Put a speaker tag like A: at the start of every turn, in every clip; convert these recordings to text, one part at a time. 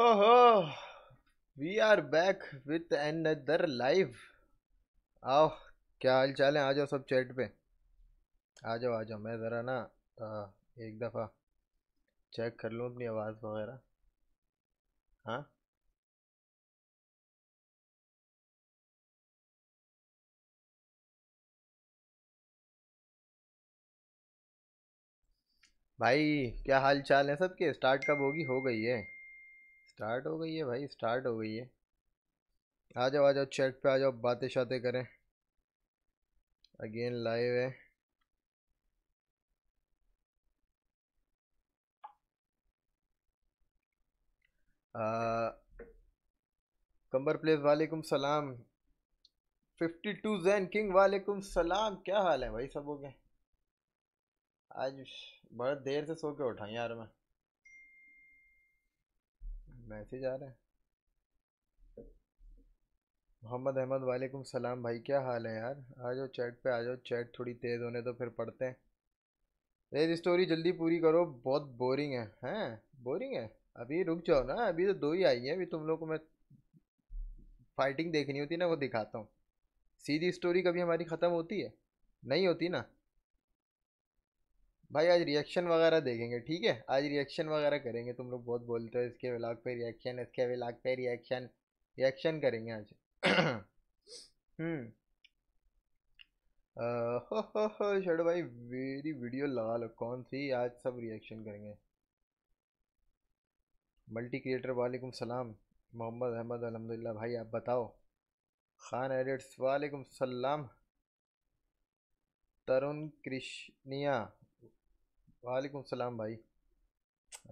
A: ओहो we are back with another live आओ क्या हाल चाल है आ जाओ सब चैट पे आ जाओ आ जाओ मैं ज़रा ना आ, एक दफ़ा चेक कर लूँ अपनी आवाज़ वगैरह हाँ भाई क्या हाल चाल है सबके स्टार्ट कब होगी हो गई है स्टार्ट हो गई है भाई स्टार्ट हो गई है आ जाओ आ जाओ चैट पे आ जाओ बातें शातें करें अगेन लाइव है कंबर प्लेस वालेकुम सलाम फिफ्टी टू जैन किंग वालेकुम सलाम क्या हाल है भाई सबों के आज बड़ा देर से सो के उठा यार मैं मैसेज आ रहा है मोहम्मद अहमद वालेकुम सलाम भाई क्या हाल है यार आ जाओ चैट पे आ जाओ चैट थोड़ी तेज़ होने तो फिर पढ़ते हैं रेज स्टोरी जल्दी पूरी करो बहुत बोरिंग है हैं बोरिंग है अभी रुक जाओ ना अभी तो दो ही आई है अभी तुम लोग को मैं फाइटिंग देखनी होती ना वो दिखाता हूँ सीधी स्टोरी कभी हमारी ख़त्म होती है नहीं होती ना भाई आज रिएक्शन वगैरह देखेंगे ठीक है आज रिएक्शन वगैरह करेंगे तुम लोग बहुत बोलते हो इसके व्लॉग पे रिएक्शन इसके व्लॉग पे रिएक्शन रिएक्शन करेंगे आज हम्म शडो भाई मेरी वीडियो लगा लो कौन सी आज सब रिएक्शन करेंगे मल्टी क्रिएटर वालेकुम सलाम मोहम्मद अहमद अलहमदिल्ला भाई आप बताओ खान एडिट्स वालेकुम सलाम तरुण कृष्णिया वालेकुम सलाम भाई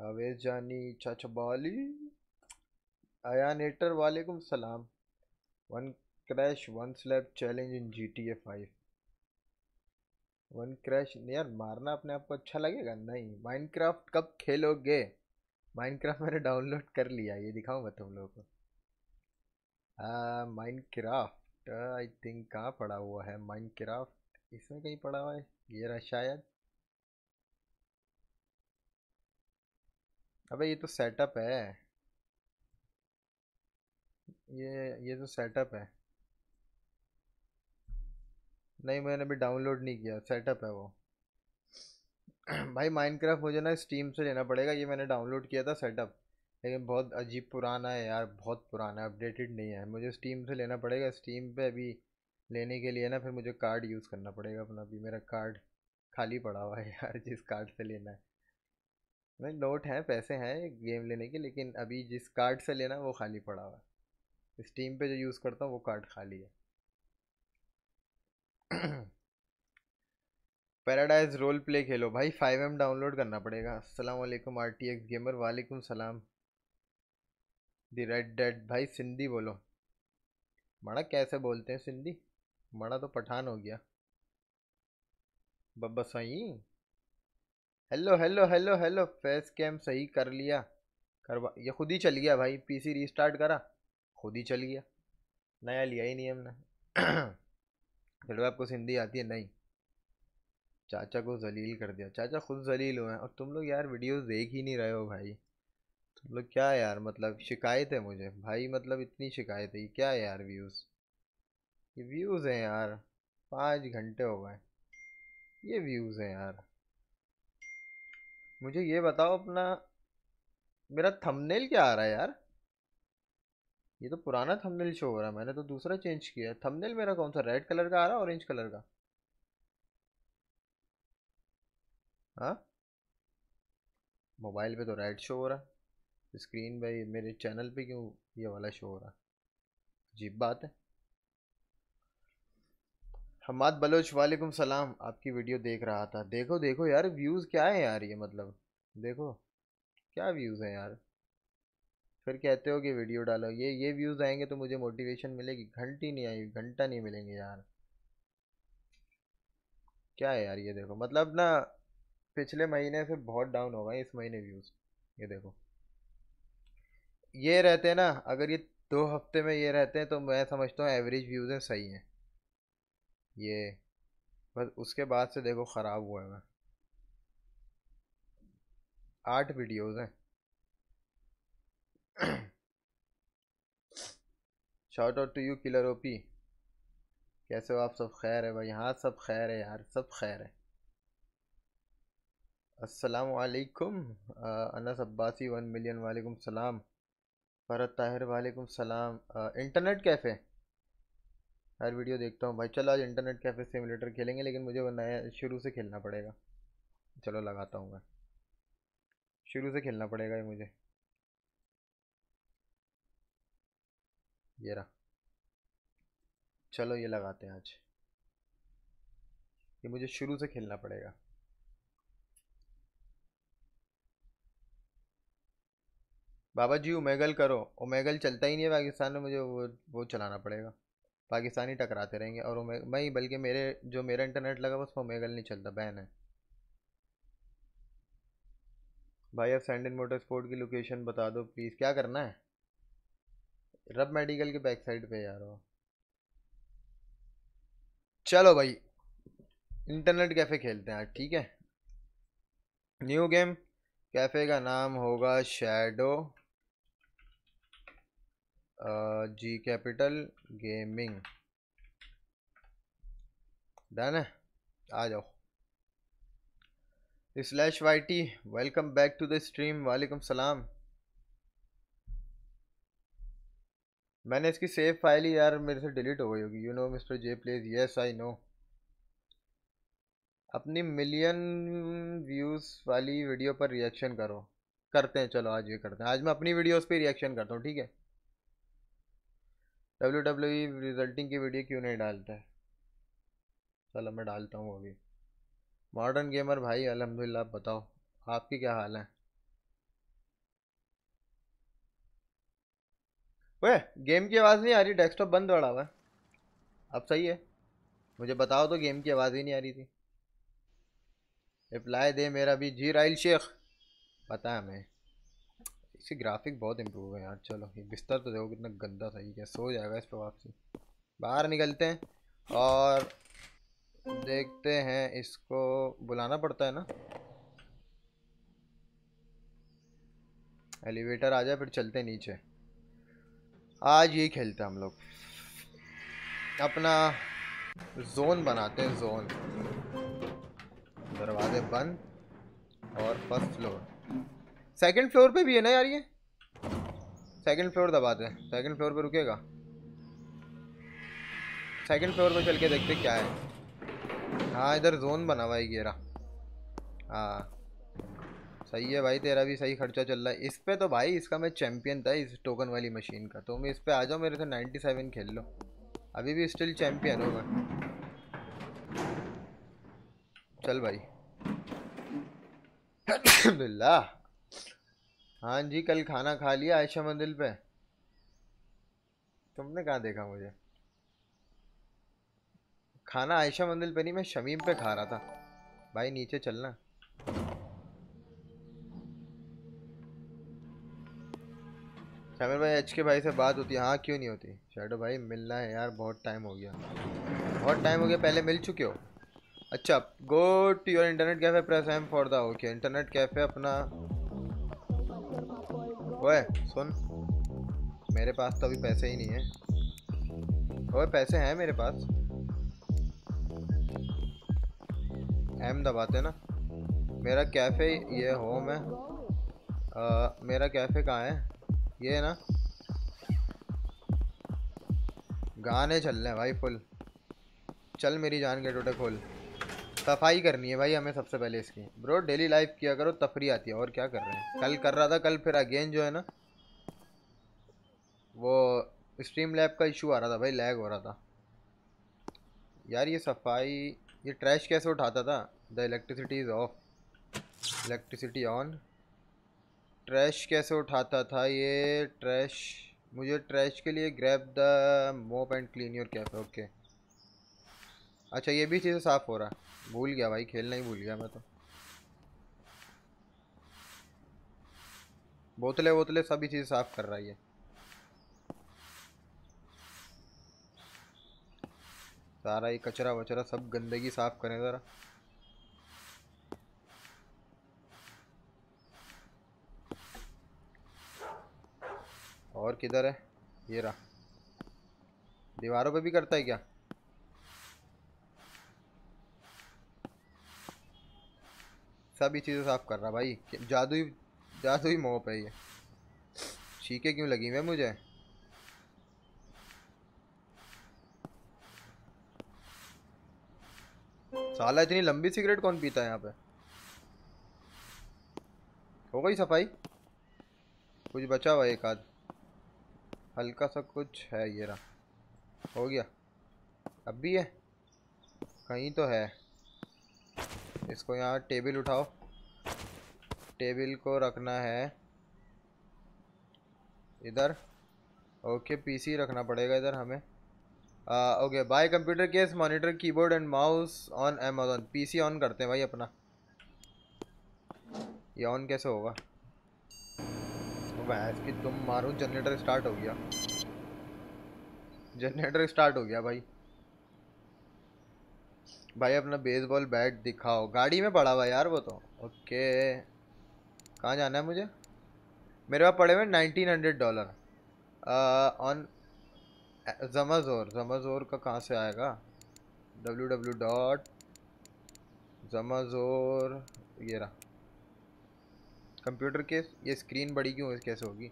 A: आवेज जानी चाचा बाली आया नेटर वालेकुम सलाम one crash one slab challenge in G T A five one crash यार मारना अपने आप को अच्छा लगेगा नहीं माइनक्राफ्ट कब खेलोगे माइनक्राफ्ट मैंने डाउनलोड कर लिया ये मैं तुम लोगों को माइनक्राफ्ट आई थिंक कहाँ पड़ा हुआ है माइनक्राफ्ट इसमें कहीं पड़ा हुआ है ये रहा शायद अबे ये तो सेटअप है ये ये तो सेटअप है नहीं मैंने अभी डाउनलोड नहीं किया सेटअप है वो भाई माइनक्राफ्ट मुझे ना स्टीम से लेना पड़ेगा ये मैंने डाउनलोड किया था सेटअप लेकिन बहुत अजीब पुराना है यार बहुत पुराना अपडेटेड नहीं है मुझे स्टीम से लेना पड़ेगा स्टीम पे अभी लेने के लिए ना फिर मुझे कार्ड यूज़ करना पड़ेगा अपना अभी मेरा कार्ड खाली पड़ा हुआ है यार जिस कार्ड से लेना है मैं नोट हैं पैसे हैं गेम लेने के लेकिन अभी जिस कार्ड से लेना वो खाली पड़ा हुआ है स्टीम पे जो यूज़ करता हूँ वो कार्ड खाली है पैराडाइज रोल प्ले खेलो भाई फाइव एम डाउनलोड करना पड़ेगा Aslam R T X gamer वालेकुम सलाम दी रेड डेड भाई सिंधी बोलो मड़ा कैसे बोलते हैं सिंधी मड़ा तो पठान हो गया बब्बा सही hello hello hello hello face cam सही कर लिया करवा ये खुद ही चल गया भाई पीसी रीस्टार्ट करा खुद ही चल गया नया लिया ही नहीं हमने चलो आपको सिंधी आती है नहीं चाचा को जलील कर दिया चाचा खुद जलील हुए हैं और तुम लोग यार वीडियो देख ही नहीं रहे हो भाई तुम लोग क्या यार मतलब शिकायत है मुझे भाई मतलब इतनी शिकायत है क्या है यार व्यूज़ ये व्यूज़ हैं यार पाँच घंटे हो गए ये व्यूज़ हैं यार मुझे ये बताओ अपना मेरा थंबनेल क्या आ रहा है यार ये तो पुराना थंबनेल शो हो रहा है मैंने तो दूसरा चेंज किया है थंबनेल मेरा कौन सा रेड कलर का आ रहा है ऑरेंज कलर का हाँ मोबाइल पे तो रेड शो हो रहा है स्क्रीन पे मेरे चैनल पे क्यों ये वाला शो हो रहा है अजीब बात है हमाद बलोच वालेकुम सलाम आपकी वीडियो देख रहा था देखो देखो यार व्यूज़ क्या है यार ये मतलब देखो क्या व्यूज़ हैं यार फिर कहते हो कि वीडियो डालो ये ये व्यूज़ आएंगे तो मुझे मोटिवेशन मिलेगी घंटी नहीं आएगी घंटा नहीं मिलेंगे यार क्या है यार ये देखो मतलब ना पिछले महीने से बहुत डाउन होगा इस महीने व्यूज़ ये देखो ये रहते हैं ना अगर ये दो हफ्ते में ये रहते हैं तो मैं समझता हूँ एवरेज व्यूज़ हैं सही हैं ये बस उसके बाद से देखो ख़राब हुआ है मैं आठ वीडियोस हैं shout out to you killer O P कैसे हो आप सब खैर है भाई हाँ सब खैर है यार सब खैर है वालेकुम अनस अब्बासी वन मिलियन वालेकुम सलाम भरत ताहिर वालेकुम सलाम इंटरनेट कैफ़े हर वीडियो देखता हूँ भाई चलो आज इंटरनेट कैफ़े सिमुलेटर खेलेंगे लेकिन मुझे वो नया शुरू से खेलना पड़ेगा चलो लगाता हूँ मैं शुरू से खेलना पड़ेगा ये मुझे ये रहा चलो ये लगाते हैं आज ये मुझे शुरू से खेलना पड़ेगा बाबा जी ओमेगल करो ओमेगल चलता ही नहीं है पाकिस्तान में मुझे वो वो चलाना पड़ेगा पाकिस्तानी टकराते रहेंगे और मैं बल्कि मेरे जो मेरा इंटरनेट लगा हुआ उसमें ओमेगल नहीं चलता बैन है भाई आप सैंडन मोटर स्पोर्ट की लोकेशन बता दो प्लीज़ क्या करना है रब मेडिकल के बैक साइड पे यार हो चलो भाई इंटरनेट कैफ़े खेलते हैं आज ठीक है न्यू गेम कैफ़े का नाम होगा shadow G capital gaming done है आ जाओ slash Y T welcome back to the stream वालेकुम सलाम मैंने इसकी सेव फाइल ही यार मेरे से डिलीट हो गई होगी you know mister J plays yes I know अपनी मिलियन व्यूज़ वाली वीडियो पर रिएक्शन करो करते हैं चलो आज ये करते हैं आज मैं अपनी वीडियोस पे रिएक्शन करता हूँ ठीक है डब्ल्यू डब्ल्यू रिजल्टिंग की वीडियो क्यों नहीं डालता है चलो मैं डालता हूँ अभी मॉडर्न गेमर भाई अलहमदिल्ला बताओ आपकी क्या हाल है वे गेम की आवाज़ नहीं आ रही डेस्कटॉप बंद पड़ा हुआ अब सही है मुझे बताओ तो गेम की आवाज़ ही नहीं आ रही थी रिप्लाई दे मेरा भी जी राइल शेख पता है हमें इसके ग्राफिक बहुत इम्प्रूव है यार चलो ये बिस्तर तो देखो कितना गंदा था ये क्या सो जाएगा इस पर वापसी बाहर निकलते हैं और देखते हैं इसको बुलाना पड़ता है ना एलिवेटर आ जाए फिर चलते नीचे आज ये खेलते हैं हम लोग अपना जोन बनाते हैं जोन दरवाजे बंद और फर्स्ट फ्लोर सेकंड फ्लोर पे भी है ना यार ये सेकंड फ्लोर दबा दे सेकंड फ्लोर पे रुकेगा सेकंड फ्लोर पे चल के देखते क्या है हाँ इधर जोन बना हुआ है गेरा हाँ सही है भाई तेरा भी सही खर्चा चल रहा है इस पे तो भाई इसका मैं चैम्पियन था इस टोकन वाली मशीन का तो मैं इस पे आ जाओ मेरे से 97 खेल लो अभी भी स्टिल चैम्पियन होगा मैं चल भाई हाँ जी कल खाना खा लिया आयशा मंदिर पे तुमने कहाँ देखा मुझे खाना आयशा मंदिर पे नहीं मैं शमीम पे खा रहा था भाई नीचे चलना शमीर भाई एच के भाई से बात होती है हाँ क्यों नहीं होती शेडो भाई मिलना है यार बहुत टाइम हो गया बहुत टाइम हो गया पहले मिल चुके हो अच्छा go to your internet cafe press M for the okay internet cafe अपना ओए सुन मेरे पास तो अभी पैसे ही नहीं है ओए पैसे हैं मेरे पास एम दबाते ना मेरा कैफ़े ये होम है
B: आ,
A: मेरा कैफ़े कहाँ है ये है ना गाने चल रहे हैं भाई फुल चल मेरी जान के टोटे खोल सफाई करनी है भाई हमें सबसे पहले इसकी ब्रो डेली लाइफ किया करो तफरी आती है और क्या कर रहे हैं कल कर रहा था कल फिर अगेन जो है ना वो स्ट्रीम लैब का इशू आ रहा था भाई लैग हो रहा था यार ये सफाई ये ट्रैश कैसे उठाता था the electricity is off electricity on trash कैसे उठाता था ये ट्रैश मुझे ट्रैश के लिए grab the mop and clean your cafe okay अच्छा ये भी चीज़ें साफ़ हो रहा है भूल गया भाई खेलना ही भूल गया मैं तो बोतले बोतले सभी चीज़ साफ कर रहा है सारा ये कचरा वचरा सब गंदगी साफ करें ज़रा और किधर है ये रहा दीवारों पे भी करता है क्या सभी चीज़ें साफ कर रहा भाई जादू ही मोप है ये छीके क्यों लगी हुई मुझे साला इतनी लंबी सिगरेट कौन पीता है यहाँ पे हो गई सफाई कुछ बचा हुआ एक आध हल्का सा कुछ है ये रहा हो गया अब भी है कहीं तो है इसको यहाँ टेबल उठाओ टेबल को रखना है इधर ओके पीसी रखना पड़ेगा इधर हमें okay bye computer case monitor keyboard and mouse on Amazon PC on करते हैं भाई अपना ये ऑन कैसे होगा भैंस की तुम मारो जनरेटर स्टार्ट हो गया जनरेटर स्टार्ट हो गया भाई भाई अपना बेसबॉल बैट दिखाओ गाड़ी में पड़ा हुआ यार वो तो ओके कहाँ जाना है मुझे मेरे पास पड़े हुए नाइनटीन हंड्रेड डॉलर ऑन जमाजोर जमाजोर का कहाँ से आएगा डब्ल्यू डब्ल्यू डॉट जमाजोर ये रहा कंप्यूटर केस ये स्क्रीन बड़ी क्यों कैसे होगी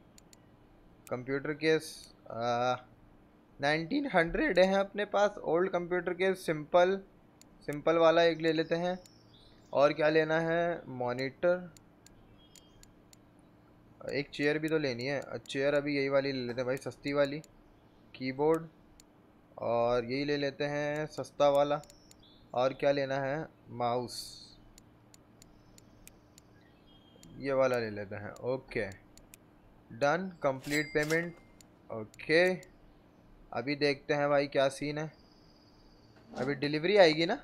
A: कंप्यूटर केस नाइनटीन हंड्रेड है अपने पास old computer case simple simple वाला एक ले लेते हैं और क्या लेना है मॉनिटर एक चेयर भी तो लेनी है चेयर अभी यही वाली ले लेते हैं भाई सस्ती वाली कीबोर्ड और यही ले लेते हैं सस्ता वाला और क्या लेना है माउस ये वाला ले लेते हैं okay done complete payment okay अभी देखते हैं भाई क्या सीन है अभी डिलीवरी आएगी ना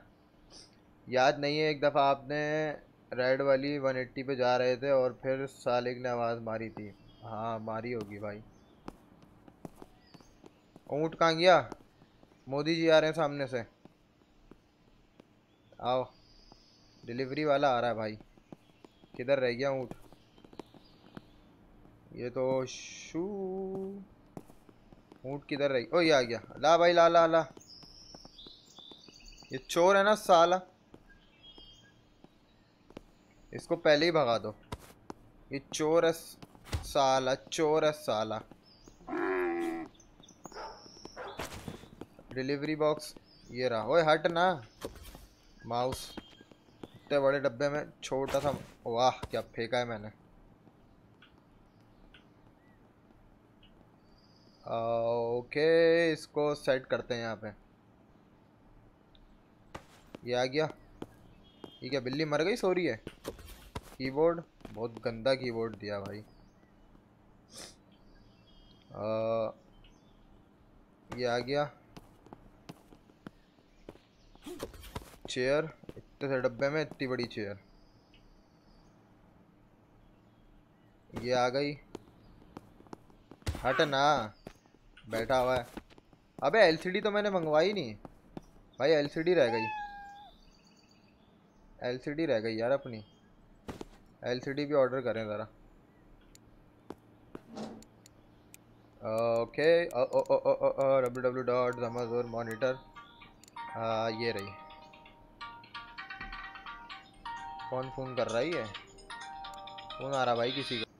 A: याद नहीं है एक दफ़ा आपने रेड वाली 180 पे जा रहे थे और फिर सालिक ने आवाज़ मारी थी हाँ मारी होगी भाई ऊँट कहाँ गया मोदी जी आ रहे हैं सामने से आओ डिलीवरी वाला आ रहा है भाई किधर रह गया ऊँट ये तो शू ऊँट किधर रही ओ ये आ गया ला भाई ला ला ला ये चोर है ना साला इसको पहले ही भगा दो ये चोर साला चोर साला डिलीवरी बॉक्स ये रहा ओए हट ना माउस इतने बड़े डब्बे में छोटा सा वाह क्या फेंका है मैंने ओके इसको सेट करते हैं यहाँ पे ये आ गया ठीक है बिल्ली मर गई सॉरी है कीबोर्ड बहुत गंदा कीबोर्ड दिया भाई आ, ये आ गया चेयर इतने से डब्बे में इतनी बड़ी चेयर ये आ गई हट ना बैठा हुआ है अबे एलसीडी तो मैंने मंगवाई नहीं भाई एलसीडी रह गई एलसीडी रह गई यार अपनी एलसीडी भी ऑर्डर करें ज़रा okay W W dot Amazon monitor ये रही कौन फ़ोन कर रहा है फ़ोन आ रहा भाई किसी का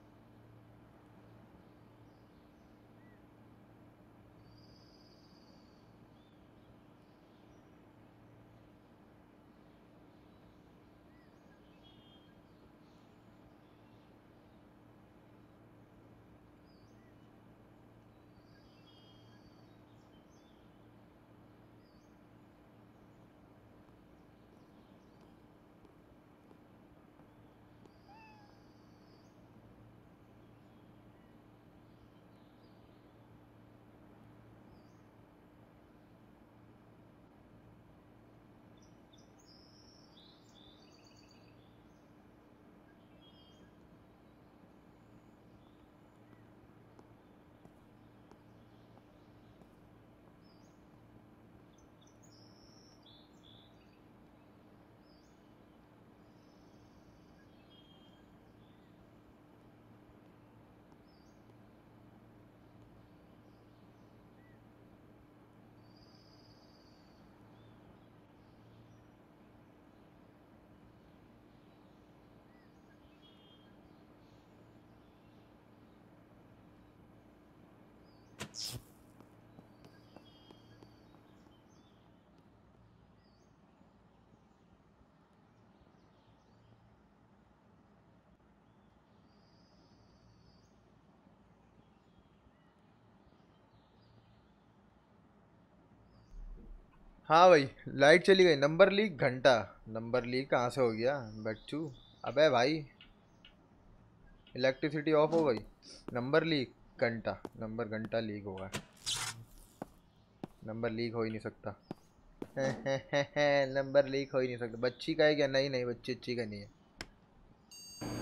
A: हाँ भाई लाइट चली गई नंबर लीक घंटा नंबर लीक कहाँ से हो गया बच्चू अबे भाई इलेक्ट्रिसिटी ऑफ हो गई नंबर लीक घंटा नंबर घंटा लीक होगा नंबर लीक हो ही नहीं सकता नंबर लीक हो ही नहीं सकता बच्ची का है क्या नहीं नहीं बच्ची अच्छी का नहीं है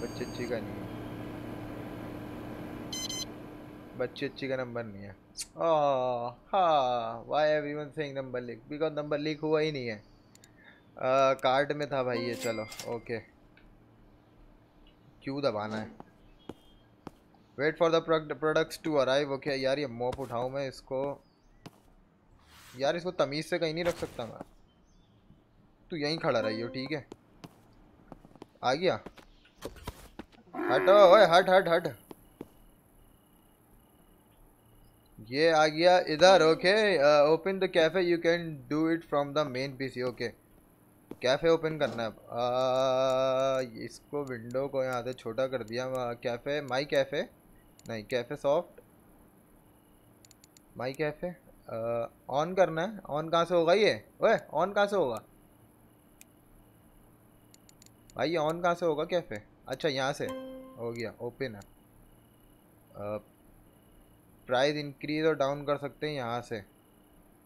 A: बच्ची अच्छी का नहीं है बच्ची अच्छी का नंबर नहीं है ओह हाँ why everyone saying number leak because number leak हुआ ही नहीं है आ, कार्ड में था भाई ये चलो ओके क्यों दबाना है wait for the products to arrive okay यार ये मोप उठाऊँ मैं इसको यार इसको तमीज़ से कहीं नहीं रख सकता मैं तू यहीं खड़ा हो ठीक है आ गया हट ओए हट हट हट ये आ गया इधर okay open the cafe you can do it from the main PC okay cafe open करना है uh, इसको विंडो को यहाँ से छोटा कर दिया कैफ़े माई कैफ़े नहीं cafe soft my cafe on करना है ऑन कहाँ से होगा ये ओए ऑन कहाँ से होगा भाई ऑन कहाँ से होगा कैफ़े अच्छा यहाँ से हो गया ओपन है uh, प्राइस इंक्रीज़ और डाउन कर सकते हैं यहाँ से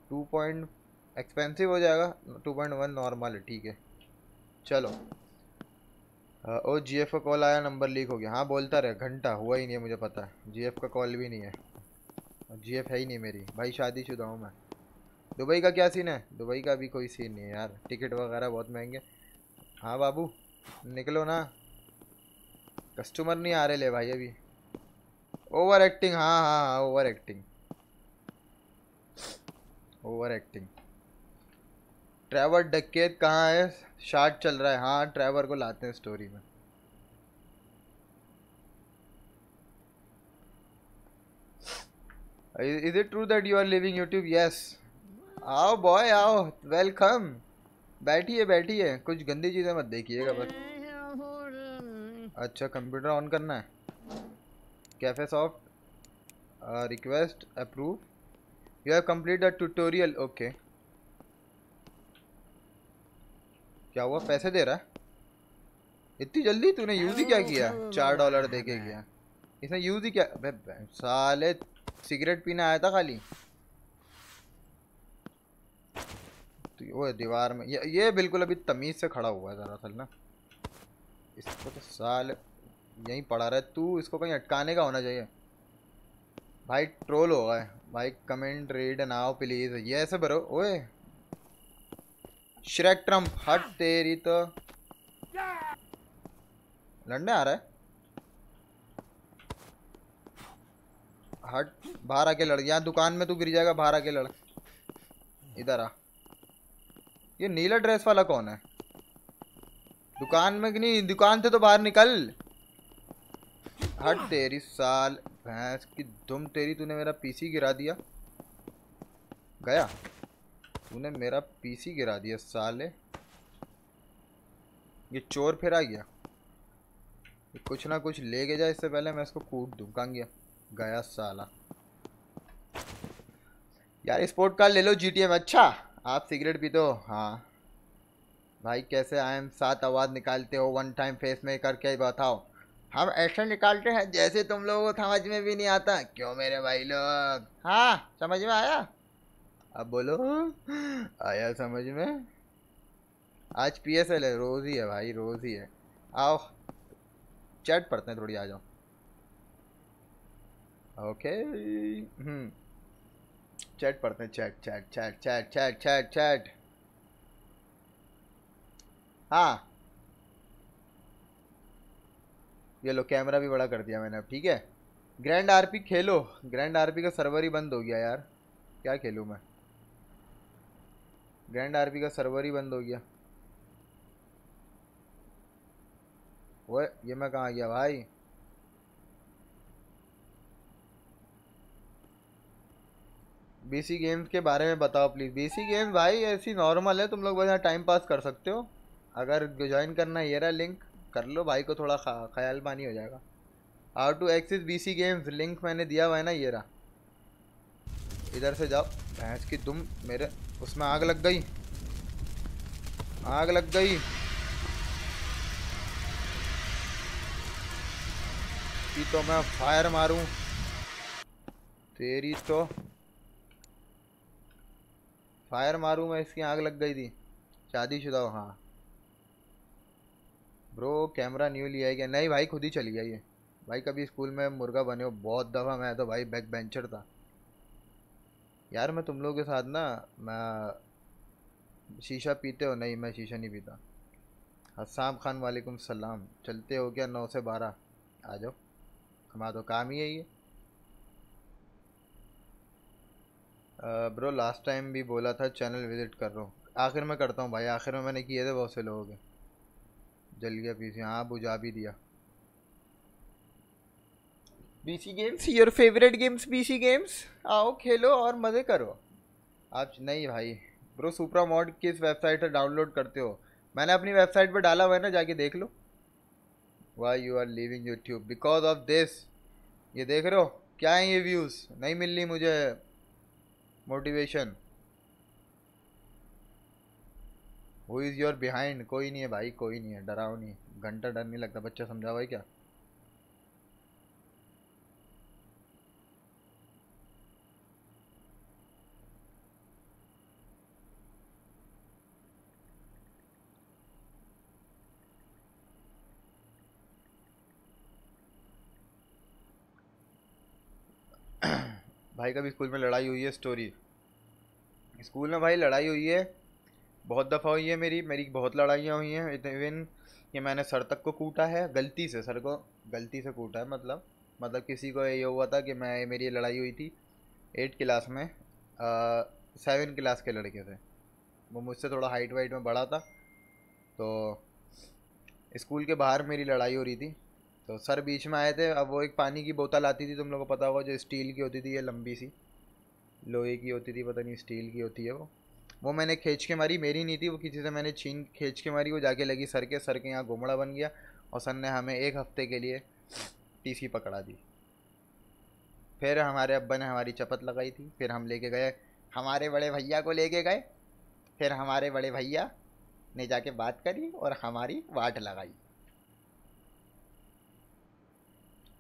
A: टू पॉइंट एक्सपेंसिव हो जाएगा टू पॉइंट वन नॉर्मल है ठीक है चलो ओ जी एफ का कॉल आया नंबर लीक हो गया हाँ बोलता रहे घंटा हुआ ही नहीं है मुझे पता जी एफ का कॉल भी नहीं है और जी एफ है ही नहीं मेरी भाई शुदा हूँ मैं दुबई का क्या सीन है दुबई का भी कोई सीन नहीं है यार टिकट वगैरह बहुत महंगे हाँ बाबू निकलो ना कस्टमर नहीं आ रहे ले भाई अभी ओवर एक्टिंग हाँ हाँ हाँ over acting over acting Trevor डकेत कहाँ है शार्ट चल रहा है हाँ ट्रेवर को लाते हैं स्टोरी में is it true that you are leaving YouTube yes आओ बॉय आओ वेलकम बैठिए बैठिए कुछ गंदी चीज़ें मत देखिएगा बस अच्छा कंप्यूटर ऑन करना है cafe soft request approve you have complete the tutorial okay क्या हुआ पैसे दे रहा है इतनी जल्दी तूने यूज ही क्या किया चार डॉलर दे के किया इसने यूज ही क्या भाई साले सिगरेट पीने आया था खाली तो वो दीवार में ये ये बिल्कुल अभी तमीज़ से खड़ा हुआ है दरअसल ना इसको तो साल यहीं पड़ा रहा है तू इसको कहीं अटकाने का होना चाहिए भाई ट्रोल हो गए भाई कमेंट रीड नाउ प्लीज ये ऐसे भरो ओए श्रेक ट्रम्प हट तेरी तो लड़ने आ रहा है हट बाहर आके लड़ यहाँ दुकान में तू गिर जाएगा बाहर आके लड़ इधर आ ये नीला ड्रेस वाला कौन है दुकान में नहीं दुकान से तो बाहर निकल हट तेरी साल भैंस की दुम तेरी तूने मेरा पीसी गिरा दिया गया तूने मेरा पीसी गिरा दिया साले ये चोर फिर आ गया कुछ ना कुछ ले के जाए इससे पहले मैं इसको कूट दूँ गंगिया गया साला यार स्पोर्ट कार ले लो एम अच्छा आप सिगरेट पीते हो हाँ भाई कैसे आए सात आवाज़ निकालते हो वन टाइम फेस में करके बताओ हम ऐसे निकालते हैं जैसे तुम लोगों को समझ में भी नहीं आता क्यों मेरे भाई लोग हाँ समझ में आया अब बोलो आया समझ में आज पी एस एल है रोज़ ही है भाई रोज़ ही है आओ चैट पढ़ते हैं थोड़ी आ जाओ ओके हम्म। चैट पढ़ते हैं chat chat chat chat chat chat chat हाँ ये लो कैमरा भी बड़ा कर दिया मैंने अब ठीक है ग्रैंड आरपी खेलो ग्रैंड आरपी का सर्वर ही बंद हो गया यार क्या खेलूँ मैं ग्रैंड आरपी का सर्वर ही बंद हो गया वो ये मैं कहाँ गया भाई बीसी गेम्स के बारे में बताओ प्लीज़ बीसी गेम्स भाई ऐसी नॉर्मल है तुम लोग बस यहाँ टाइम पास कर सकते हो अगर ज्वाइन करना ये रहा लिंक कर लो भाई को थोड़ा ख्याल पानी हो जाएगा R two axis B C games link मैंने दिया हुआ है ना ये रहा इधर से जाओ भैंस की तुम मेरे उसमें आग लग गई आग लग गई की तो मैं फायर मारूं तेरी तो फायर मारूं मैं इसकी आग लग गई थी शादीशुदा हाँ ब्रो कैमरा न्यू लिया है क्या नहीं भाई खुद ही चली गई ये भाई कभी स्कूल में मुर्गा बने हो बहुत दफ़ा मैं तो भाई बैक बेंचर था यार मैं तुम लोगों के साथ ना मैं शीशा पीते हो नहीं मैं शीशा नहीं पीता हसाम खान वालेकुम सलाम चलते हो क्या नौ से बारह आ जाओ हमारा तो काम ही है ये ब्रो लास्ट टाइम भी बोला था चैनल विज़िट कर रहा हूँ आखिर में करता हूँ भाई आखिर में मैंने किए थे बहुत से लोगों के जल गया पीसी हाँ बुझा भी दिया C games your favourite games C games आओ खेलो और मज़े करो आप नहीं भाई ब्रो सुप्रा मॉड किस वेबसाइट से डाउनलोड करते हो मैंने अपनी वेबसाइट पर डाला हुआ है ना जाके देख लो why you are leaving YouTube because of this ये देख रहे हो क्या है ये व्यूज़ नहीं मिल रही मुझे motivation who is your behind कोई नहीं है भाई कोई नहीं है डराओ नहीं घंटा डर नहीं लगता बच्चा समझा भाई क्या भाई का भी स्कूल में लड़ाई हुई है स्टोरी स्कूल में भाई लड़ाई हुई है बहुत दफ़ा हुई है मेरी मेरी बहुत लड़ाइयाँ हुई हैं इवन कि मैंने सर तक को कूटा है गलती से सर को गलती से कूटा है मतलब मतलब किसी को ये हुआ था कि मैं मेरी लड़ाई हुई थी एट क्लास में सेवन क्लास के लड़के थे वो मुझसे थोड़ा हाइट वाइट में बड़ा था तो स्कूल के बाहर मेरी लड़ाई हो रही थी तो सर बीच में आए थे अब वो एक पानी की बोतल आती थी तुम लोगों को पता होगा जो स्टील की होती थी ये लंबी सी लोहे की होती थी पता नहीं स्टील की होती है वो वो मैंने खींच के मारी मेरी नहीं थी वो किसी से मैंने छीन खींच के मारी वो जाके लगी सर के सर के यहाँ घुमड़ा बन गया और सर ने हमें एक हफ्ते के लिए टीसी पकड़ा दी फिर हमारे अब्बा ने हमारी चपत लगाई थी फिर हम लेके गए हमारे बड़े भैया को लेके गए फिर हमारे बड़े भैया ने जाके बात करी और हमारी वाट लगाई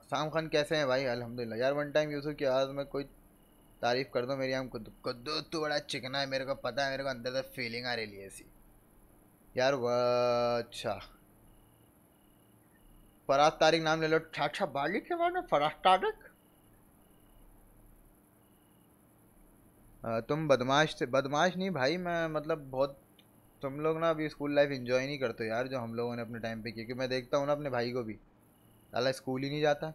A: शाम खान कैसे हैं भाई अलहमदिल्ला यार वन टाइम यूसुफ की आवाज़ में कोई तारीफ़ कर दो मेरी आम कुद्दू कुद्दू तू तो बड़ा चिकना है मेरे को पता है मेरे को अंदर से फीलिंग आ रही है ऐसी यार वह अच्छा फराज तारिक नाम ले लो ठाठा बाली के बाद में फराज तारिक तुम बदमाश थे बदमाश नहीं भाई मैं मतलब बहुत तुम लोग ना अभी स्कूल लाइफ इन्जॉय नहीं करते यार जो हम लोगों ने अपने टाइम पे किया क्योंकि मैं देखता हूँ ना अपने भाई को भी अला स्कूल ही नहीं जाता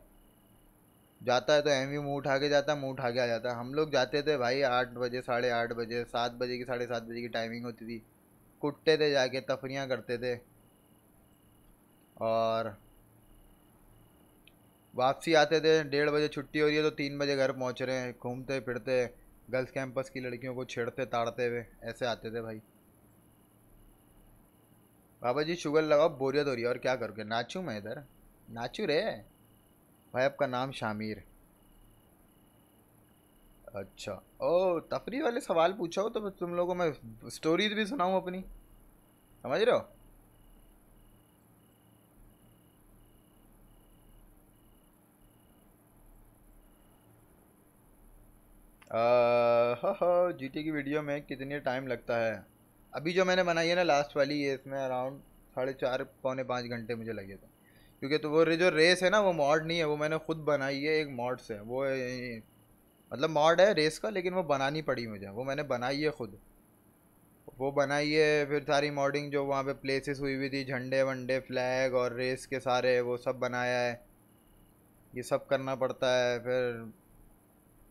A: जाता है तो एम मुँह उठा के जाता मुँह उठा के आ जाता है हम लोग जाते थे भाई आठ बजे साढ़े आठ बजे सात बजे की साढ़े सात बजे की टाइमिंग होती थी कुटते थे जाके तफरियाँ करते थे और वापसी आते थे डेढ़ बजे छुट्टी हो रही है तो तीन बजे घर पहुँच रहे हैं घूमते फिरते गर्ल्स कैंपस की लड़कियों को छेड़ते ताड़ते हुए ऐसे आते थे भाई बाबा जी शुगर लगाओ बोरियत हो रही है और क्या करोगे नाचूँ मैं इधर नाचू रे भाई आपका नाम शामिर अच्छा ओ तफरी वाले सवाल पूछा हो तो तुम लोगों को मैं स्टोरीज भी सुनाऊँ अपनी समझ रहे हो जी टी की वीडियो में कितने टाइम लगता है अभी जो मैंने बनाई है ना लास्ट वाली ये इसमें अराउंड साढ़े चार पौने पाँच घंटे मुझे लगे थे क्योंकि तो वो जो रेस है ना वो मॉड नहीं है वो मैंने खुद बनाई है एक मॉड से वो मतलब मॉड है रेस का लेकिन वो बनानी पड़ी मुझे वो मैंने बनाई है खुद वो बनाई है फिर सारी मॉडिंग जो वहाँ पे प्लेसेस हुई हुई थी झंडे वंडे फ्लैग और रेस के सारे वो सब बनाया है ये सब करना पड़ता है फिर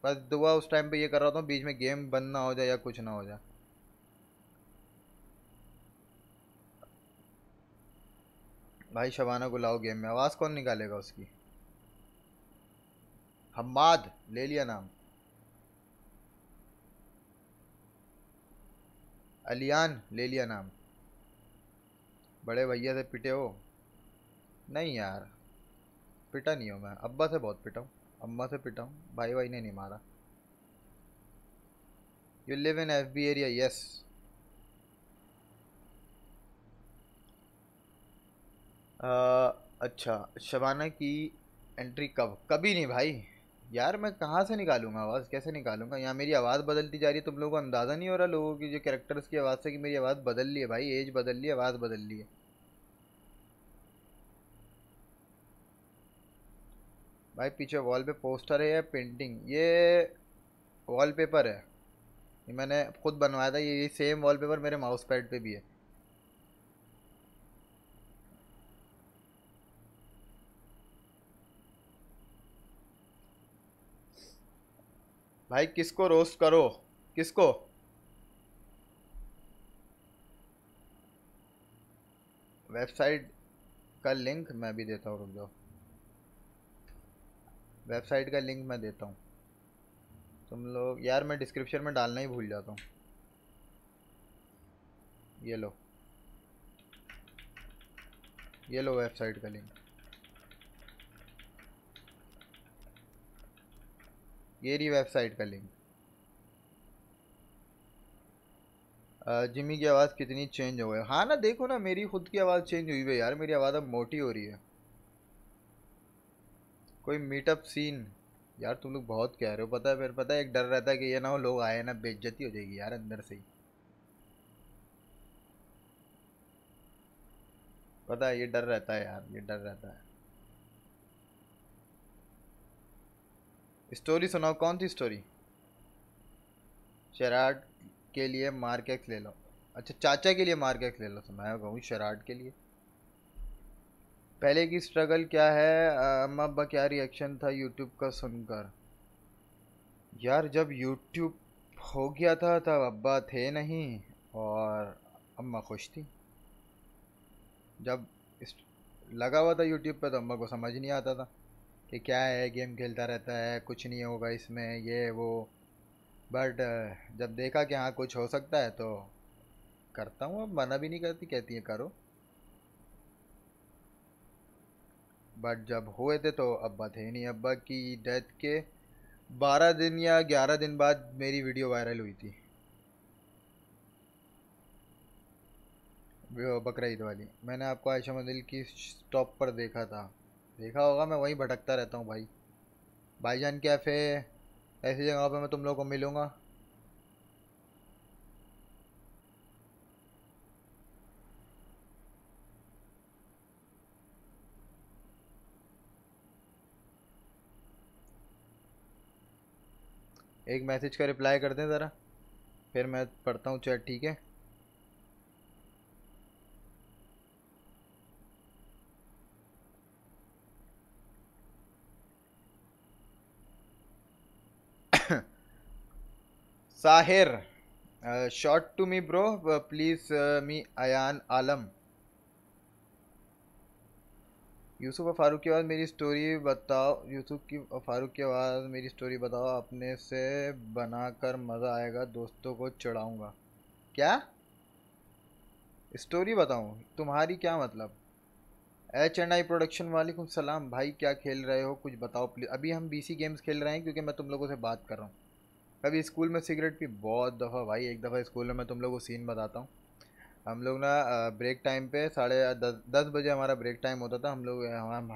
A: बस दुआ उस टाइम पे ये कर रहा था बीच में गेम बंद ना हो जाए या कुछ ना हो जाए भाई शबाना को लाओ गेम में आवाज़ कौन निकालेगा उसकी हम्माद ले लिया नाम अलियान ले लिया नाम बड़े भैया से पिटे हो नहीं यार पिटा नहीं हो मैं अब्बा से बहुत पिटा हूँ अम्मा से पिटा हूँ भाई भाई ने नहीं मारा you live in F B area yes आ, अच्छा शबाना की एंट्री कब कभी नहीं भाई यार मैं कहाँ से निकालूंगा आवाज़ कैसे निकालूंगा यहाँ मेरी आवाज़ बदलती जा रही है तुम लोगों को अंदाज़ा नहीं हो रहा लोगों की जो कैरेक्टर्स की आवाज़ से कि मेरी आवाज़ बदल ली है भाई एज बदल ली आवाज़ बदल ली है भाई पीछे वॉल पे पोस्टर है या पेंटिंग ये वॉलपेपर है ये मैंने खुद बनवाया था ये सेम वॉलपेपर मेरे माउस पैड पे भी है भाई किसको रोस्ट करो किसको वेबसाइट का लिंक मैं भी देता हूँ रुक जाओ वेबसाइट का लिंक मैं देता हूँ तुम लोग यार मैं डिस्क्रिप्शन में डालना ही भूल जाता हूँ ये लो ये लो वेबसाइट का लिंक ये रही वेबसाइट का लिंक जिमी की आवाज़ कितनी चेंज हो गई हाँ ना देखो ना मेरी खुद की आवाज़ चेंज हुई है यार मेरी आवाज़ अब मोटी हो रही है कोई मीटअप सीन यार तुम लोग बहुत कह रहे हो पता है फिर पता है एक डर रहता है कि ये ना हो लोग आए ना बेज्जती हो जाएगी यार अंदर से ही पता है ये डर रहता है यार ये डर रहता है स्टोरी सुनाओ कौन थी स्टोरी शराट के लिए मार्केक्स ले लो अच्छा चाचा के लिए मार्केक्स ले लो तो मैं कहूँ शराट के लिए पहले की स्ट्रगल क्या है अम्मा अब्बा क्या रिएक्शन था यूट्यूब का सुनकर यार जब यूट्यूब हो गया था तब अब्बा थे नहीं और अम्मा खुश थी जब लगा हुआ था यूट्यूब पे तो अम्मा को समझ नहीं आता था कि क्या है गेम खेलता रहता है कुछ नहीं होगा इसमें ये वो बट जब देखा कि हाँ कुछ हो सकता है तो करता हूँ अब मना भी नहीं करती कहती है करो बट जब हुए थे तो अब्बा थे नहीं अब्बा की डेथ के बारह दिन या ग्यारह दिन बाद मेरी वीडियो वायरल हुई थी बकर ईद वाली मैंने आपको आयशा मंदिर की स्टॉप पर देखा था देखा होगा मैं वहीं भटकता रहता हूँ भाई भाईजान कैफ़े ऐसी जगह पे मैं तुम लोगों को मिलूँगा एक मैसेज का रिप्लाई कर दें ज़रा फिर मैं पढ़ता हूँ चैट ठीक है Sahir short to me bro please me अन आलम यूसुफ और फारूक की आवाज़ मेरी स्टोरी बताओ यूसुफ की फारूक की आवाज़ मेरी स्टोरी बताओ अपने से बना कर मज़ा आएगा दोस्तों को चढ़ाऊँगा क्या स्टोरी बताऊँ तुम्हारी क्या मतलब एच एंड आई प्रोडक्शन वालेकुम सलाम भाई क्या खेल रहे हो कुछ बताओ प्लीज़ अभी हम बीसी गेम्स खेल रहे हैं क्योंकि मैं तुम लोगों से बात कर रहा हूँ कभी स्कूल में सिगरेट पी बहुत दफ़ा भाई एक दफ़ा स्कूल में मैं तुम लोग को सीन बताता हूँ हम लोग ना ब्रेक टाइम पे साढ़े दस दस बजे हमारा ब्रेक टाइम होता था हम लोग हम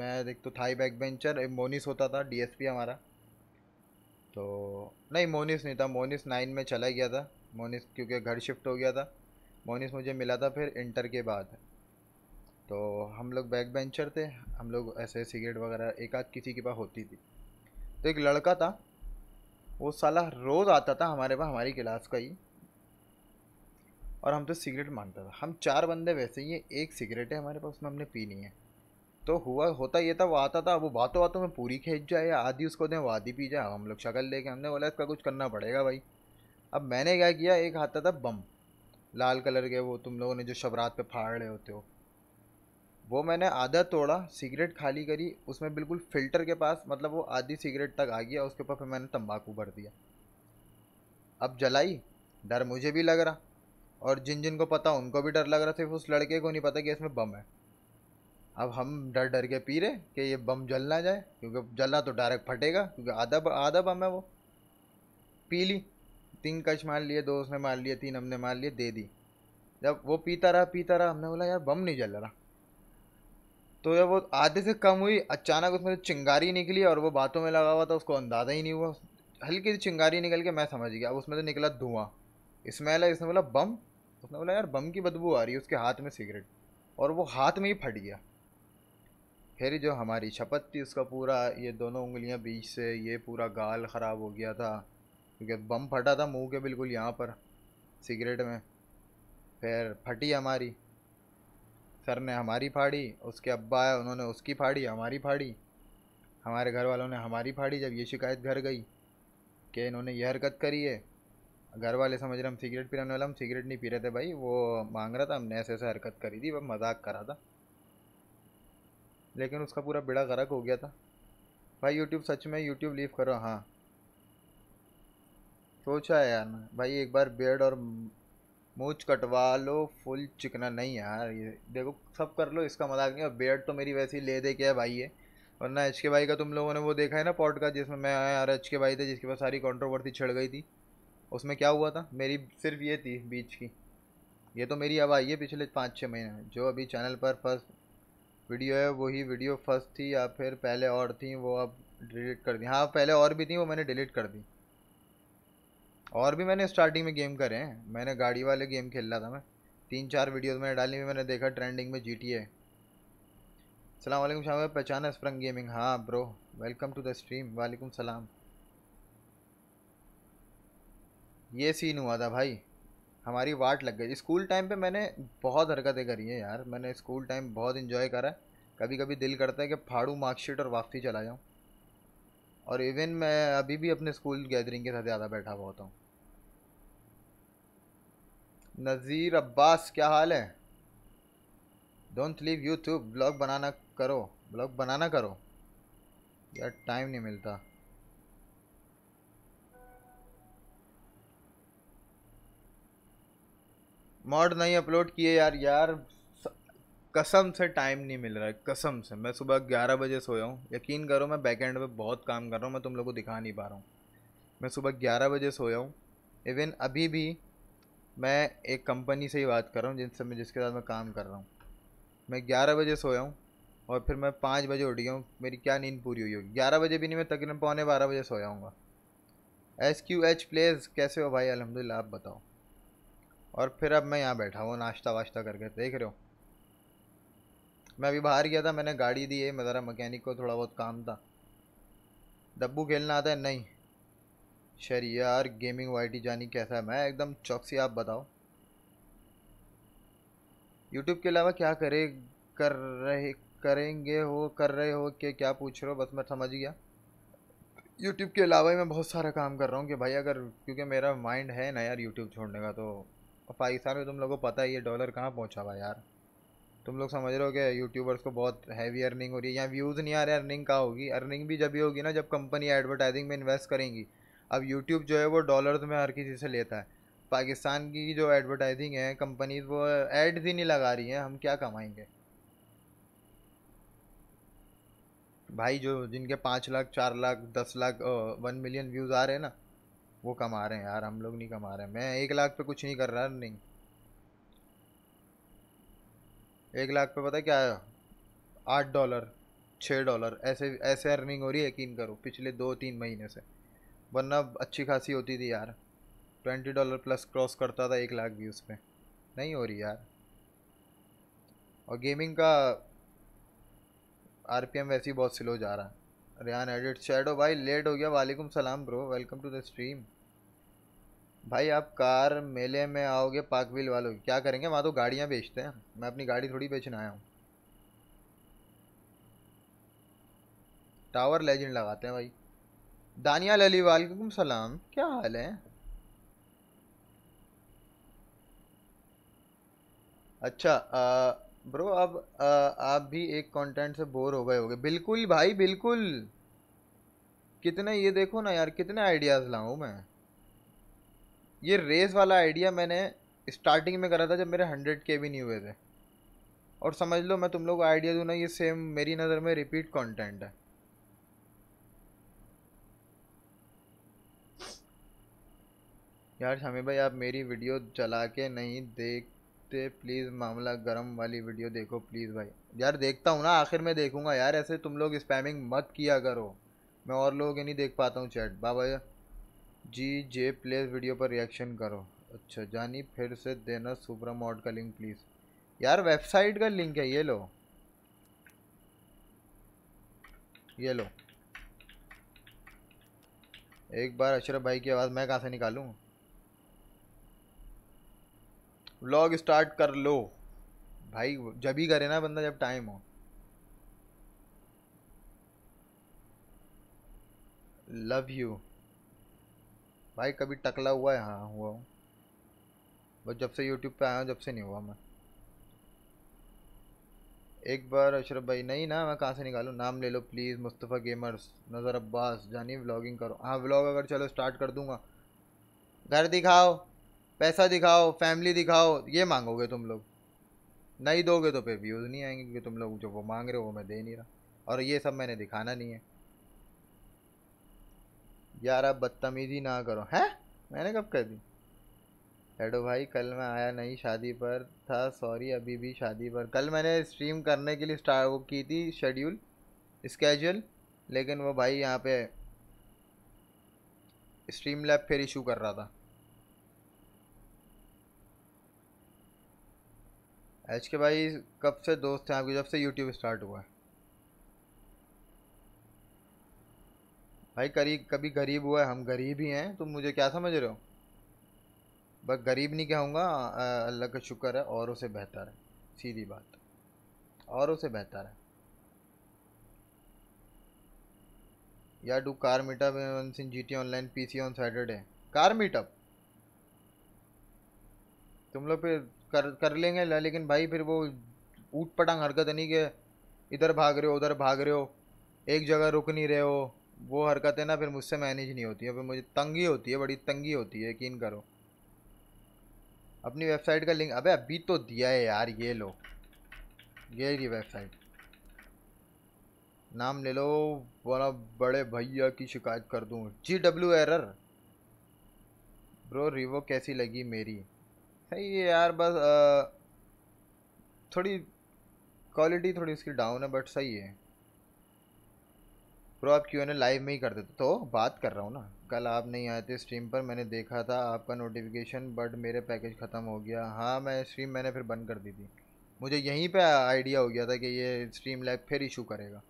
A: मैं एक तो थाई बैक बेंचर मोनिस होता था डीएसपी हमारा तो नहीं मोनिस नहीं था मोनिस नाइन में चला गया था मोनिस क्योंकि घर शिफ्ट हो गया था मोनिस मुझे मिला था फिर इंटर के बाद तो हम लोग बैक बेंचर थे हम लोग ऐसे सिगरेट वगैरह एक आध किसी के पास होती थी तो एक लड़का था वो साला रोज़ आता था हमारे पास हमारी क्लास का ही और हम तो सिगरेट मांगता था हम चार बंदे वैसे ही हैं एक सिगरेट है हमारे पास उसमें हमने पी नहीं है तो हुआ होता ये था वो आता था वो बातों बातों में पूरी खींच जाए या आधी उसको दें वो आधी पी जाए हम लोग शक्ल लेके हमने बोला इसका कुछ करना पड़ेगा भाई अब मैंने क्या किया एक आता था बम लाल कलर के वो तुम लोगों ने जो शबरात पे फाड़ रहे होते हो वो मैंने आधा तोड़ा सिगरेट खाली करी उसमें बिल्कुल फ़िल्टर के पास मतलब वो आधी सिगरेट तक आ गया उसके ऊपर फिर मैंने तंबाकू भर दिया अब जलाई डर मुझे भी लग रहा और जिन जिन को पता उनको भी डर लग रहा सिर्फ उस लड़के को नहीं पता कि इसमें बम है अब हम डर डर के पी रहे कि ये बम जल ना जाए क्योंकि जलना तो डायरेक्ट फटेगा क्योंकि आधा आधा बम है वो पी ली तीन कश मार लिए दो उसने मार लिए तीन हमने मार लिए दे दी जब वो पीता रहा पीता रहा हमने बोला यार बम नहीं जल रहा तो जब वो आधे से कम हुई अचानक उसमें से चिंगारी निकली और वो बातों में लगा हुआ था उसको अंदाज़ा ही नहीं हुआ हल्की सी चिंगारी निकल के मैं समझ गया अब उसमें से निकला धुआं स्मेल है इसने बोला बम उसने बोला यार बम की बदबू आ रही है उसके हाथ में सिगरेट और वो हाथ में ही फट गया फिर जो हमारी शपथ थी उसका पूरा ये दोनों उंगलियां बीच से ये पूरा गाल ख़राब हो गया था क्योंकि बम फटा था मुंह के बिल्कुल यहाँ पर सिगरेट में फिर फटी हमारी सर ने हमारी फाड़ी उसके अब्बा है उन्होंने उसकी फाड़ी हमारी फाड़ी हमारे घर वालों ने हमारी फाड़ी जब ये शिकायत घर गई कि इन्होंने ये हरकत करी है घर वाले समझ रहे हम सिगरेट पिलाने वाला हम सिगरेट नहीं पी रहे थे भाई वो मांग रहा था हमने ऐसे ऐसे हरकत करी थी वह मजाक करा था लेकिन उसका पूरा बेड़ा गरक हो गया था भाई यूट्यूब सच में यूट्यूब लीव करो हाँ सोचा है यार मैं भाई एक बार बेड और मूछ कटवा लो फुल चिकना नहीं यार ये देखो सब कर लो इसका मजाक नहीं और बेड तो मेरी वैसे ही ले दे के है भाई है वरना एच के भाई का तुम लोगों ने वो देखा है ना पॉट का जिसमें मैं आया यार एच के भाई थे जिसके पास सारी कॉन्ट्रोवर्सी छिड़ गई थी उसमें क्या हुआ था मेरी सिर्फ ये थी बीच की ये तो मेरी अब आई है पिछले पाँच छः महीने में जो अभी चैनल पर फर्स्ट वीडियो है वही वीडियो फर्स्ट थी या फिर पहले और थी वो अब डिलीट कर दी हाँ पहले और भी थी वो मैंने डिलीट कर दी और भी मैंने स्टार्टिंग में गेम करे हैं मैंने गाड़ी वाले गेम खेल रहा था मैं तीन चार वीडियोज मैंने डाली मैंने देखा ट्रेंडिंग में जी टी ए सलाम वालेकुम शाह पहचान है स्प्रंग गेमिंग हाँ bro welcome to the stream वालेकुम सलाम ये सीन हुआ था भाई हमारी वाट लग गई स्कूल टाइम पे मैंने बहुत हरकतें करी हैं यार मैंने स्कूल टाइम बहुत इन्जॉय करा है कभी कभी दिल करता है कि फाड़ू मार्कशीट और वापसी चला जाऊँ और इवन मैं अभी भी अपने स्कूल गैदरिंग के साथ ज़्यादा बैठा हुआ होता हूँ नज़ीर अब्बास क्या हाल है डोंट लीव यूट्यूब ब्लॉग बनाना करो ब्लॉग बनाना करो यार टाइम नहीं मिलता मॉड नहीं अपलोड किए यार यार कसम से टाइम नहीं मिल रहा है कसम से मैं सुबह ग्यारह बजे सोया हूँ यकीन करो मैं बैक एंड पे बहुत काम कर रहा हूँ मैं तुम लोग को दिखा नहीं पा रहा हूँ मैं सुबह ग्यारह बजे सोया हूँ इवन अभी भी मैं एक कंपनी से ही बात कर रहा हूँ जिनसे मैं जिसके साथ मैं काम कर रहा हूँ मैं ग्यारह बजे सोया हूँ और फिर मैं पाँच बजे उठ गया हूँ मेरी क्या नींद पूरी हुई होगी ग्यारह बजे भी नहीं मैं तकरीबन पौने बारह बजे सोया हूँ एस क्यू एच प्लेस कैसे हो भाई अलहमदिल्ला आप बताओ और फिर अब मैं यहाँ बैठा हुआ नाश्ता वाश्ता करके देख रहे हो मैं अभी बाहर गया था मैंने गाड़ी दी है मैं ज़रा मकैनिक को थोड़ा बहुत काम था डब्बू खेलना आता है नहीं यार गेमिंग वाइटी जानी कैसा है मैं एकदम चौकसी आप बताओ यूट्यूब के अलावा क्या करे कर रहे करेंगे हो कर रहे हो के क्या पूछ रहे हो बस मैं समझ गया यूट्यूब के अलावा ही मैं बहुत सारा काम कर रहा हूँ कि भाई अगर क्योंकि मेरा माइंड है ना यार यूट्यूब छोड़ने का तो पाकिस्तान में तुम लोगों को पता ही है डॉलर कहाँ पहुँचा हुआ यार तुम लोग समझ रहे हो कि यूट्यूबर्स को बहुत हैवी अर्निंग हो रही है यहाँ व्यूज़ नहीं आ रहे अर्निंग कहाँ होगी अर्निंग भी जब ही होगी ना जब कंपनी एडवर्टाइजिंग में इन्वेस्ट करेंगी अब यूट्यूब जो है वो डॉलर में हर किसी से लेता है पाकिस्तान की जो एडवर्टाइजिंग है कंपनीज वो एड्स ही नहीं लगा रही हैं हम क्या कमाएंगे भाई जो जिनके पाँच लाख चार लाख दस लाख वन मिलियन व्यूज़ आ रहे हैं ना वो कमा रहे हैं यार हम लोग नहीं कमा रहे हैं मैं एक लाख पे कुछ नहीं कर रहा नहीं एक लाख पे पता क्या आठ डॉलर छः डॉलर ऐसे ऐसे अर्निंग हो रही है यकीन करो पिछले दो तीन महीने से वरना अच्छी खासी होती थी यार ट्वेंटी डॉलर प्लस क्रॉस करता था एक लाख व्यूज़ पे नहीं हो रही यार और गेमिंग का आर एम वैसे ही बहुत स्लो जा रहा है रेहान एडिट शेडो भाई लेट हो गया वालेकुम सलाम bro welcome to the stream भाई आप कार मेले में आओगे पाकविल वालों क्या करेंगे वहाँ तो गाड़ियाँ बेचते हैं मैं अपनी गाड़ी थोड़ी बेचने आया हूँ टावर लेजेंड लगाते हैं भाई दानियाल अली वालेकुम सलाम क्या हाल है अच्छा आ, ब्रो अब आ, आप भी एक कंटेंट से बोर हो गए होगे बिल्कुल भाई बिल्कुल कितने ये देखो ना यार कितने आइडियाज़ लाऊं मैं ये रेस वाला आइडिया मैंने स्टार्टिंग में करा था जब मेरे हंड्रेड के भी नहीं हुए थे और समझ लो मैं तुम लोग आइडिया दूँ ना ये सेम मेरी नज़र में रिपीट कंटेंट है यार शमी भाई आप मेरी वीडियो चला के नहीं देखते प्लीज़ मामला गरम वाली वीडियो देखो प्लीज़ भाई यार देखता हूँ ना आखिर में देखूँगा यार ऐसे तुम लोग स्पैमिंग मत किया करो मैं और लोगों के नहीं देख पाता हूँ चैट बाबा जी जे प्लेस वीडियो पर रिएक्शन करो अच्छा जानी फिर से देना सुपरा मॉड का लिंक प्लीज़ यार वेबसाइट का लिंक है ये लो ये लो एक बार अशरफ भाई की आवाज़ मैं कहाँ से निकालूँ व्लॉग स्टार्ट कर लो भाई जब ही करे ना बंदा जब टाइम हो लव यू भाई कभी टकला हुआ है हाँ हुआ हूँ बस जब से यूट्यूब पे आया हूँ जब से नहीं हुआ मैं एक बार अशरफ भाई नहीं ना मैं कहाँ से निकालू नाम ले लो प्लीज़ मुस्तफ़ा गेमर्स नज़र अब्बास जानिए व्लॉगिंग करो हाँ व्लॉग अगर चलो स्टार्ट कर दूँगा घर दिखाओ पैसा दिखाओ फैमिली दिखाओ ये मांगोगे तुम लोग नहीं दोगे तो फिर व्यूज़ नहीं आएंगे क्योंकि तुम लोग जो वो मांग रहे हो वो मैं दे नहीं रहा और ये सब मैंने दिखाना नहीं है यार आप बदतमीजी ना करो हैं मैंने कब कर दी हेडो भाई कल मैं आया नहीं शादी पर था सॉरी अभी भी शादी पर कल मैंने स्ट्रीम करने के लिए स्टार्ट वो की थी शेड्यूल स्केजल लेकिन वो भाई यहाँ पे स्ट्रीम लैब फिर इशू कर रहा था एच के भाई कब से दोस्त हैं आपके जब से यूट्यूब स्टार्ट हुआ है भाई करीब कभी गरीब हुआ है हम गरीब ही हैं तुम मुझे क्या समझ रहे हो बस गरीब नहीं कहूँगा अल्लाह का शुक्र है और उसे बेहतर है सीधी बात और उसे बेहतर है या do car meetup Singh G T online P C on Saturday car meetup तुम लोग फिर कर कर लेंगे लेकिन भाई फिर वो ऊट पटांग हरकत नहीं के इधर भाग रहे हो उधर भाग रहे हो एक जगह रुक नहीं रहे हो वो हरकतें ना फिर मुझसे मैनेज नहीं होती है फिर मुझे तंगी होती है बड़ी तंगी होती है यकीन करो अपनी वेबसाइट का लिंक अबे अभी तो दिया है यार ये लो ये रही वेबसाइट नाम ले लो बोला बड़े भैया की शिकायत कर दूँ जी डब्ल्यू एरर ब्रो रिवो कैसी लगी मेरी है ये यार बस आ, थोड़ी क्वालिटी थोड़ी उसकी डाउन है बट सही है प्रो आप क्यों एन लाइव में ही कर देते तो बात कर रहा हूँ ना कल आप नहीं आए थे स्ट्रीम पर मैंने देखा था आपका नोटिफिकेशन बट मेरे पैकेज ख़त्म हो गया हाँ मैं स्ट्रीम मैंने फिर बंद कर दी थी मुझे यहीं पे आइडिया हो गया था कि ये स्ट्रीम लाइव फिर इशू करेगा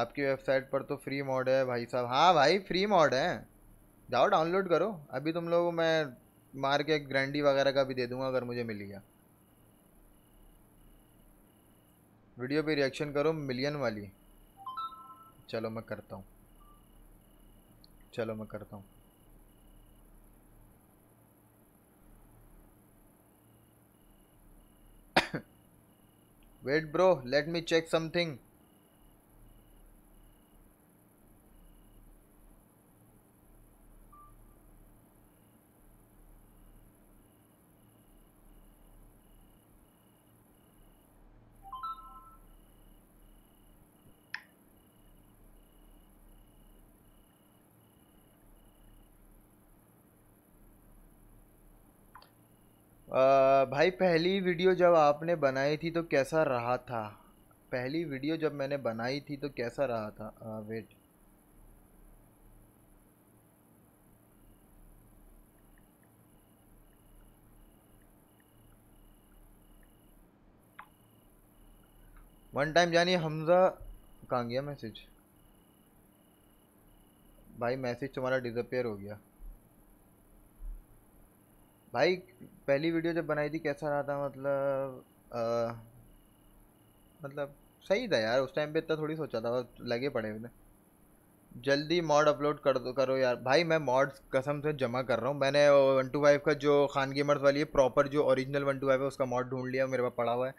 A: आपकी वेबसाइट पर तो फ्री मॉड है भाई साहब हाँ भाई फ्री मॉड है जाओ डाउनलोड करो अभी तुम लोग मैं मार के ग्रैंडी वगैरह का भी दे दूंगा अगर मुझे मिल गया वीडियो पे रिएक्शन करो मिलियन वाली चलो मैं करता हूँ चलो मैं करता हूँ wait bro let me check something भाई पहली वीडियो जब आपने बनाई थी तो कैसा रहा था पहली वीडियो जब मैंने बनाई थी तो कैसा रहा था आ, वेट वन टाइम जानिए हमजा कहाँ गया मैसेज भाई मैसेज तुम्हारा डिज़पेयर हो गया भाई पहली वीडियो जब बनाई थी कैसा रहा था मतलब आ, मतलब सही था यार उस टाइम पे इतना थोड़ी सोचा था लगे पड़े हुए जल्दी मॉड अपलोड कर दो करो यार भाई मैं मॉड्स कसम से जमा कर रहा हूँ मैंने वन टू फाइव का जो खान मर्द वाली है प्रॉपर जो ओरिजिनल वन टू फाइव है उसका मॉड ढूंढ लिया मेरे पास पड़ा हुआ है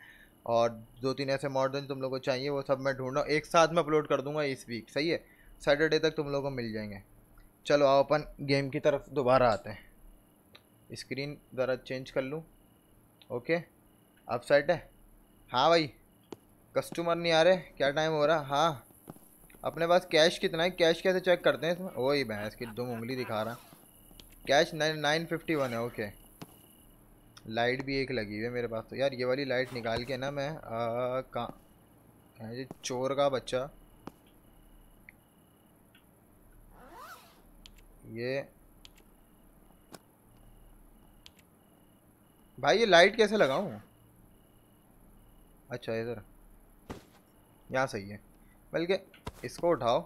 A: और दो तीन ऐसे मॉड जो तुम लोग को चाहिए वो सब मैं ढूंढ रहा हूँ एक साथ में अपलोड कर दूंगा इस वीक सही है सैटरडे तक तुम लोग को मिल जाएंगे चलो आओ अपन गेम की तरफ दोबारा आते हैं स्क्रीन ज़रा चेंज कर लूँ ओके अब सेट है हाँ भाई कस्टमर नहीं आ रहे क्या टाइम हो रहा हाँ अपने पास कैश कितना है कैश कैसे चेक करते हैं इसमें वही भैंस इसकी दो उंगली दिखा रहा cash nine nine fifty one है ओके लाइट भी एक लगी हुई है मेरे पास तो यार ये वाली लाइट निकाल के ना मैं कहाँ ये चोर का बच्चा ये भाई ये लाइट कैसे लगाऊं अच्छा इधर यहाँ सही है बल्कि इसको उठाओ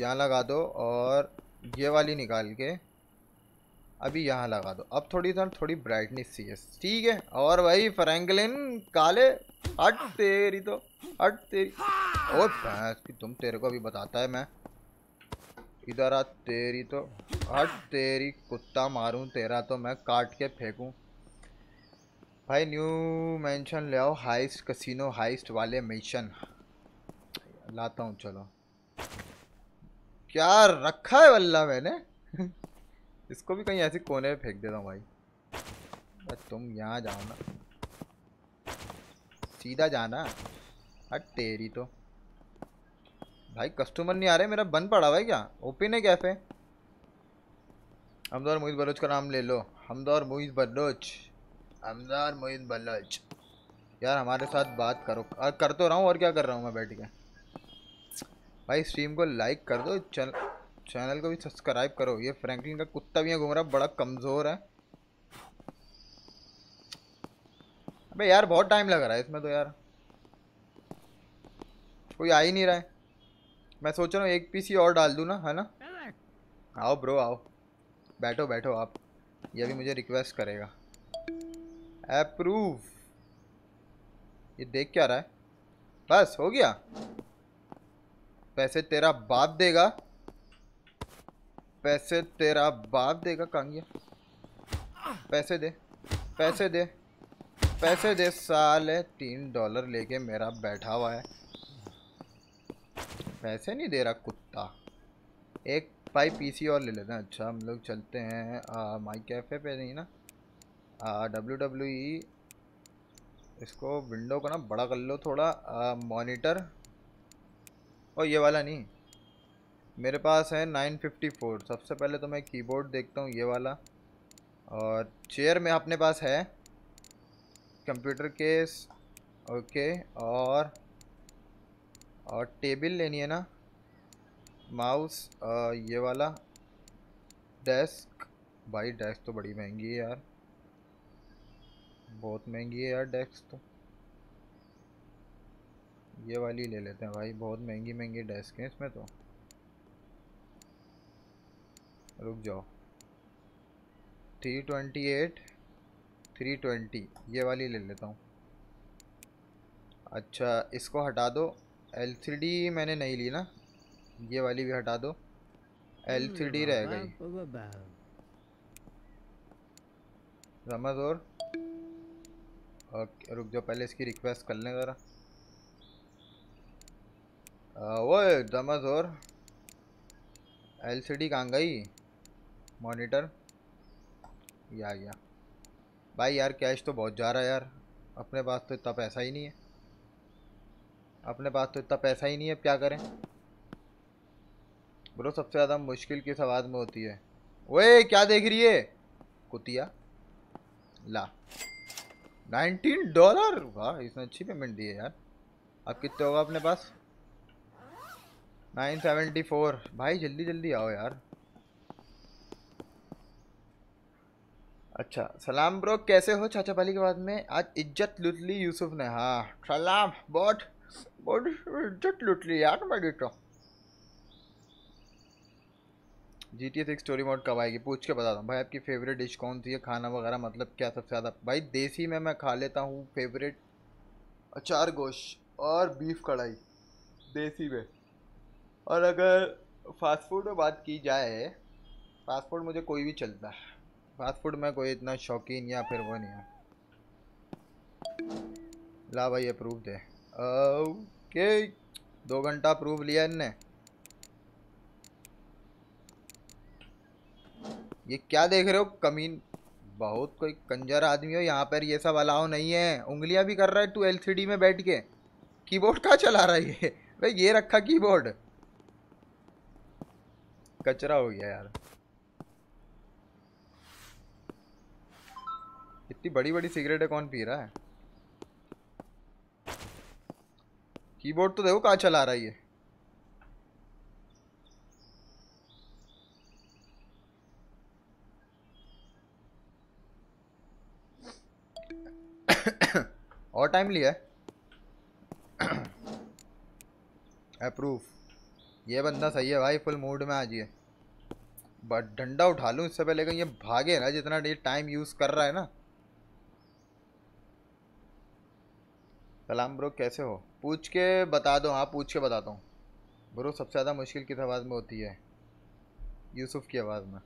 A: यहाँ लगा दो और ये वाली निकाल के अभी यहाँ लगा दो अब थोड़ी सर थोड़ी ब्राइटनेस है ठीक है और भाई फ्रैंकलिन काले हट तेरी तो हट तेरी और तुम तेरे को अभी बताता है मैं इधर आ तेरी तो हट तेरी कुत्ता मारूं तेरा तो मैं काट के फेंकूं भाई न्यू मेंशन ले आओ हाइस्ट कसिनो हाइस्ट वाले मिशन लाता हूँ चलो क्या रखा है वल्ला मैंने इसको भी कहीं ऐसे कोने में फेंक देता हूँ भाई तुम यहाँ जाओ ना सीधा जाना हट तेरी तो भाई कस्टमर नहीं आ रहे मेरा बंद पड़ा भाई क्या ओपन है कैफ़े हमदार मोहित बलोच का नाम ले लो हमदार मोहित बलोच हमदार मोहित बलोच यार हमारे साथ बात करो कर तो रहा हूँ और क्या कर रहा हूँ मैं बैठ के भाई स्ट्रीम को लाइक कर दो चैनल चैनल को भी सब्सक्राइब करो ये फ्रैंकलिन का कुत्ता भी घूम रहा बड़ा कमज़ोर है अबे यार बहुत टाइम लग रहा है इसमें तो यार कोई आ ही नहीं रहा है मैं सोच रहा हूँ एक पीसी और डाल दूँ ना है ना आओ ब्रो आओ बैठो बैठो आप ये भी मुझे रिक्वेस्ट करेगा अप्रूव ये देख क्या रहा है बस हो गया पैसे तेरा बाप देगा पैसे तेरा बाप देगा कांगिया पैसे दे पैसे दे पैसे दे साल है तीन डॉलर लेके मेरा बैठा हुआ है पैसे नहीं दे रहा कुत्ता एक भाई पीसी और ले लेते हैं अच्छा हम लोग चलते हैं माई कैफ़े पे नहीं ना डब्ल्यू डब्ल्यू e, इसको विंडो को ना बड़ा कर लो थोड़ा मॉनिटर और ये वाला नहीं मेरे पास है 954 सबसे पहले तो मैं कीबोर्ड देखता हूँ ये वाला और चेयर में अपने पास है कंप्यूटर केस ओके और और टेबल लेनी है ना माउस ये वाला डेस्क भाई डेस्क तो बड़ी महंगी है यार बहुत महंगी है यार डेस्क तो ये वाली ले लेते हैं भाई बहुत महंगी महंगी डेस्क है इसमें तो रुक जाओ three twenty eight three twenty ये वाली ले लेता हूँ अच्छा इसको हटा दो डी मैंने नहीं ली ना ये वाली भी हटा दो एल डी रह गई रमज और ओके रुक जाओ पहले इसकी रिक्वेस्ट कर लें ज़रा वो रमज और डी कहाँ गई मोनीटर या या भाई यार कैश तो बहुत जा रहा है यार अपने पास तो इतना पैसा ही नहीं है अपने पास तो इतना पैसा ही नहीं है क्या करें ब्रो सबसे ज़्यादा मुश्किल किस आवाज़ में होती है ओए क्या देख रही है कुतिया ला नाइनटीन डॉलर वाह इसने अच्छी पेमेंट दी है यार अब कितने होगा अपने पास नाइन सेवेंटी फोर भाई जल्दी जल्दी आओ यार अच्छा सलाम ब्रो कैसे हो चाचा पाली के बाद में आज इज्जत लुट ली यूसुफ ने हाँ सलाम बॉट बॉडी यार तो G T six story mode कब आएगी पूछ के बता दूँ भाई आपकी फेवरेट डिश कौन सी है खाना वगैरह मतलब क्या सबसे ज़्यादा भाई देसी में मैं खा लेता हूँ फेवरेट अचार गोश और बीफ कढ़ाई देसी में और अगर फास्ट फूड में बात की जाए फास्ट फूड मुझे कोई भी चलता है फास्ट फूड में कोई इतना शौकीन या फिर वो नहीं है ला भाई अप्रूव दे ओके दो घंटा प्रूफ लिया इनने ये क्या देख रहे हो कमीन बहुत कोई कंजर आदमी हो यहाँ पर ये सब अलाव नहीं है उंगलियाँ भी कर रहा है तू एलसीडी में बैठ के कीबोर्ड कहाँ चला रहा है ये भाई ये रखा कीबोर्ड कचरा हो गया यार इतनी बड़ी बड़ी सिगरेटें कौन पी रहा है कीबोर्ड तो देखो कहाँ चला रहा है ये और टाइम लिया है अप्रूव ये बंदा सही है भाई फुल मूड में आ जाइए बट डंडा उठा लूँ इससे पहले कहीं ये भागे ना जितना ये टाइम यूज़ कर रहा है ना सलाम ब्रो कैसे हो पूछ के बता दो हाँ पूछ के बताता हूँ ब्रो सबसे ज़्यादा मुश्किल किस आवाज़ में होती है यूसुफ की आवाज़ में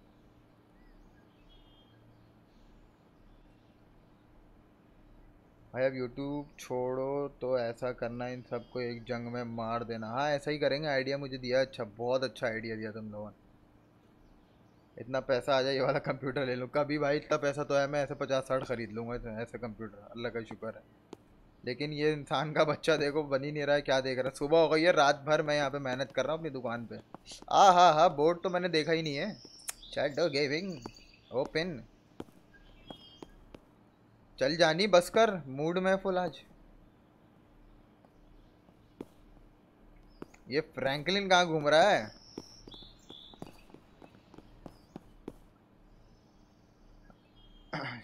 A: भाई अब यूट्यूब छोड़ो तो ऐसा करना इन सबको एक जंग में मार देना हाँ ऐसा ही करेंगे आइडिया मुझे दिया अच्छा बहुत अच्छा आइडिया दिया तुम लोगों ने इतना पैसा आ जाए ये वाला कंप्यूटर ले लूँ कभी भाई इतना पैसा तो है मैं ऐसे पचास साठ खरीद लूँगा ऐसे कंप्यूटर अल्लाह का शुक्र है लेकिन ये इंसान का बच्चा देखो बन ही नहीं रहा है क्या देख रहा है सुबह हो गई है रात भर मैं यहाँ पे मेहनत कर रहा हूँ अपनी दुकान पे आ हाँ हाँ बोर्ड तो मैंने देखा ही नहीं है चैट गेविंग पिन चल जानी बस कर मूड में फुल आज ये फ्रैंकलिन कहाँ घूम रहा है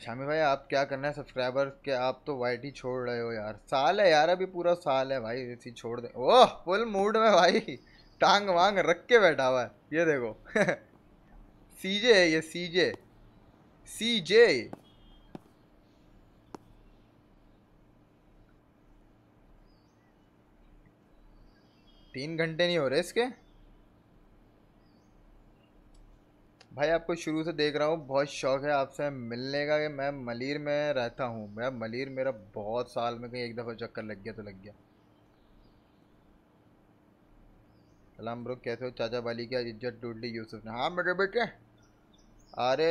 A: शामी भाई आप क्या करना है सब्सक्राइबर के आप तो ही छोड़ रहे हो यार साल है यार अभी पूरा साल है भाई इसी छोड़ दे ओह फुल मूड में भाई टांग वांग रख के बैठा हुआ है ये देखो सीजे है ये सीजे सीजे तीन घंटे नहीं हो रहे इसके भाई आपको शुरू से देख रहा हूँ बहुत शौक है आपसे मिलने का कि मैं मलिर में रहता हूँ मैं मलिर मेरा बहुत साल में कहीं एक दफ़ा चक्कर लग गया तो लग गया सलाम ब्रो कैसे हो चाचा बाली क्या इज्जत टूट ली यूसुफ ने हाँ मेरे बेटे अरे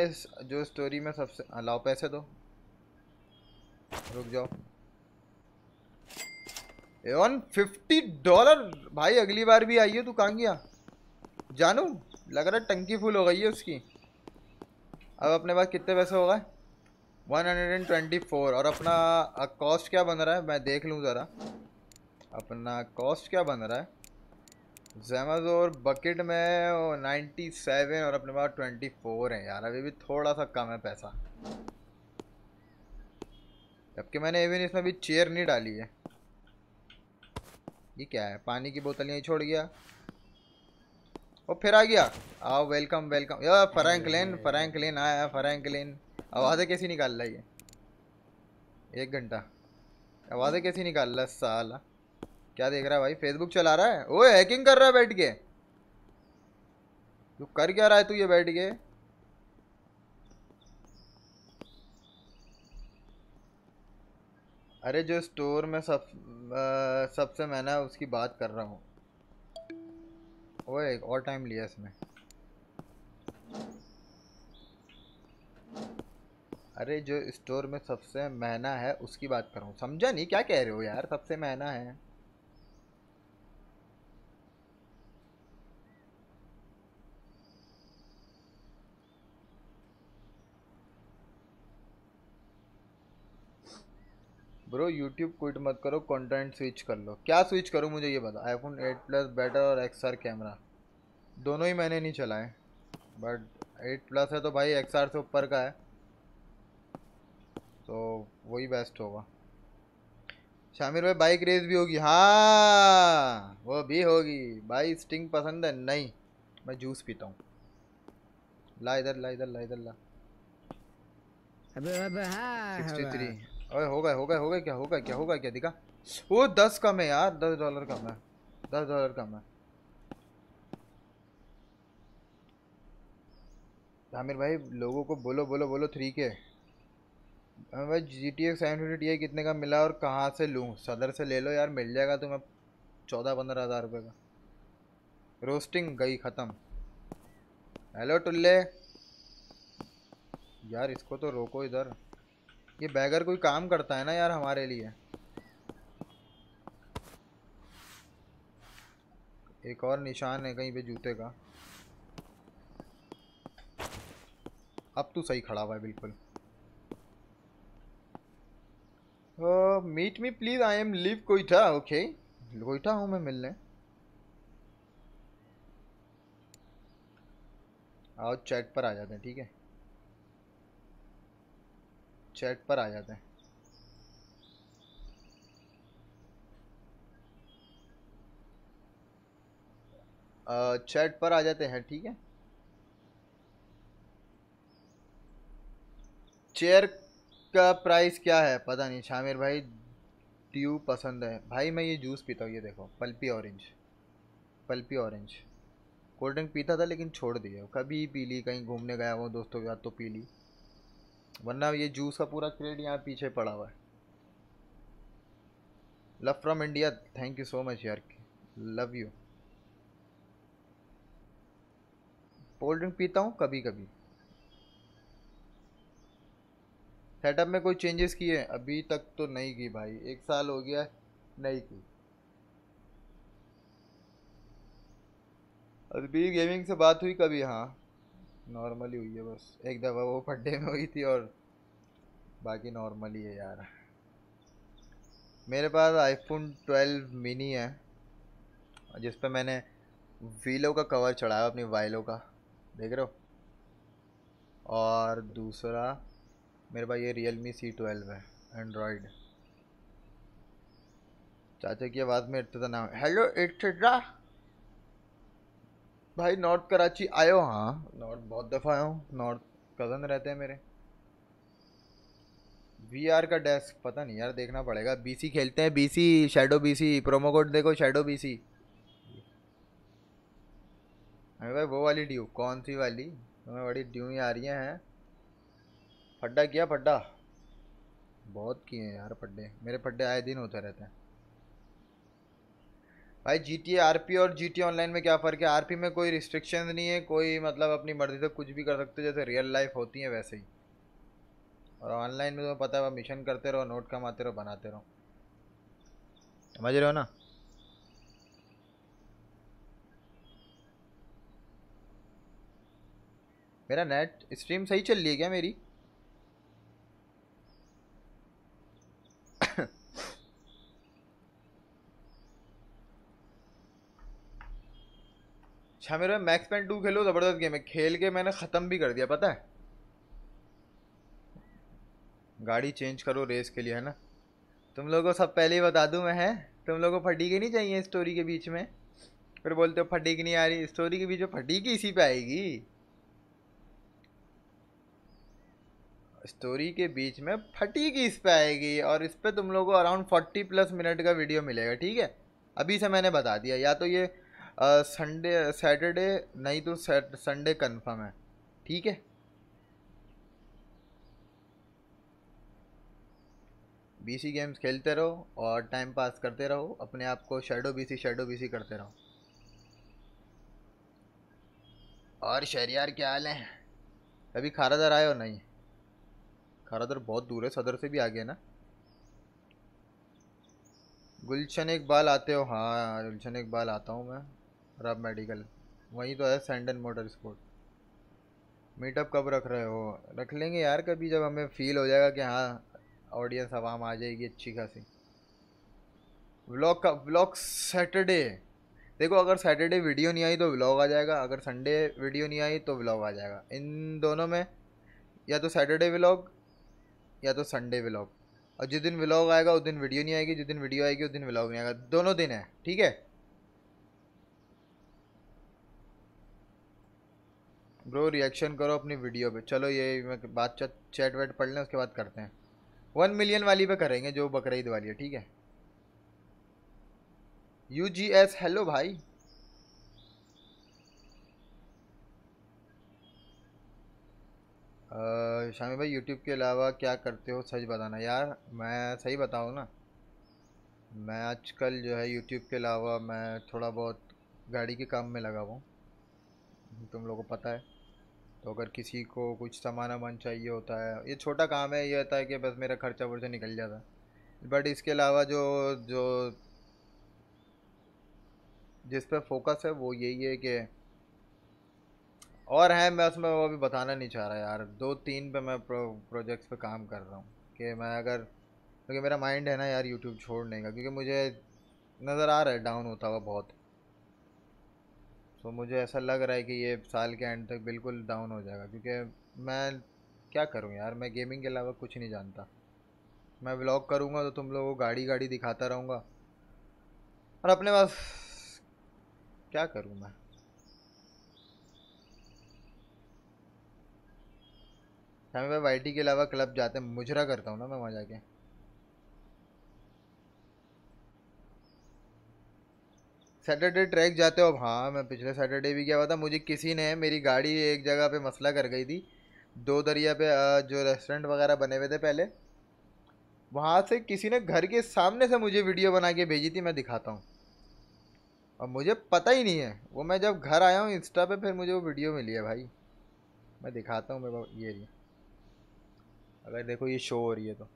A: जो स्टोरी में सबसे लाओ पैसे दो रुक जाओ एवन फिफ्टी डॉलर भाई अगली बार भी आइए तू कहाँ गया जानू लग रहा है टंकी फुल हो गई है उसकी अब अपने पास कितने पैसे हो गए one hundred and twenty four और अपना कॉस्ट क्या बन रहा है मैं देख लूँ ज़रा अपना कॉस्ट क्या बन रहा है जैमाजोर बकेट में नाइन्टी सेवन और अपने पास ट्वेंटी फोर है यार अभी भी थोड़ा सा कम है पैसा जबकि मैंने इवन इसमें भी चेयर नहीं डाली है ये क्या है पानी की बोतल यहीं छोड़ गया वो फिर आ गया आओ वेलकम वेलकम यार फ्रैंकलिन फ्रैंकलिन आया फ्रैंकलिन आवाज़ें कैसी निकाल रहा ये एक घंटा आवाज़ें कैसी निकाल रहा साला क्या देख रहा है भाई फेसबुक चला रहा है ओए हैकिंग कर रहा है बैठ के तू कर क्या रहा है तू ये बैठ के अरे जो स्टोर में सब सबसे मैं ना उसकी बात कर रहा हूँ ओए ऑल टाइम लिया इसमें अरे जो स्टोर में सबसे महंगा है उसकी बात हूँ समझा नहीं क्या कह रहे हो यार सबसे महंगा है ब्रो यूट्यूब क्विट मत करो कंटेंट स्विच कर लो क्या स्विच करो मुझे ये बता आईफोन 8 प्लस बेटर और एक्स कैमरा दोनों ही मैंने नहीं चलाए बट 8 प्लस है तो भाई एक्स से ऊपर का है तो वही बेस्ट होगा शामिर भाई बाइक रेस भी होगी हाँ वो भी होगी भाई स्टिंग पसंद है नहीं मैं जूस पीता हूँ ला इधर ला इधर ला इधर ला अबे अबे हाँ 63 अरे हो गए हो गए हो गए क्या हो गए क्या हो गए क्या दिखा वो दस कम है यार दस डॉलर कम है दस डॉलर कम है आमिर भाई लोगों को बोलो बोलो बोलो थ्री के आमिर भाई G T X seven fifty T कितने का मिला और कहाँ से लूँ सदर से ले लो यार मिल जाएगा तुम्हें चौदह पंद्रह हज़ार रुपये का रोस्टिंग गई ख़त्म हेलो टुल्ले यार इसको तो रोको इधर ये बैगर कोई काम करता है ना यार हमारे लिए एक और निशान है कहीं पे जूते का अब तो सही खड़ा हुआ है बिल्कुल meet me please I am live Quetta okay Quetta हूँ मैं मिलने आओ चैट पर आ जाते हैं ठीक है चैट पर आ जाते हैं चैट पर आ जाते हैं ठीक है चेयर का प्राइस क्या है पता नहीं शामिर भाई ट्यू पसंद है भाई मैं ये जूस पीता हूँ ये देखो pulpy orange pulpy orange cold drink पीता था लेकिन छोड़ दिया कभी पी ली कहीं घूमने गया हुआ दोस्तों के साथ तो पी ली वरना ये जूस का पूरा क्रेड यहाँ पीछे पड़ा हुआ है love from India thank you so much यार लव यू कोल्ड ड्रिंक पीता हूँ कभी कभी सेटअप में कोई चेंजेस किए अभी तक तो नहीं की भाई एक साल हो गया नहीं की अभी गेमिंग से बात हुई कभी हाँ नॉर्मली हुई है बस एक दफ़ा वो पड्डे में हुई थी और बाकी नॉर्मली है यार मेरे पास आईफोन 12 मिनी है जिस पर मैंने वीलो का कवर चढ़ाया अपनी वाइलो का देख रहे हो और दूसरा मेरे पास ये रियल मी सी ट्वेल्व है एंड्रॉयड चाचा की आवाज़ में इतना नाम हेलो इट्रा भाई नॉर्थ कराची आयो हाँ नॉर्थ बहुत दफ़ा आया हूँ नॉर्थ कज़न रहते हैं मेरे वी आर का डेस्क पता नहीं यार देखना पड़ेगा बीसी खेलते हैं BC shadow BC promo code देखो शेडो बीसी अरे भाई वो वाली ड्यू कौन सी वाली तुम्हें बड़ी ड्यू ही आ रही हैं फड्डा किया फड्डा बहुत किए हैं यार फड्डे मेरे फड्डे आए दिन होते रहते हैं भाई जी टी पी और जी टी ऑनलाइन में क्या फ़र्क है पी में कोई रिस्ट्रिक्शन नहीं है कोई मतलब अपनी मर्ज़ी से कुछ भी कर सकते हो जैसे रियल लाइफ होती है वैसे ही और ऑनलाइन में तो पता है मिशन करते रहो नोट कमाते रहो बनाते रहो समझ रहे हो ना मेरा नेट स्ट्रीम सही चल रही है क्या मेरी अच्छा, मेरे मैक्स पेन टू खेलो ज़बरदस्त गेम है खेल के मैंने ख़त्म भी कर दिया पता है गाड़ी चेंज करो रेस के लिए है ना तुम लोगों को सब पहले ही बता दूँ मैं है तुम लोगों को फटी के नहीं चाहिए स्टोरी के बीच में फिर बोलते हो फटीक नहीं आ रही स्टोरी के बीच में की इसी पे आएगी स्टोरी के बीच में फटीक इस पे आएगी और इस पर तुम लोगों को अराउंड फोर्टी प्लस मिनट का वीडियो मिलेगा ठीक है अभी से मैंने बता दिया या तो ये संडे सैटरडे नहीं तो संडे कंफर्म है ठीक है बीसी गेम्स खेलते रहो और टाइम पास करते रहो अपने आप को शेडो बीसी शेडो बीसी करते रहो
C: और शहरियार क्या हाल है
A: अभी खारादर आए हो नहीं खारादर बहुत दूर है सदर से भी आ गया ना गुलशन इकबाल आते हो हाँ गुलशन इकबाल आता हूँ मैं रब मेडिकल वहीं तो है सैंडन मोटर स्पोर्ट मीटअप कब रख रहे हो रख लेंगे यार कभी जब हमें फील हो जाएगा कि हाँ ऑडियंस आवाम आ जाएगी अच्छी खासी व्लॉग का व्लॉग सैटरडे देखो अगर सैटरडे वीडियो नहीं आई तो व्लॉग आ जाएगा अगर संडे वीडियो नहीं आई तो व्लॉग आ जाएगा इन दोनों में या तो सैटरडे व्लॉग या तो संडे व्लॉग और जिस दिन व्लॉग आएगा उस दिन वीडियो नहीं आएगी जिस दिन वीडियो आएगी उस दिन व्लॉग नहीं आएगा दोनों दिन है ठीक है ब्रो रिएक्शन करो अपनी वीडियो पे चलो ये बात चैट वैट पढ़ लें उसके बाद करते हैं वन मिलियन वाली पे करेंगे जो बकरीद वाली है ठीक है यू जी एस हेलो भाई शामी भाई यूट्यूब के अलावा क्या करते हो सच बताना यार मैं सही बताऊँ ना मैं आजकल जो है यूट्यूब के अलावा मैं थोड़ा बहुत गाड़ी के काम में लगा हुआ तुम लोगों को पता है तो अगर किसी को कुछ सामान वामान चाहिए होता है ये छोटा काम है ये होता है कि बस मेरा खर्चा वर्चा निकल जाता है बट इसके अलावा जो जो जिस पर फोकस है वो यही है कि और है मैं उसमें वो अभी बताना नहीं चाह रहा यार दो तीन पे मैं प्रो, प्रोजेक्ट्स पे काम कर रहा हूँ कि मैं अगर क्योंकि मेरा माइंड है ना यार यूट्यूब छोड़ने का क्योंकि मुझे नज़र आ रहा है डाउन होता हुआ बहुत सो तो so, मुझे ऐसा लग रहा है कि ये साल के एंड तक बिल्कुल डाउन हो जाएगा क्योंकि मैं क्या करूँ यार मैं गेमिंग के अलावा कुछ नहीं जानता मैं व्लॉग करूँगा तो तुम लोगों को गाड़ी गाड़ी दिखाता रहूँगा और अपने पास क्या करूँ मैं हमें भाई वाई के अलावा क्लब जाते हैं मुजरा करता हूँ ना मैं वहाँ जाके सैटरडे ट्रैक जाते हो अब हाँ मैं पिछले सैटरडे भी गया हुआ था मुझे किसी ने मेरी गाड़ी एक जगह पे मसला कर गई थी दो दरिया पे जो रेस्टोरेंट वगैरह बने हुए थे पहले वहाँ से किसी ने घर के सामने से मुझे वीडियो बना के भेजी थी मैं दिखाता हूँ और मुझे पता ही नहीं है वो मैं जब घर आया हूँ इंस्टा पे फिर मुझे वो वीडियो मिली है भाई मैं दिखाता हूँ ये रही अगर देखो ये शो हो रही है तो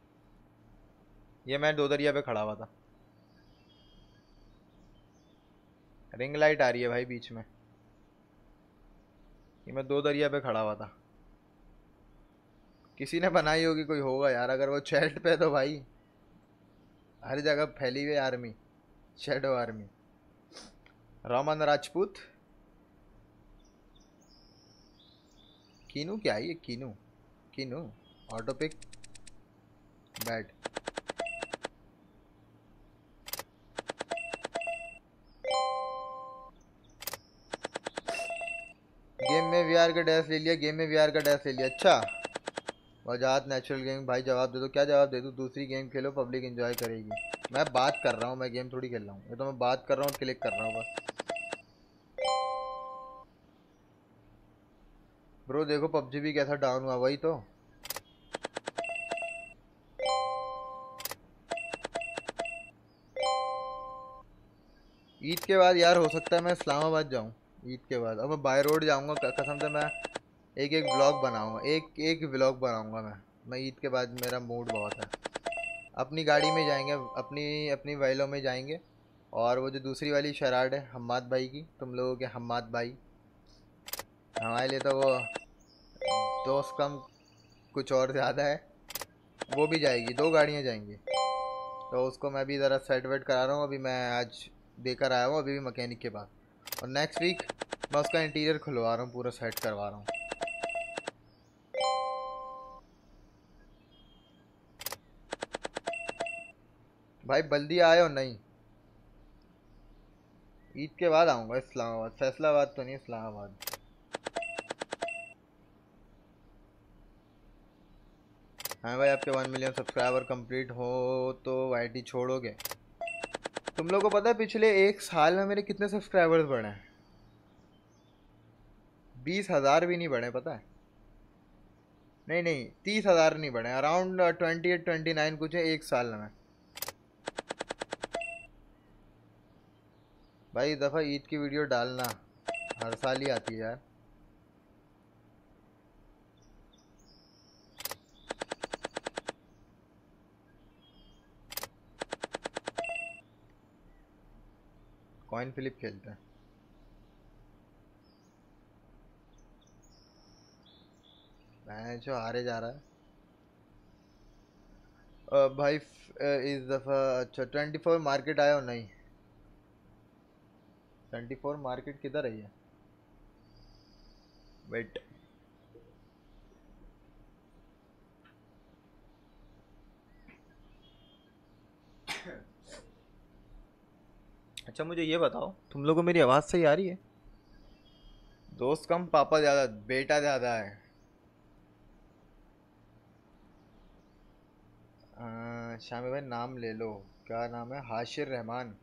A: ये मैं दो दरिया पे खड़ा हुआ था रिंग लाइट आ रही है भाई बीच में ये मैं दो दरिया पे खड़ा हुआ था किसी ने बनाई होगी कोई होगा यार अगर वो चैट पे तो भाई हर जगह फैली हुई army shadow army Roman Rajput Keanu क्या है ये कीनू कीनू ऑटोपिक बैट वीआर का डैश ले लिया गेम में वीआर का डैश ले लिया अच्छा वजात नेचुरल गेम भाई जवाब दे दो क्या जवाब दे दो दूसरी गेम खेलो पब्लिक एंजॉय करेगी मैं बात कर रहा हूँ मैं गेम थोड़ी खेल रहा हूँ ये तो मैं बात कर रहा हूँ क्लिक कर रहा हूँ बस ब्रो देखो पबजी भी कैसा डाउन हुआ वही तो ईद के बाद यार हो सकता है मैं इस्लामाबाद जाऊँ ईद के बाद अब मैं बाय रोड जाऊँगा कसम से मैं एक एक ब्लॉग बनाऊँगा एक एक ब्लॉग बनाऊँगा मैं मैं ईद के बाद मेरा मूड बहुत है अपनी गाड़ी में जाएंगे अपनी अपनी वाइलों में जाएंगे और वो जो दूसरी वाली शराड है हम्माद भाई की तुम लोगों के हम्माद भाई हमारे लिए तो वो दोस्त कम कुछ और ज़्यादा है वो भी जाएगी दो गाड़ियाँ जाएंगी तो उसको मैं भी ज़रा सेट वेट करा रहा हूँ अभी मैं आज देकर आया हूँ अभी भी मकैनिक के पास और नेक्स्ट वीक मैं उसका इंटीरियर खुलवा रहा हूँ पूरा सेट करवा रहा हूँ भाई बल्दी आए हो नहीं ईद के बाद आऊँगा इस्लामाबाद फैसलाबाद तो नहीं इस्लामाबाद हाँ भाई आपके वन मिलियन सब्सक्राइबर कंप्लीट हो तो आईटी छोड़ोगे तुम लोगों को पता है पिछले एक साल में मेरे कितने सब्सक्राइबर्स बढ़े हैं बीस हज़ार भी नहीं बढ़े पता है नहीं नहीं तीस हज़ार नहीं बढ़े around twenty eight twenty nine कुछ है एक साल में भाई दफ़ा ईद की वीडियो डालना हर साल ही आती है यार कॉइन फ्लिप खेलते हैं मैं जो हारे जा रहा है आ, भाई इस दफ़ा अच्छा ट्वेंटी फोर मार्केट आया हो नहीं ट्वेंटी फोर मार्केट किधर है वेट अच्छा मुझे ये बताओ तुम लोगों को मेरी आवाज़ सही आ रही है दोस्त कम पापा ज़्यादा बेटा ज़्यादा है शाम शामी भाई नाम ले लो क्या नाम है हाशिर रहमान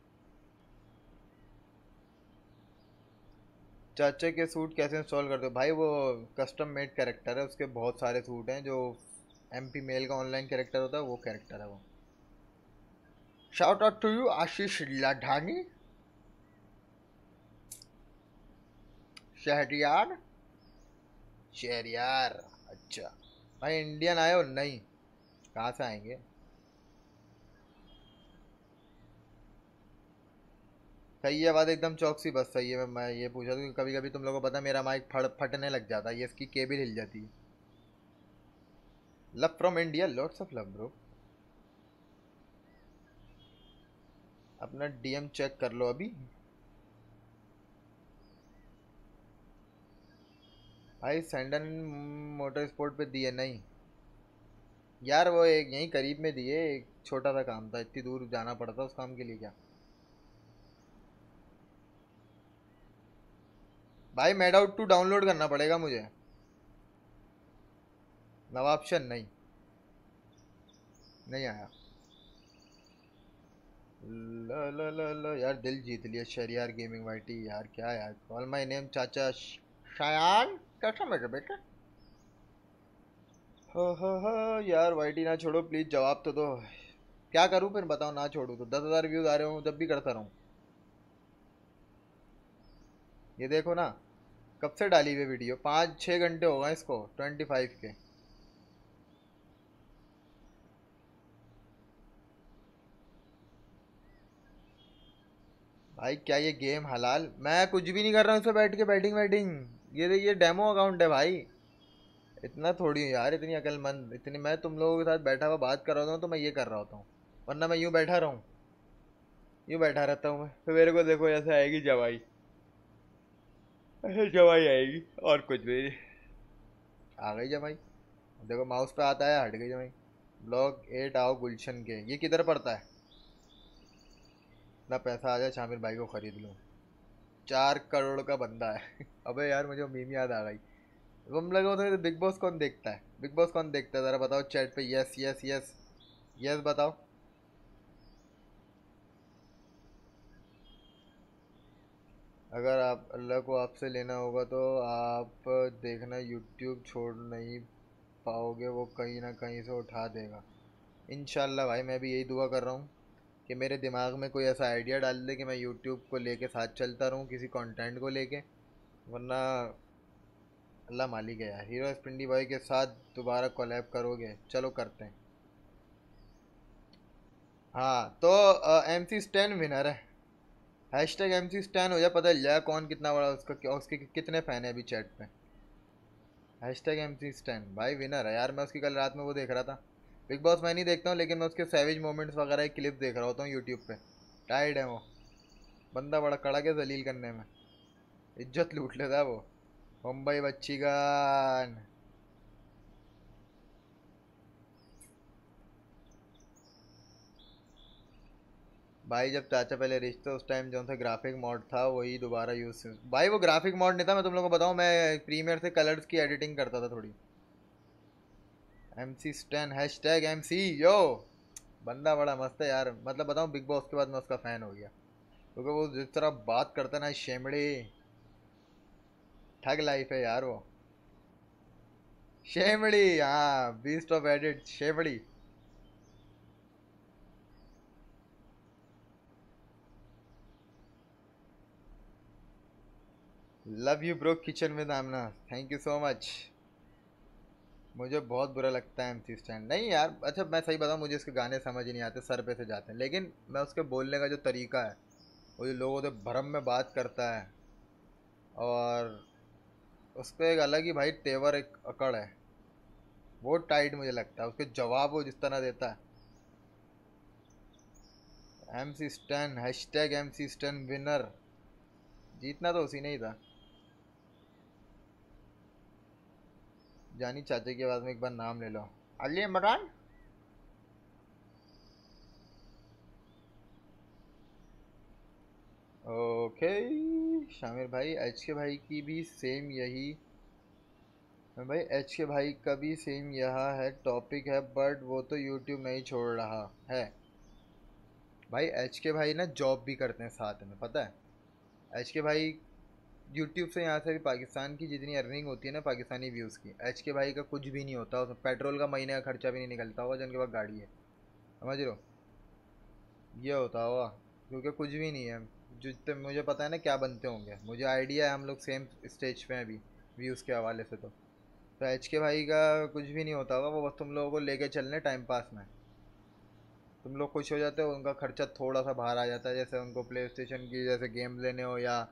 A: चाचा के सूट कैसे इंस्टॉल करते हो भाई वो कस्टम मेड कैरेक्टर है उसके बहुत सारे सूट हैं जो एमपी मेल का ऑनलाइन कैरेक्टर होता है वो कैरेक्टर है वो shout out to you Ashish Ladhani शहटियार शहरियार अच्छा भाई इंडियन आए और नहीं कहाँ से आएंगे सही है बात एकदम चौकसी बस सही है मैं ये पूछा था कभी कभी तुम लोगों को पता मेरा माइक फट फटने लग जाता है ये इसकी केबिल हिल जाती है love from India lots of love bro अपना डीएम चेक कर लो अभी भाई सैंडन मोटर स्पोर्ट पे दिए नहीं यार वो एक यहीं करीब में दिए एक छोटा सा काम था इतनी दूर जाना पड़ता उस काम के लिए क्या भाई मेड आउट टू डाउनलोड करना पड़ेगा मुझे नवा ऑप्शन नहीं नहीं आया ला ला ला ला यार दिल जीत लिया शरियार गेमिंग वाइटी यार क्या यार कॉल माय नेम चाचा शायान कैसा मेरे बेटा हाँ हाँ हाँ यार वाईटी ना छोड़ो प्लीज़ जवाब तो दो क्या करूं फिर बताओ ना छोड़ू तो दस हज़ार व्यूज़ आ रहे हूँ जब भी करता रहूं ये देखो ना कब से डाली हुई वीडियो पाँच छः घंटे होगा इसको ट्वेंटी फाइव के भाई क्या ये गेम हलाल मैं कुछ भी नहीं कर रहा हूँ इस पर बैठ के बैटिंग वैटिंग ये ये डेमो अकाउंट है भाई इतना थोड़ी यार इतनी अकलमंद इतनी मैं तुम लोगों के साथ बैठा हुआ बात कर रहा हूँ तो मैं ये कर रहा होता हूँ वरना मैं यूँ बैठा रहूँ यूँ बैठा रहता हूँ मैं फिर तो मेरे को देखो ऐसे आएगी जवाई जवाई आएगी और कुछ भी आ गई जवाई देखो माउस पे आता है हट गई जवाई ब्लॉक एट आओ गुलशन के ये किधर पड़ता है ना पैसा आ जाए शामिर भाई को ख़रीद लूँ चार करोड़ का बंदा है अबे यार मुझे मीम याद आ गई हम लोगों तो बिग बॉस कौन देखता है बिग बॉस कौन देखता है ज़रा बताओ चैट पे यस यस यस यस बताओ अगर आप अल्लाह को आपसे लेना होगा तो आप देखना यूट्यूब छोड़ नहीं पाओगे वो कहीं ना कहीं से उठा देगा इन भाई मैं भी यही दुआ कर रहा हूँ कि मेरे दिमाग में कोई ऐसा आइडिया डाल दे कि मैं यूट्यूब को लेके साथ चलता रहूँ किसी कंटेंट को लेके वरना अल्लाह मालिक गया हीरो स्पिंडी बॉय के साथ दोबारा कोलैब करोगे चलो करते हैं हाँ तो एम सी स्टैन विनर है hashtag M C Stan हो जाए पता चल जाए कौन कितना बड़ा उसका उसके कितने फ़ैन है अभी चैट पे hashtag M C Stan भाई विनर है यार मैं उसकी कल रात में वो देख रहा था बिग बॉस मैं नहीं देखता हूँ लेकिन मैं उसके सैविज मोमेंट्स वगैरह की क्लिप देख रहा होता हूँ यूट्यूब पर टाइड है वो बंदा बड़ा कड़ा के जलील करने में इज्जत लूट लेता है वो मुंबई बच्ची गान भाई जब चाचा पहले रिच थे उस टाइम जो सा ग्राफिक मॉड था वही दोबारा यूज़ भाई वो ग्राफिक मॉड नहीं था मैं तुम लोगों को बताऊँ मैं प्रीमियर से कलर्स की एडिटिंग करता था थोड़ी M C Stan hashtag M C yo बंदा बड़ा मस्त है यार मतलब बताऊँ बिग बॉस के बाद मैं उसका फ़ैन हो गया क्योंकि वो जिस तरह बात करता ना शेमड़े ठग लाइफ है यार वो शेमड़ी हाँ beast of edit Shemdi love you bro kitchen with Aamna thank you so much मुझे बहुत बुरा लगता है एम सी स्टैंड नहीं यार अच्छा मैं सही बताऊँ मुझे इसके गाने समझ ही नहीं आते सर पे से जाते हैं लेकिन मैं उसके बोलने का जो तरीका है वो जो लोगों से भरम में बात करता है और उस पर एक अलग ही भाई तेवर एक अकड़ है वो टाइट मुझे लगता है उसके जवाब वो जिस तरह देता है M C Stan hashtag M C Stan winner जीतना तो उसी ने ही था जानी चाचे के बाद में एक बार नाम ले लो अली इमरान ओके शामिर भाई एच के भाई की भी सेम यही भाई एच के भाई का भी सेम यह है टॉपिक है बट वो तो यूट्यूब नहीं छोड़ रहा है भाई एच के भाई ना जॉब भी करते हैं साथ में पता है एच के भाई यूट्यूब से यहाँ से भी पाकिस्तान की जितनी अर्निंग होती है ना पाकिस्तानी व्यूज़ की एच के भाई का कुछ भी नहीं होता उसमें पेट्रोल का महीने का खर्चा भी नहीं निकलता होगा जिनके पास गाड़ी है समझ लो ये होता होगा क्योंकि कुछ भी नहीं है जितने मुझे पता है ना क्या बनते होंगे मुझे आइडिया है हम लोग सेम स्टेज पर हैं अभी व्यूज़ के हवाले से तो तो एच के भाई का कुछ भी नहीं होता हुआ वो बस तुम लोगों को लेके चलने टाइम पास में तुम लोग खुश हो जाते हो उनका खर्चा थोड़ा सा बाहर आ जाता है जैसे उनको प्ले स्टेशन की जैसे गेम लेने हो या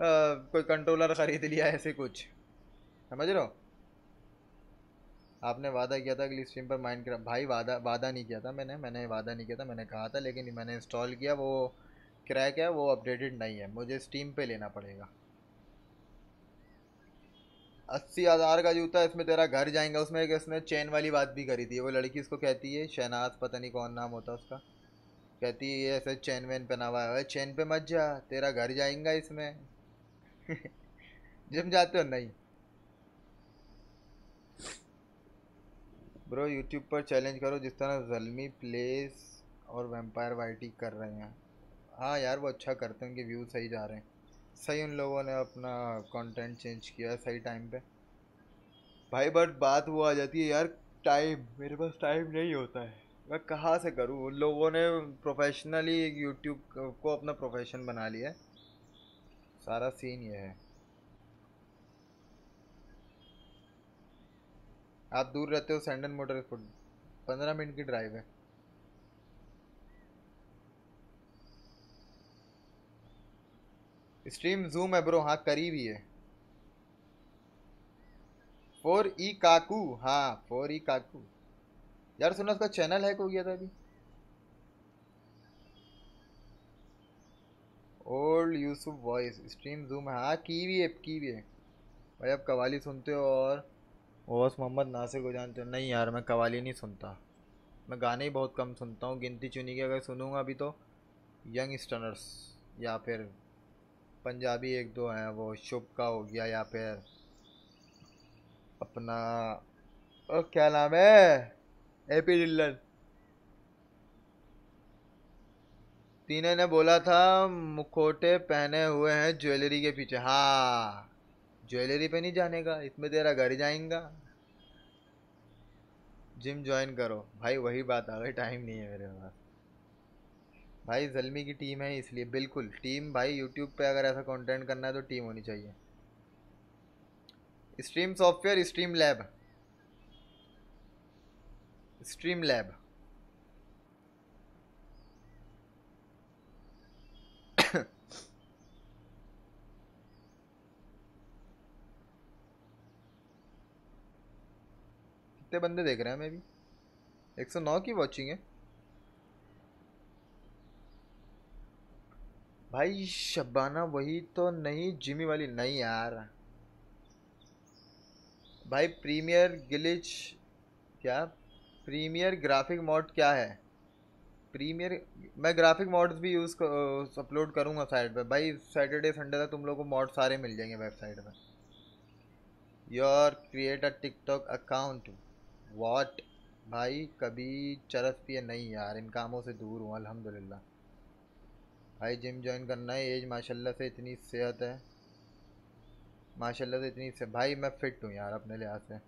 A: कोई कंट्रोलर ख़रीद लिया ऐसे कुछ समझ रहे हो आपने वादा किया था अगली स्ट्रीम पर माइंड भाई वादा वादा नहीं किया था मैंने मैंने वादा नहीं किया था मैंने कहा था लेकिन मैंने इंस्टॉल किया वो क्रैक है वो अपडेटेड नहीं है मुझे स्टीम पे लेना पड़ेगा अस्सी हज़ार का जूता इसमें तेरा घर जाएगा उसमें एक इसने चैन वाली बात भी करी थी वो लड़की इसको कहती है शहनाज पता नहीं कौन नाम होता उसका कहती है ऐसे चैन वैन पहना हुआ है चैन पे मत जा तेरा घर जाएगा इसमें जिम जाते हो नहीं ब्रो यूट्यूब पर चैलेंज करो जिस तरह जलमी प्लेस और वेम्पायर वाइटी कर रहे हैं हाँ यार वो अच्छा करते हैं उनके व्यू सही जा रहे हैं सही उन लोगों ने अपना कंटेंट चेंज किया है सही टाइम पे भाई बट बात वो आ जाती है यार टाइम मेरे पास टाइम नहीं होता है मैं कहाँ से करूँ उन लोगों ने प्रोफेशनली यूट्यूब को अपना प्रोफेशन बना लिया है सारा सीन ये है आप दूर रहते हो सैंडन मोटर फुट पंद्रह मिनट की ड्राइव है स्ट्रीम जूम है ब्रो हाँ करीब ही है फोर ई काकू हाँ फोर ई काकू यार सुना उसका चैनल हैक हो गया था अभी old Yusuf voice stream zoom हाँ, है हाँ की भी है की भी है भाई आप कवाली सुनते हो और ओवस मोहम्मद नासिर को जानते हो नहीं यार मैं कवाली नहीं सुनता मैं गाने ही बहुत कम सुनता हूँ गिनती चुनी के अगर सुनूंगा अभी तो यंग स्टनर्स या फिर पंजाबी एक दो हैं वो शुभ का हो गया या फिर अपना ओ क्या नाम है ए पी डिल्लन तीनों ने बोला था मुखोटे पहने हुए हैं ज्वेलरी के पीछे हाँ ज्वेलरी पे नहीं जाने का इसमें तेरा घर जाएगा जिम ज्वाइन करो भाई वही बात आ गई टाइम नहीं है मेरे पास भाई जलमी की टीम है इसलिए बिल्कुल टीम भाई यूट्यूब पे अगर ऐसा कंटेंट करना है तो टीम होनी चाहिए stream software stream lab stream lab कितने बंदे देख रहे हैं मैं भी एक सौ नौ की वॉचिंग है भाई शबाना वही तो नहीं जिमी वाली नहीं यार भाई प्रीमियर गिलिच क्या प्रीमियर ग्राफिक मॉड क्या है प्रीमियर मैं ग्राफिक मॉड्स भी यूज़ अपलोड करूँगा साइट पर भाई सैटरडे संडे तक तुम लोगों को मॉड सारे मिल जाएंगे वेबसाइट पर your create a TikTok account what भाई कभी चरस पिए नहीं यार इन कामों से दूर हूँ अल्हम्दुलिल्लाह भाई जिम ज्वाइन करना है एज माशाल्लाह से इतनी सेहत है माशाल्लाह से इतनी से भाई मैं फ़िट हूँ यार अपने लिहाज से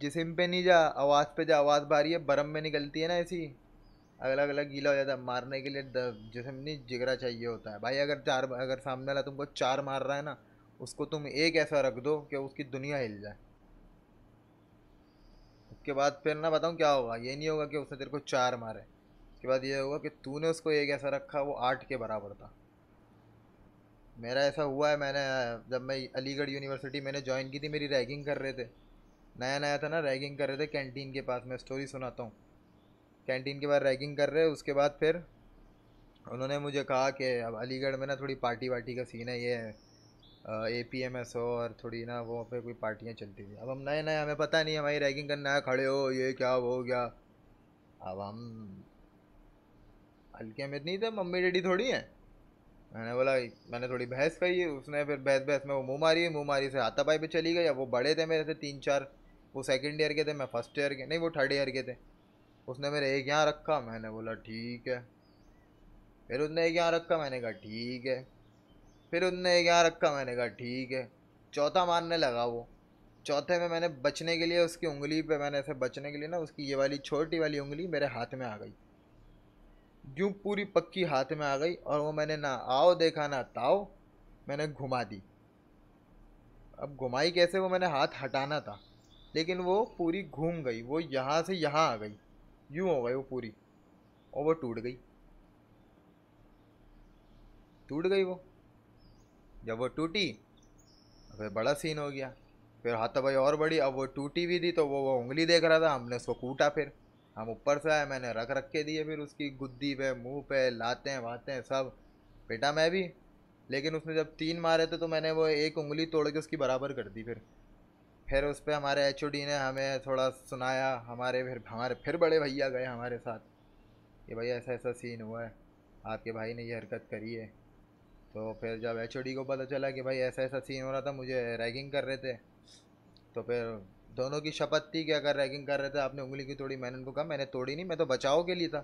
A: जिसम पे नहीं जा आवाज़ पे जा आवाज़ भारी है बरम में निकलती है ना ऐसी अलग अलग गीला हो जाता है मारने के लिए जिसम नहीं जिगरा चाहिए होता है भाई अगर चार अगर सामने वाला तुमको चार मार रहा है ना उसको तुम एक ऐसा रख दो कि उसकी दुनिया हिल जाए उसके बाद फिर ना बताऊँ क्या होगा ये नहीं होगा कि उसने तेरे को चार मारे उसके बाद ये होगा कि तूने उसको एक ऐसा रखा वो आठ के बराबर था मेरा ऐसा हुआ है मैंने जब मैं अलीगढ़ यूनिवर्सिटी मैंने ज्वाइन की थी मेरी रैगिंग कर रहे थे नया नया था ना रैगिंग कर रहे थे कैंटीन के पास मैं स्टोरी सुनाता हूँ कैंटीन के बाद रैगिंग कर रहे उसके बाद फिर उन्होंने मुझे कहा कि अब अलीगढ़ में ना थोड़ी पार्टी वार्टी का सीन है ये है ए पी एम एस हो और थोड़ी ना वो पे कोई पार्टियाँ चलती थी अब हम नए नए हमें पता नहीं हमारी रैगिंग करना है खड़े हो ये क्या हो गया अब हम हल्के हमें नहीं थे तो मम्मी डैडी थोड़ी हैं मैंने बोला मैंने थोड़ी बहस कही उसने फिर बहस बहस में वो मुँह मारी मुँह मारी से हाथापाई पर चली गई अब वो बड़े थे मेरे से तीन चार वो सेकेंड ईयर के थे मैं फर्स्ट ईयर के नहीं वो थर्ड ईयर के थे उसने मेरे एक यहाँ रखा मैंने बोला ठीक है फिर उसने एक यहाँ रखा मैंने कहा ठीक है फिर उनने एक यहाँ रखा मैंने कहा ठीक है चौथा मारने लगा वो चौथे में मैंने बचने के लिए उसकी उंगली पे मैंने ऐसे बचने के लिए ना उसकी ये वाली छोटी वाली उंगली मेरे हाथ में आ गई जूँ पूरी पक्की हाथ में आ गई और वो मैंने ना आओ देखा ना ताओ मैंने घुमा दी अब घुमाई कैसे वो मैंने हाथ हटाना था लेकिन वो पूरी घूम गई वो यहाँ से यहाँ आ गई यूँ हो गई वो पूरी और वो टूट गई टूट गई वो जब वो टूटी तो फिर बड़ा सीन हो गया फिर भाई और बड़ी अब वो टूटी भी थी तो वो वो उंगली देख रहा था हमने उसको कूटा फिर हम ऊपर से आए मैंने रख रख के दिए फिर उसकी गुद्दी पे मुंह पे लाते वाते सब बेटा मैं भी लेकिन उसने जब तीन मारे थे तो मैंने वो एक उंगली तोड़ के उसकी बराबर कर दी फिर फिर उस पर हमारे एच ने हमें थोड़ा सुनाया हमारे फिर हमारे फिर बड़े भैया गए हमारे साथ कि भैया ऐसा ऐसा सीन हुआ है आपके भाई ने ये हरकत करी है तो फिर जब एच को पता चला कि भाई ऐसा ऐसा सीन हो रहा था मुझे रैगिंग कर रहे थे तो फिर दोनों की शपथ थी कि अगर रैगिंग कर रहे थे आपने उंगली की तोड़ी मैंने उनको कहा मैंने तोड़ी नहीं मैं तो बचाव के लिए था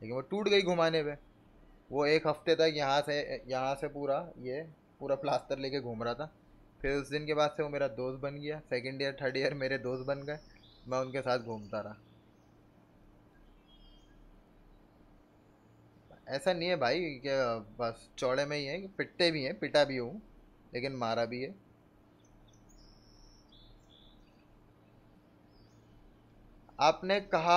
A: लेकिन वो टूट गई घुमाने पर वो एक हफ्ते तक यहाँ से यहाँ से पूरा ये पूरा प्लास्टर लेके घूम रहा था फिर उस दिन के बाद से वो मेरा दोस्त बन गया सेकेंड ईयर थर्ड ईयर मेरे दोस्त बन गए मैं उनके साथ घूमता रहा ऐसा नहीं है भाई क्या बस चौड़े में ही है कि पिटते भी हैं पिटा भी हूँ लेकिन मारा भी है आपने कहा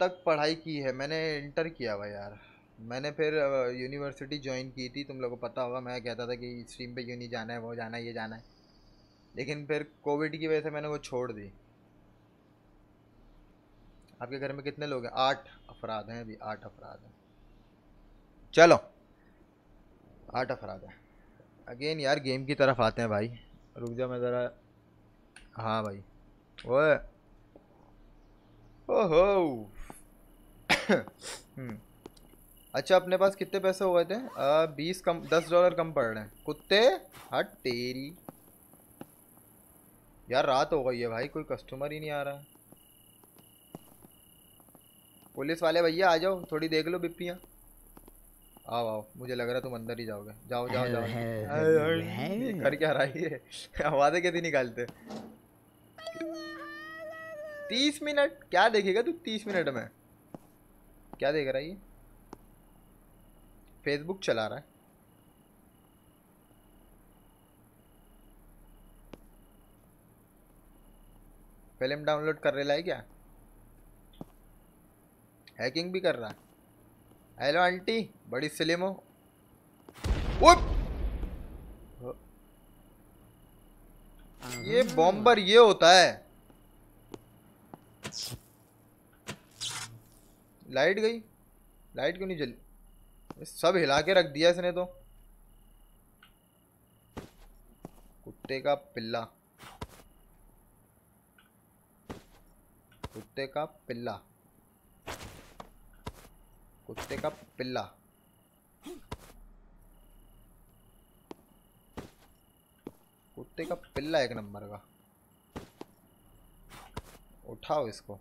A: तक पढ़ाई की है मैंने इंटर किया हुआ यार मैंने फिर यूनिवर्सिटी ज्वाइन की थी तुम लोगों को पता होगा मैं कहता था कि स्ट्रीम पे यूनी जाना है वो जाना है ये जाना है लेकिन फिर कोविड की वजह से मैंने वो छोड़ दी आपके घर में कितने लोग हैं आठ अफराद हैं अभी आठ अफराद हैं चलो आठ आ है अगेन यार गेम की तरफ आते हैं भाई रुक जा मैं ज़रा हाँ भाई ओए ओहो हम्म। अच्छा अपने पास कितने पैसे हो गए थे बीस कम दस डॉलर कम पड़ रहे हैं कुत्ते हट तेरी यार रात हो गई है भाई कोई कस्टमर ही नहीं आ रहा है पुलिस वाले भैया आ जाओ थोड़ी देख लो बिप्पियाँ आओ आओ मुझे लग रहा है तुम अंदर ही जाओगे जाओ जाओ जाओ कर क्या रहा है आवाज़ें कैसे निकालते तीस मिनट क्या देखेगा तू तीस मिनट में क्या देख रहा है ये फेसबुक चला रहा है फिल्म डाउनलोड कर रहा है क्या हैकिंग भी कर रहा है हेलो आंटी बड़ी हो ये बॉम्बर ये होता है लाइट गई लाइट क्यों नहीं जली सब हिला के रख दिया इसने तो कुत्ते का पिल्ला कुत्ते का पिल्ला कुत्ते का पिल्ला कुत्ते का पिल्ला एक नंबर का उठाओ इसको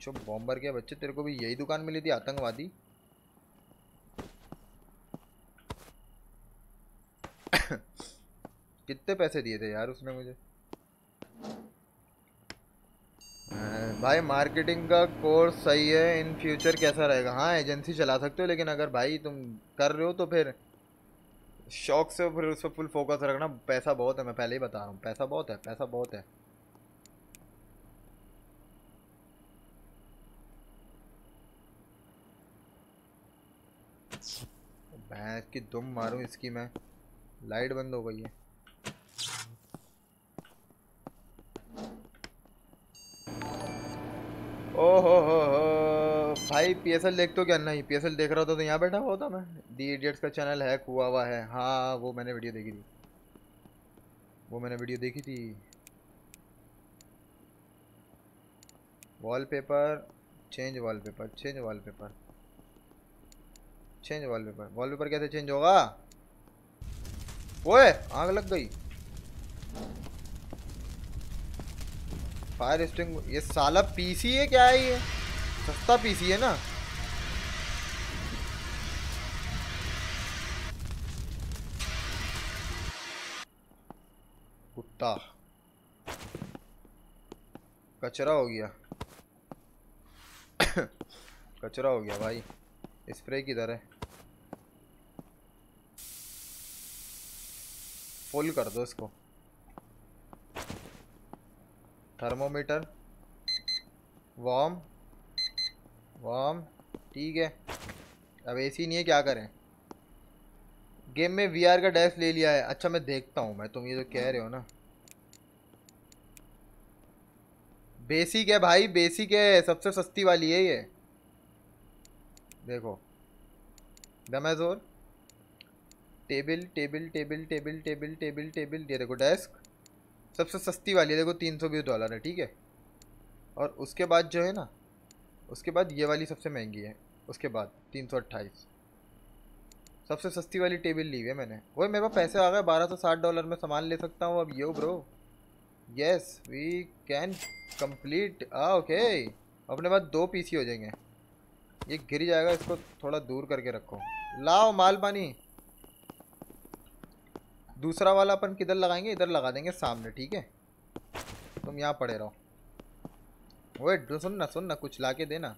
A: जो बॉम्बर के बच्चे तेरे को भी यही दुकान मिली थी आतंकवादी कितने पैसे दिए थे यार उसने मुझे भाई मार्केटिंग का कोर्स सही है इन फ्यूचर कैसा रहेगा हाँ एजेंसी चला सकते हो लेकिन अगर भाई तुम कर रहे हो तो फिर शौक से फिर उस पर फुल फोकस रखना पैसा बहुत है मैं पहले ही बता रहा हूँ पैसा बहुत है पैसा बहुत है मैं इसकी दुम मारूं इसकी मैं लाइट बंद हो गई है ओ हो हो हो भाई पी एस एल देख तो क्या नहीं पी एस एल देख रहा होता तो यहाँ बैठा हुआ था मैं दी इडियट्स का चैनल हैक हुआ हुआ है हाँ वो मैंने वीडियो देखी थी वो मैंने वीडियो देखी थी wallpaper change wallpaper change wallpaper change wallpaper wallpaper कैसे चेंज होगा ओए आग लग गई फायर स्टिंग ये साला पीसी है क्या है ये सस्ता पीसी है ना कुत्ता कचरा हो गया कचरा हो गया भाई स्प्रे किधर है फुल कर दो इसको थर्मोमीटर वार्म वाम ठीक है अब ऐसी नहीं है क्या करें गेम में वीआर का डेस्क ले लिया है अच्छा मैं देखता हूँ मैं तुम ये तो कह रहे हो ना बेसिक है भाई बेसिक है सबसे सस्ती वाली है ये देखो दमेजोर table table table table table table table ये देखो डेस्क सबसे सस्ती वाली है देखो तीन सौ बीस डॉलर है ठीक है और उसके बाद जो है ना उसके बाद ये वाली सबसे महंगी है उसके बाद तीन सौ अट्ठाईस सबसे सस्ती वाली टेबल ली हुई है मैंने वो मेरे पास पैसे आ गए बारह सौ साठ डॉलर में सामान ले सकता हूँ अब yo bro yes we can complete okay अपने पास दो पीसी हो जाएंगे ये गिर जाएगा इसको थोड़ा दूर करके रखो लाओ माल पानी दूसरा वाला अपन किधर लगाएंगे इधर लगा देंगे सामने ठीक है तुम यहाँ पड़े रहो ओए सुन ना सुन ना कुछ ला के देना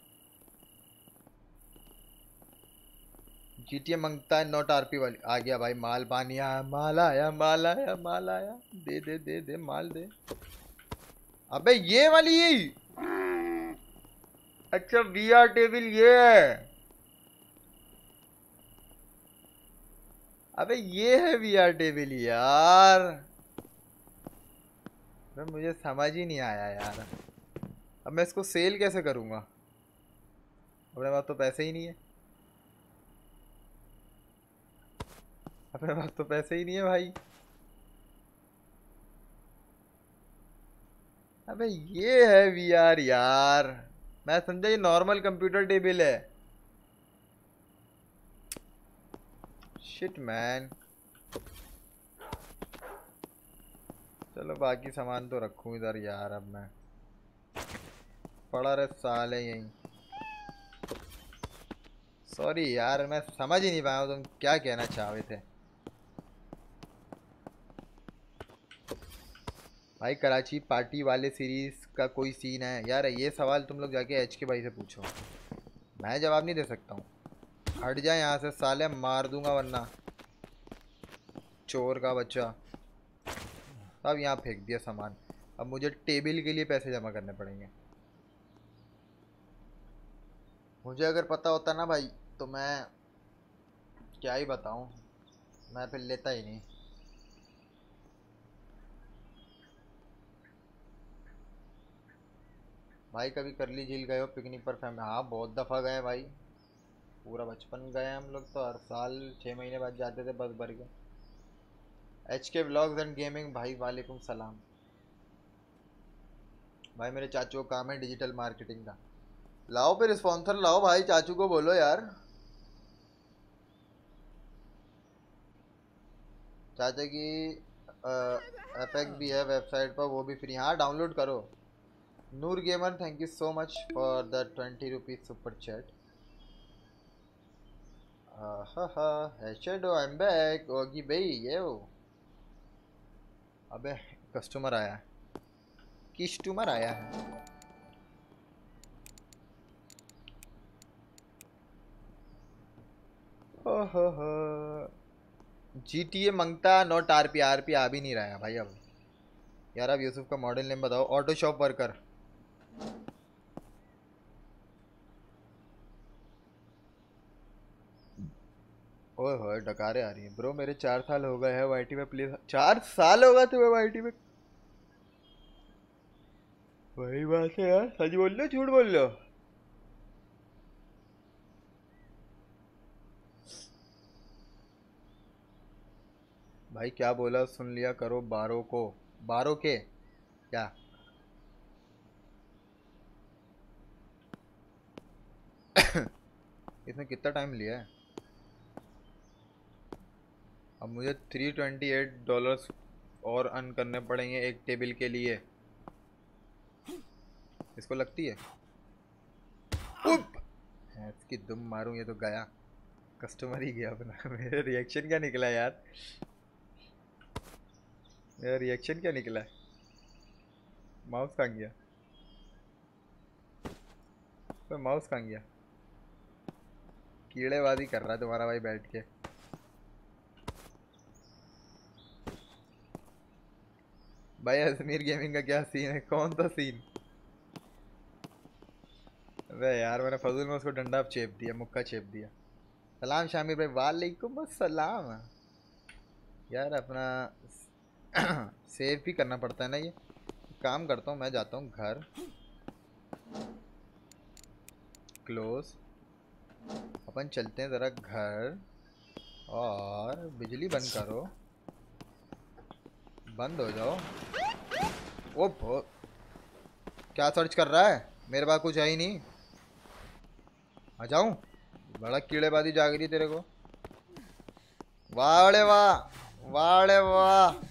A: जीटीए मंगता है नॉट आरपी वाली आ गया भाई माल बानिया माल आया माल आया माल आया दे दे दे दे माल दे अबे ये वाली अच्छा वी आर टेबल ये है अबे ये है वी आर टेबल यार मुझे समझ ही नहीं आया यार अब मैं इसको सेल कैसे करूँगा अपने पास तो पैसे ही नहीं है अपने पास तो पैसे ही नहीं है भाई अबे ये है वीआर यार मैं समझा ये नॉर्मल कंप्यूटर टेबल है शिट मैन चलो बाकी सामान तो रखूँ इधर यार अब मैं पड़ा रहे साले यहीं सॉरी यार मैं समझ ही नहीं पाया तुम क्या कहना चाह रहे थे भाई कराची पार्टी वाले सीरीज़ का कोई सीन है यार ये सवाल तुम लोग जाके एच के भाई से पूछो मैं जवाब नहीं दे सकता हूँ हट जाए यहाँ से साले मार दूंगा वरना चोर का बच्चा अब यहाँ फेंक दिया सामान अब मुझे टेबल के लिए पैसे जमा करने पड़ेंगे मुझे अगर पता होता ना भाई तो मैं क्या ही बताऊं मैं फिर लेता ही नहीं भाई कभी करली झील गए हो पिकनिक पर फैम हाँ बहुत दफ़ा गए भाई पूरा बचपन गए हम लोग तो हर साल छः महीने बाद जाते थे बस भर के एच के ब्लॉग्स एंड गेमिंग भाई वालेकुम सलाम भाई मेरे चाचू का काम है डिजिटल मार्केटिंग का लाओ फिर स्पॉन्सर लाओ भाई चाचू को बोलो यार चाचा की एपेक्स भी है वेबसाइट पर वो भी फ्री हाँ डाउनलोड करो Noor gamer thank you so much for the twenty rupees super chat I am back ओगी भाई ये वो अबे कस्टमर आया किस्टमर आया है जी टी ए मंगता not R P R P आ भी नहीं रहा है भाई अब यार अब यूसुफ का मॉडल नेम बताओ ऑटो शॉप वर्कर ओए हो डकारे आ रही है ब्रो मेरे चार साल हो गए हैं वाईटी में प्लीज चार साल होगा तुम्हें वाईटी में वही बात है यार सच बोल लो झूठ बोल लो भाई क्या बोला सुन लिया करो बारो को बारो के क्या इसने कितना टाइम लिया है अब मुझे थ्री ट्वेंटी एट डॉलर्स और अर्न करने पड़ेंगे एक टेबल के लिए इसको लगती है इसकी दुम मारूं ये तो गया कस्टमर ही गया अपना मेरे रिएक्शन क्या निकला यार यार रिएक्शन क्या निकला है माउस कहाँ गया तो माउस कहाँ गया कीड़ेबाजी कर रहा तुम्हारा भाई बैठ के भाई अजमेर गेमिंग का क्या सीन है कौन सा सीन अरे यार मैंने फजूल में उसको डंडा चेप दिया मुक्का चेप दिया सलाम शामिर भाई वालेकुम सलाम यार अपना सेव भी करना पड़ता है ना ये काम करता हूँ मैं जाता हूँ घर क्लोज अपन चलते हैं ज़रा घर और बिजली बंद करो बंद हो जाओ ओ भो क्या सर्च कर रहा है मेरे पास कुछ है ही नहीं आ जाऊं बड़ा कीड़ेबाजी जाग रही तेरे को वाह वाह वाह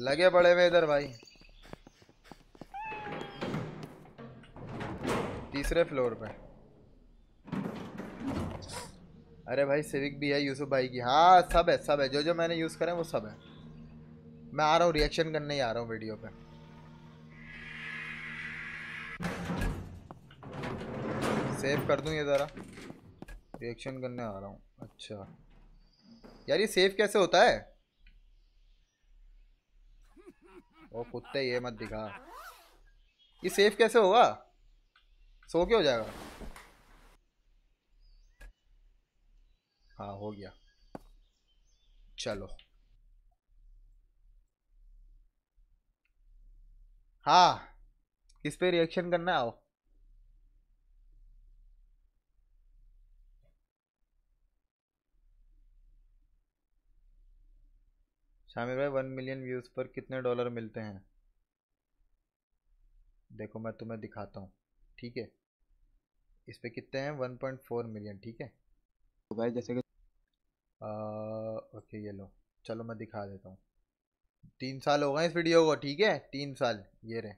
A: लगे पड़े हुए इधर भाई तीसरे फ्लोर पे अरे भाई सिविक भी है यूसुफ भाई की हाँ सब है सब है जो जो मैंने यूज़ करे वो सब है मैं आ रहा हूँ रिएक्शन करने ही आ रहा हूँ वीडियो पे सेव कर दूँ ये ज़रा रिएक्शन करने आ रहा हूँ अच्छा यार ये सेव कैसे होता है वो कुत्ते ये मत दिखा ये सेफ कैसे होगा सो के हो जाएगा हाँ हो गया चलो हाँ किस पे रिएक्शन करना है आओ शामिर भाई वन मिलियन व्यूज़ पर कितने डॉलर मिलते हैं देखो मैं तुम्हें दिखाता हूँ ठीक है इस पर कितने हैं वन पॉइंट फोर मिलियन ठीक है तो भाई जैसे कि ओके ये लो चलो मैं दिखा देता हूँ तीन साल हो गए इस वीडियो को ठीक है तीन साल ये रहे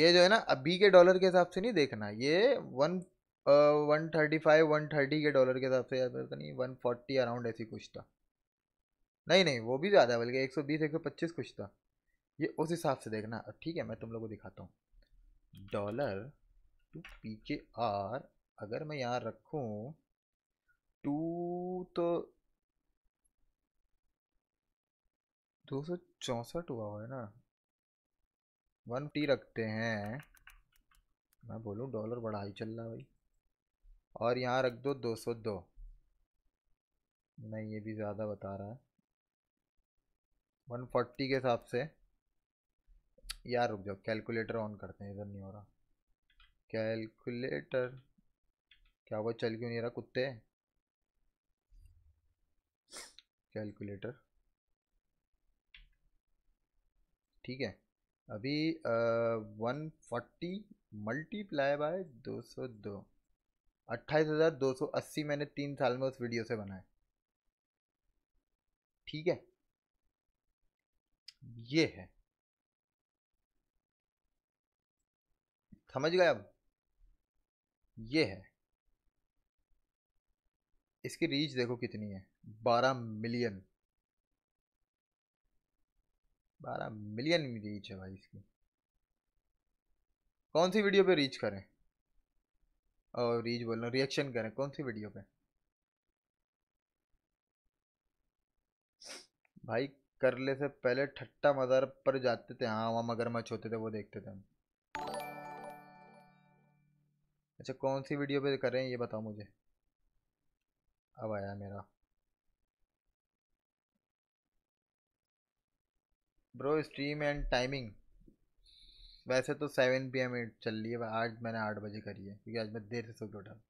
A: ये जो है ना अभी के डॉलर के हिसाब से नहीं देखना ये one one thirty five one thirty के डॉलर के हिसाब से या पता नहीं वन फोर्टी अराउंड ऐसी कुछ था नहीं नहीं वो भी ज़्यादा बल्कि एक सौ बीस एक सौ पच्चीस कुछ था ये उस हिसाब से देखना ठीक है मैं तुम लोग को दिखाता हूँ dollar to P K R अगर मैं यहाँ रखूँ टू तो दो सौ चौंसठ हुआ है ना वन टी रखते हैं मैं बोलूँ डॉलर बड़ा ही चल रहा भाई और यहाँ रख दो दो सौ दो नहीं ये भी ज़्यादा बता रहा है वन फोर्टी के हिसाब से यार रुक जाओ कैलकुलेटर ऑन करते हैं इधर नहीं हो रहा कैलकुलेटर क्या हुआ चल क्यों नहीं रहा कुत्ते कैलकुलेटर ठीक है अभी वन फोर्टी मल्टीप्लाई बाय दो सौ दो अट्ठाईस हज़ार दो सौ अस्सी मैंने तीन साल में उस वीडियो से बनाए ठीक है ये है समझ गए अब ये है इसकी रीच देखो कितनी है बारह मिलियन बारह मिलियन रीच है भाई इसकी कौन सी वीडियो पे रीच करें और रीच बोल रिएक्शन करें कौन सी वीडियो पे भाई करले से पहले ठट्टा मज़ार पर जाते थे हाँ वहाँ मगरमच्छ होते थे वो देखते थे हम अच्छा कौन सी वीडियो पे कर रहे हैं ये बताओ मुझे अब आया मेरा ब्रो स्ट्रीम एंड टाइमिंग वैसे तो सेवन पी एम चल रही है आज मैंने आठ बजे करी है क्योंकि आज मैं देर से सो के उठा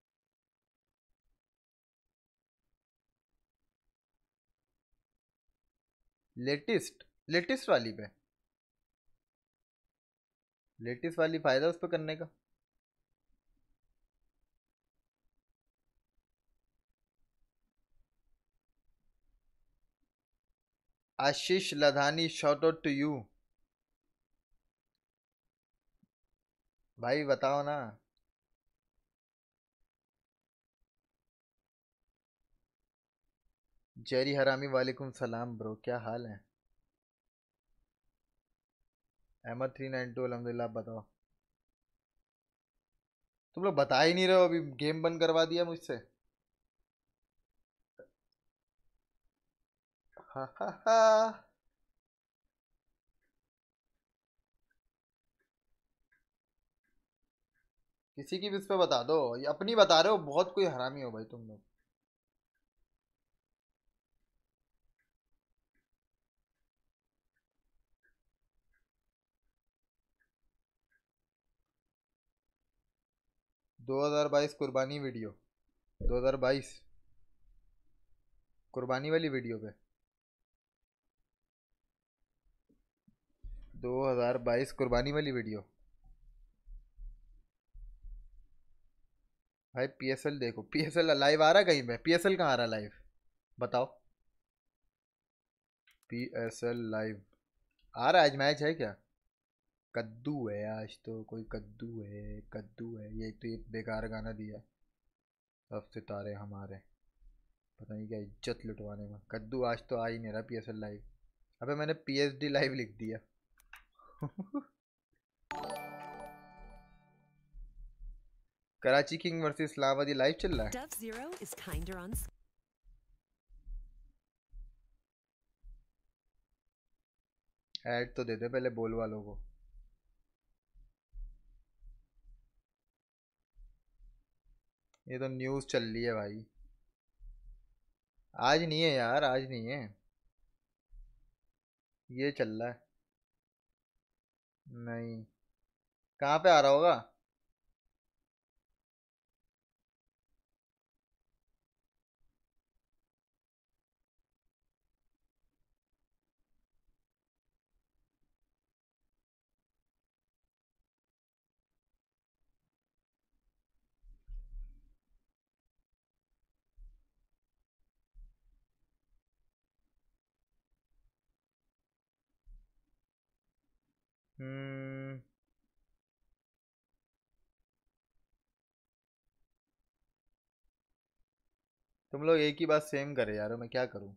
A: लेटेस्ट लेटेस्ट वाली पे लेटेस्ट वाली फ़ायदा उस पर करने का Ashish Ladhani short out to you भाई बताओ ना जेरी हरामी वालेकुम सलाम ब्रो क्या हाल है अहमद थ्री नाइन टू अलहमदिल्ला बताओ तुम लोग बता ही नहीं रहे हो अभी गेम बंद करवा दिया मुझसे हा हा हा किसी की भी इस पर बता दो अपनी बता रहे हो बहुत कोई हरामी हो भाई तुम लोग 2022 कुर्बानी वीडियो 2022 कुर्बानी वाली वीडियो पे 2022 कुर्बानी वाली वीडियो भाई पीएसएल देखो पीएसएल लाइव आ रहा कहीं पे पीएसएल कहाँ आ रहा लाइव बताओ पीएसएल लाइव आ रहा आज मैच है क्या कद्दू है आज तो कोई कद्दू है कद्दू है ये तो ये बेकार गाना दिया सब सितारे हमारे पता नहीं क्या इज्जत लुटवाने में कद्दू आज तो आ ही नहीं रहा पी एस एल लाइव अब मैंने पी एच डी लाइव लिख दिया कराची किंग वर्सेस इस्लामाबादी लाइव चल रहा है ऐड तो दे दे पहले बोल वालों को ये तो न्यूज़ चल रही है भाई आज नहीं है यार आज नहीं है ये चल रहा है नहीं कहाँ पे आ रहा होगा
B: Hmm.
A: तुम लोग एक ही बात सेम करे यार मैं क्या करूं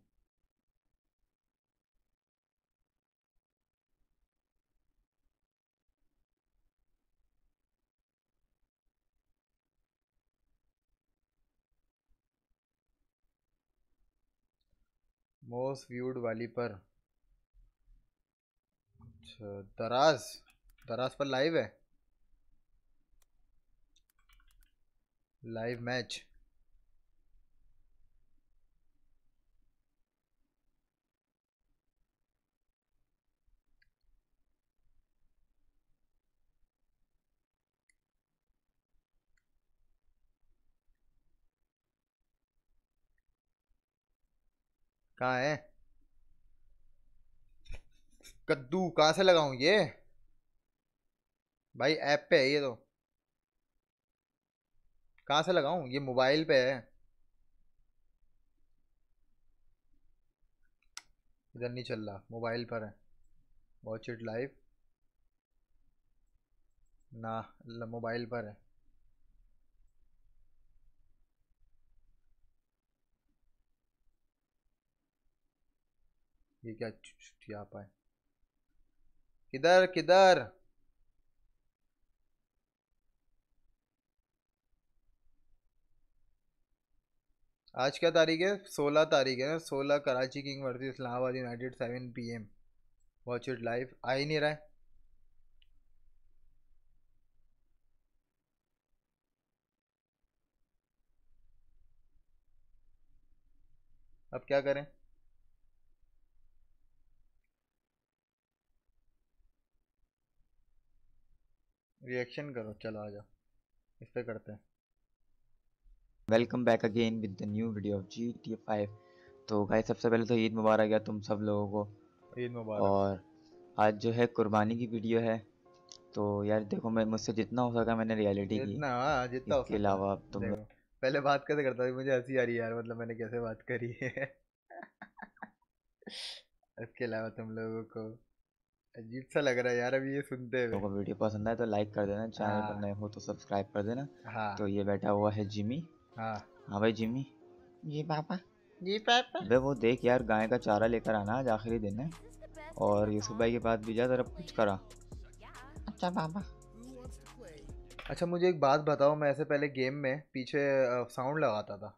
A: मोस्ट व्यूड वाली पर अच्छा दराज दराज पर लाइव है लाइव मैच कहाँ है कद्दू कहाँ से लगाऊँ ये भाई ऐप पे है ये तो कहाँ से लगाऊँ ये मोबाइल पे है इधर नहीं चल रहा मोबाइल पर है वॉच इट लाइव ना मोबाइल पर है ये क्या छुट्टी आ पाए किधर किधर आज क्या तारीख है सोलह तारीख है सोलह Karachi King versus Islamabad United seven P M watch it live आ ही नहीं रहा है अब क्या करें रिएक्शन करो चलो आ जाओ इस पर करते हैं
D: welcome back again with the new video of G T five तो भाई सबसे पहले तो ईद मुबारक है तुम सब लोगों को ईद मुबारक और आज जो है कुर्बानी की वीडियो है तो यार देखो मैं मुझसे जितना हो सका मैंने रियलिटी की जितना हाँ, इसके अलावा अब तुम
A: पहले बात कैसे करता था मुझे हंसी आ रही है यार मतलब मैंने कैसे बात करी है इसके अलावा तुम लोगों को अजीब सा लग रहा है यार अभी ये सुनते
D: हुए तो वीडियो पसंद आए तो लाइक कर देना चैनल हाँ। पर नए हो तो सब्सक्राइब कर देना हाँ। तो ये बैठा हुआ है जिमी हाँ हाँ भाई जिमी
E: जी पापा जी पापा अबे
D: वो देख यार गाय का चारा लेकर आना आज आखिरी दिन है और यूसुफ भाई के पास भी जा जरा कुछ करा
E: अच्छा पापा
A: अच्छा मुझे एक बात बताओ मैं ऐसे पहले गेम में पीछे साउंड लगाता था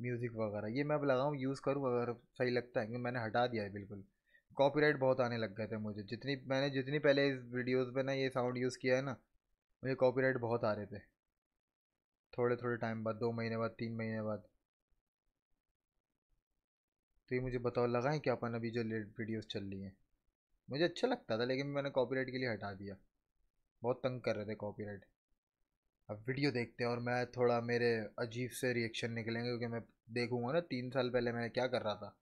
A: म्यूज़िक वगैरह ये मैं अब लगाऊँ यूज़ करूँ अगर सही लगता है मैंने हटा दिया है बिल्कुल कॉपीराइट बहुत आने लग गए थे मुझे जितनी मैंने जितनी पहले इस वीडियोस पे ना ये साउंड यूज़ किया है ना मुझे कॉपीराइट बहुत आ रहे थे थोड़े थोड़े टाइम बाद दो महीने बाद तीन महीने बाद तो ये मुझे बताओ लगा है कि अपन अभी जो लेट वीडियोज़ चल रही हैं मुझे अच्छा लगता था लेकिन मैंने कॉपी के लिए हटा दिया बहुत तंग कर रहे थे कॉपी अब वीडियो देखते हैं और मैं थोड़ा मेरे अजीब से रिएक्शन निकलेंगे क्योंकि मैं देखूंगा ना तीन साल पहले मैं क्या कर रहा था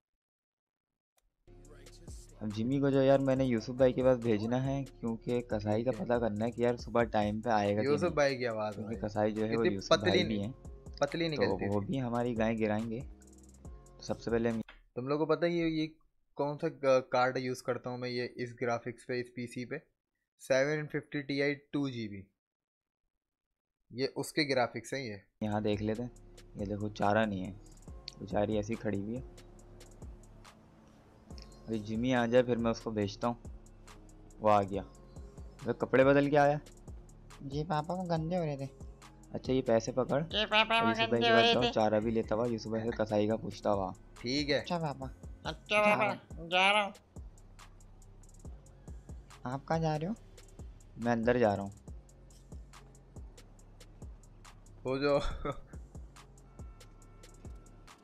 D: अब जिमी को जो यार मैंने यूसुफ भाई के पास भेजना है क्योंकि कसाई का पता करना है कि यार सुबह टाइम पे आएगा यूसुफ भाई की आवाज़ क्योंकि कसाई जो है वो यूसुफ पतली भाई है
A: पतली नहीं तो वो भी हमारी गाय गिराएंगे तो सबसे पहले तुम लोग को पता ही ये कौन सा कार्ड यूज़ करता हूँ मैं ये इस ग्राफिक्स पे इस पीसी पे seven fifty T I two G B ये उसके ग्राफिक्स हैं ये
D: यहाँ देख लेते हैं ये देखो चारा नहीं है बेचारी ऐसी खड़ी हुई है अभी जिमी आ जाए फिर मैं उसको भेजता हूँ वो आ गया वह कपड़े बदल के आया
E: जी पापा वो गंदे हो रहे थे
D: अच्छा ये पैसे पकड़ जी पापा वो गंदे हो रहे थे चारा भी लेता हुआ ये सुबह से कसाई का पूछता हुआ ठीक है अच्छा पापा
E: अच्छा पापा जा रहा हूँ
D: आप कहाँ जा रहे हो मैं अंदर जा रहा हूँ
A: हो जाओ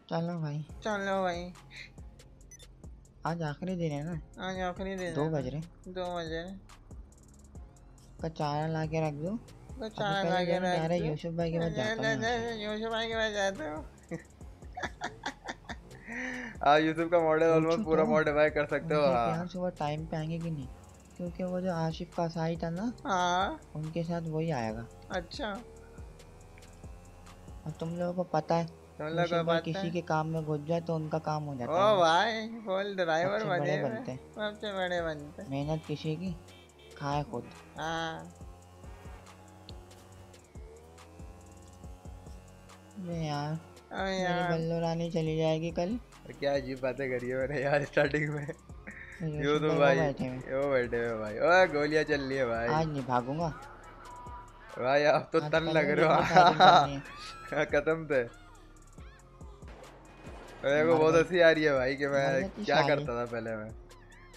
A: चलो भाई चलो भाई
E: आज आखिरी दिन है
A: ना आज आखिरी दिन दो बज रहे दो बज रहे
E: कचारा ला के
A: रख दो यूसुफ भाई के पास यूसुफ भाई के पास का मॉडल ऑलमोस्ट पूरा मॉडिफाई तो। कर सकते हो हाँ
E: सुबह टाइम पे आएंगे कि नहीं क्योंकि वो जो आशिफ का साई था ना हाँ उनके साथ वही आएगा अच्छा और तुम लोगों को पता है तुम तो लोग किसी के काम में घुस जाए तो उनका काम हो जाता ओ भाई
A: फुल ड्राइवर बने बनते सबसे बड़े बनते
E: मेहनत किसी की खाए खुद हाँ यार यार बल्लो रानी चली जाएगी कल
A: क्या अजीब बातें करी है मैंने यार स्टार्टिंग में यो तो भाई यो बैठे हुए भाई ओए गोलियां चल रही है भाई आज नहीं भागूंगा भाई आप तो तन लग रहे हो खत्म थे तो मेरे को बहुत हंसी आ रही है भाई कि मैं क्या करता था पहले मैं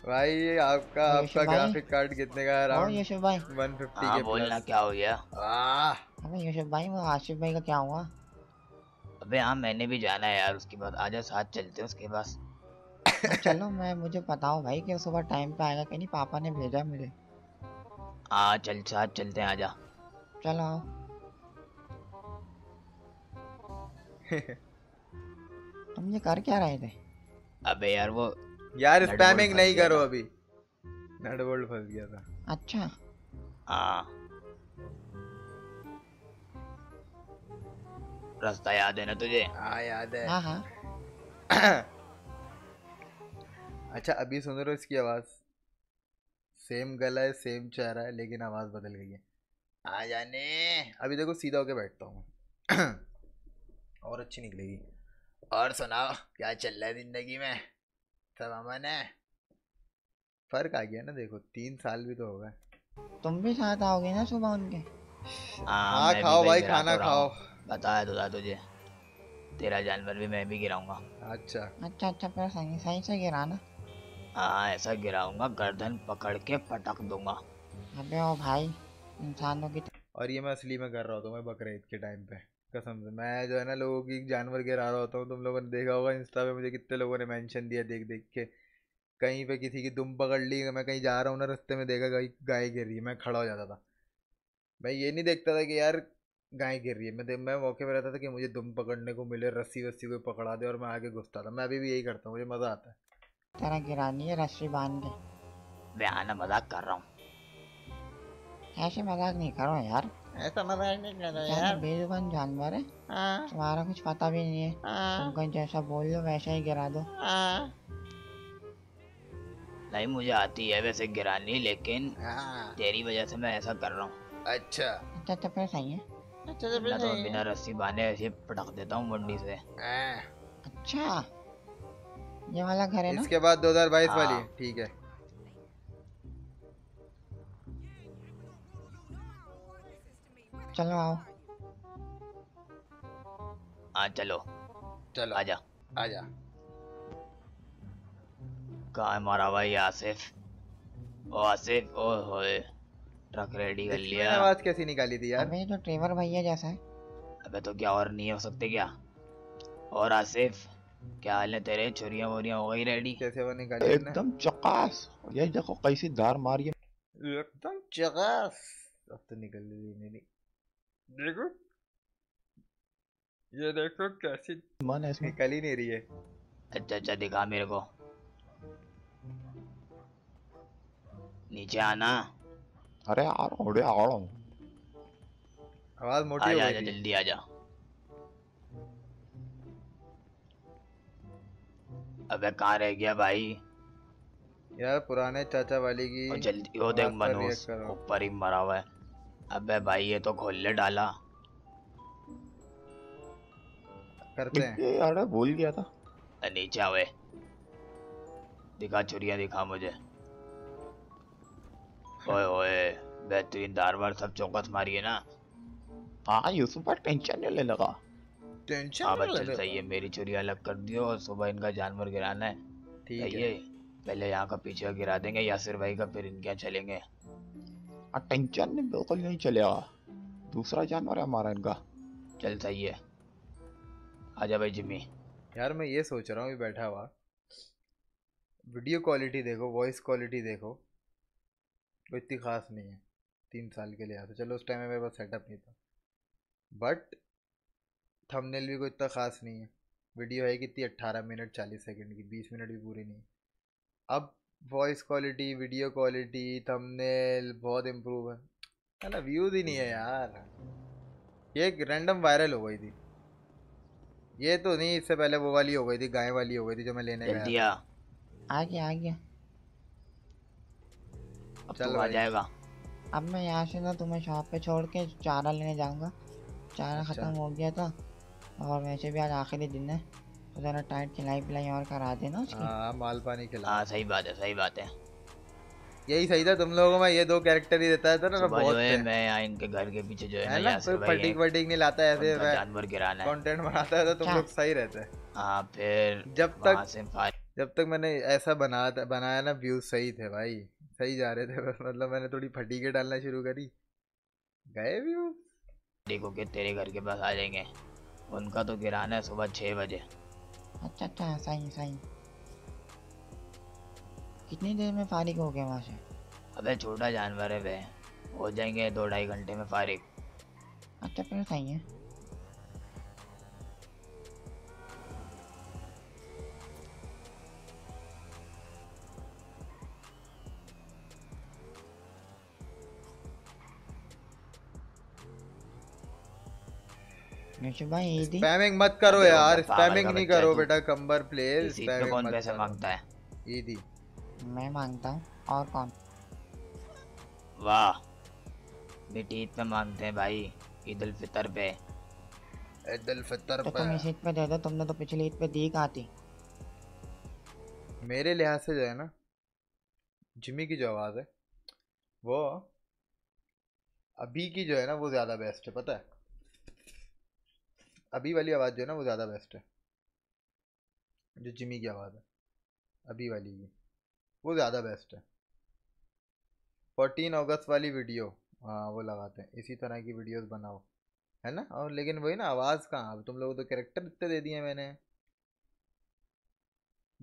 A: भाई आपका आपका ग्राफिक कार्ड कितने का है यशव भाई 150 के बोलना क्या हो गया
E: अबे यशव भाई मैं आशिक भाई का क्या हुआ अबे हां
C: मैंने भी जाना है यार उसके बाद आजा साथ चलते हैं उसके पास
E: चलो मैं मुझे पता हूँ भाई कि सुबह टाइम पे आएगा कि नहीं पापा ने भेजा मुझे
C: आ हाँ, चल साथ चलते हैं आजा
E: चलो हम ये कर क्या रहे थे
D: अबे यार वो यार स्पैमिंग नहीं
E: करो
A: अभी नटबोल्ट फंस गया था अच्छा
C: आ हाँ। रास्ता याद है ना तुझे हाँ
A: याद है हाँ हाँ अच्छा अभी सुन रहे हो इसकी आवाज़ सेम गला है सेम चेहरा है लेकिन आवाज़ बदल गई है आ जाने अभी देखो सीधा होके बैठता हूँ और अच्छी निकलेगी
C: और सुनाओ क्या चल रहा है ज़िंदगी में सब अमन है
A: फर्क आ गया ना देखो तीन साल भी तो हो गए तुम भी साथ आओगे ना सुबह उनके आ
C: हाँ, हाँ, खाओ भाई खाना खाओ बताया तो था तुझे तेरा जानवर भी मैं भी गिराऊंगा अच्छा
E: अच्छा अच्छा पर सही सही से गिराना
C: हाँ ऐसा गिराऊंगा गर्दन पकड़ के पटक दूंगा
A: अबे ओ भाई इंसानों की और ये मैं असली में कर रहा हूँ तुम्हें ईद के टाइम पे कसम से मैं जो है ना लोगों की जानवर गिरा रहा होता हूँ तुम लोगों ने देखा होगा इंस्टा पे मुझे कितने लोगों ने मेंशन दिया देख देख के कहीं पे किसी की दुम पकड़ ली मैं कहीं जा रहा हूँ ना रास्ते में देखा गाय गाय गिर रही है मैं खड़ा हो जाता था मैं ये नहीं देखता था कि यार गाय गिर रही है मैं मैं मौके पर रहता था कि मुझे दुम पकड़ने को मिले रस्सी वस्सी को पकड़ा दे और मैं आगे घुसता था मैं अभी भी यही करता हूँ मुझे मज़ा आता
E: है तेरा गिरानी है रस्सी बांध के
A: मैं आना मजाक कर रहा
E: हूँ ऐसे मजाक नहीं करो यार
A: ऐसा मजाक नहीं कर यार
E: बेजुबान जानवर है हाँ। तुम्हारा कुछ पता भी नहीं है हाँ। तुमको जैसा बोल लो वैसा ही गिरा दो हाँ।
C: नहीं मुझे आती है वैसे गिरानी लेकिन तेरी वजह से मैं ऐसा कर रहा हूँ अच्छा
E: अच्छा तो फिर सही है अच्छा तो फिर तो बिना
C: रस्सी बांधे ऐसे पटक देता हूँ मंडी से
A: अच्छा ये वाला घर है ना इसके बाद दो हजार बाईस वाली ठीक है
E: चल रहा हूँ
C: हाँ चलो चलो आ जा आ जा कहा है मारा भाई आसिफ ओ आसिफ ओ हो ट्रक रेडी कर लिया आवाज
E: कैसी निकाली थी यार अबे तो ड्राइवर भैया जैसा है
C: अबे तो क्या और नहीं हो सकते क्या और आसिफ क्या हाल है तेरे छुरियां वुरियां हो गई रेडी कैसे वो निकाली
E: एकदम
A: चकास ये देखो कैसी धार मारी है एकदम चकास अब तो निकल रही मेरी देखो ये देखो कैसी
C: मन है इसमें निकल ही नहीं रही है अच्छा अच्छा दिखा मेरे को नीचे आना
F: अरे आ रहा हूँ आ रहा हूँ
C: आवाज मोटी आ जा जल्दी आ जा अबे कहाँ रह गया भाई
A: यार पुराने चाचा वाली की जल्दी वो देख मनोज ऊपर ही मरा हुआ है अबे
C: भाई ये तो खोल ले डाला
A: करते हैं अरे भूल गया था
C: नीचे आवे दिखा चुरिया दिखा मुझे ओए ओए बेहतरीन दारवार सब चौकस मारी है ना हाँ यूसुफ पर टेंशन नहीं
A: ले लगा टेंशन हाँ बच्चे सही है
C: मेरी चुरिया अलग कर दियो और सुबह इनका जानवर गिराना है ठीक है पहले यहाँ का पीछे गिरा देंगे या यासिर भाई का फिर इनके यहाँ चलेंगे अटेंशन बिल्कुल नहीं चलेगा दूसरा जानवर है हमारा इनका चल सही है
A: आजा भाई जिम्मी यार मैं ये सोच रहा हूँ बैठा हुआ वीडियो क्वालिटी देखो वॉइस क्वालिटी देखो वो इतनी ख़ास नहीं है तीन साल के लिए आता चलो उस टाइम में मेरे पास सेटअप नहीं था बट थंबनेल भी कोई इतना ख़ास नहीं है वीडियो है कितनी अट्ठारह मिनट चालीस सेकंड की बीस मिनट भी पूरी नहीं अब voice quality video quality thumbnail बहुत इम्प्रूव है है ना व्यूज ही नहीं है hmm. यार ये एक रैंडम वायरल हो गई थी ये तो नहीं इससे पहले वो वाली हो गई थी गाय वाली हो गई थी जो मैं लेने गया दिया
E: आ गया आ गया अब चल आ जाएगा अब मैं यहाँ से ना तुम्हें शॉप पे छोड़ के चारा लेने जाऊँगा चारा अच्छा। ख़त्म हो गया था और वैसे भी आज आखिरी दिन है ज़रा टाइट खिलाई पिलाई और करा देना उसकी
A: हां माल पानी खिला हां सही बात है सही बात है यही सही था तुम लोगों में ये दो कैरेक्टर ही देता था ना बहुत है मैं यहाँ इनके
C: घर के पीछे जो है ना कोई पटिक
A: वटीक नहीं लाता ऐसे जानवर गिराना कंटेंट बनाता है तो तुम लोग सही रहते हैं हां फिर जब तक जब तक मैंने ऐसा बना बनाया ना व्यूज सही थे भाई सही जा रहे थे मतलब मैंने थोड़ी फटीके डालना शुरू करी गए व्यूज
C: देखो के तेरे घर के पास आ जाएंगे उनका तो गिराना है सुबह छः बजे
E: अच्छा अच्छा सही सही कितनी देर में फारिग हो गया वहाँ से
C: अबे छोटा जानवर है वह हो जाएंगे दो ढाई घंटे में फारिग
E: अच्छा फिर सही है
A: स्पैमिंग मत करो यार स्पैमिंग नहीं करो बेटा कंबर प्ले स्पैमिंग कौन पैसे मांगता है ये दी मैं
E: मांगता हूं और कौन
C: वाह बेटी ईद मांगते हैं भाई ईद उल फितर पे ईद उल फितर तो पे तुम इस
E: ईद पे दे दो तुमने तो पिछली ईद पे दी कहां थी
A: मेरे लिहाज से जो है ना जिमी की जो आवाज़ है वो अभी की जो है ना वो ज़्यादा बेस्ट है पता है अभी वाली आवाज़ जो है ना वो ज़्यादा बेस्ट है जो जिमी की आवाज़ है अभी वाली ये वो ज़्यादा बेस्ट है फोर्टीन अगस्त वाली वीडियो हाँ वो लगाते हैं इसी तरह की वीडियोस बनाओ है ना और लेकिन वही ना आवाज़ कहाँ अब तुम लोगों तो कैरेक्टर इतने दे दिए मैंने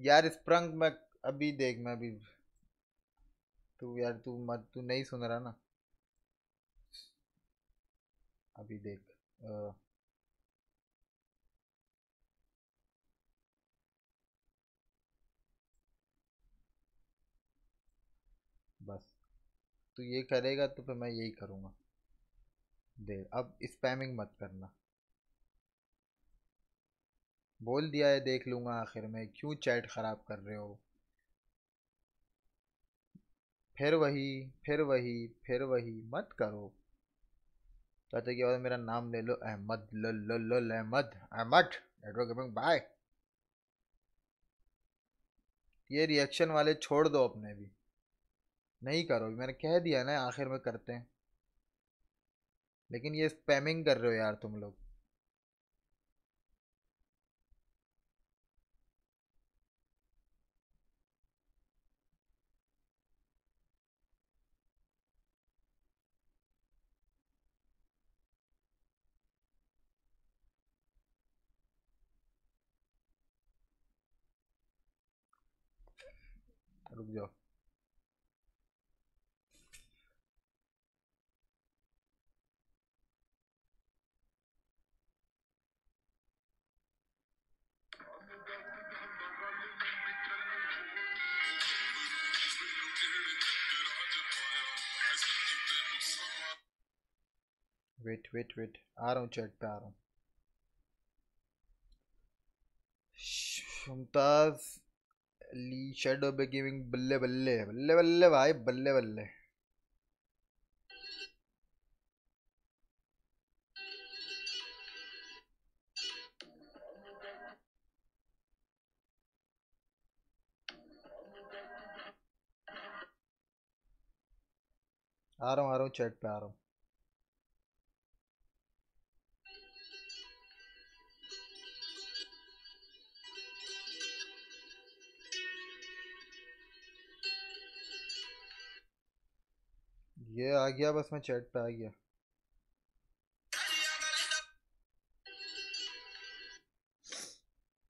A: यार स्प्रंग मैं अभी देख मैं अभी तू यार तू मत तू नहीं सुन रहा ना अभी देख आ, तो ये करेगा तो फिर मैं यही करूँगा दे अब स्पैमिंग मत करना बोल दिया है देख लूँगा आखिर में क्यों चैट ख़राब कर रहे हो फिर वही फिर वही फिर वही मत करो कहते कि और मेरा नाम ले लो अहमद लो अहमद अहमद नेटवर्क बाय ये रिएक्शन वाले छोड़ दो अपने भी नहीं करोगे मैंने कह दिया ना आखिर में करते हैं लेकिन ये स्पैमिंग कर रहे हो यार तुम लोग रुक जाओ वेट वेट वेट आ रहा हूँ चैट पे आ रहा हूँ मुमताज ली शेडो बे गिविंग बल्ले बल्ले बल्ले बल्ले भाई बल्ले बल्ले आ रहा हूँ आ रहा हूँ चैट पे आ रहा हूँ ये आ गया बस मैं चैट पे आ गया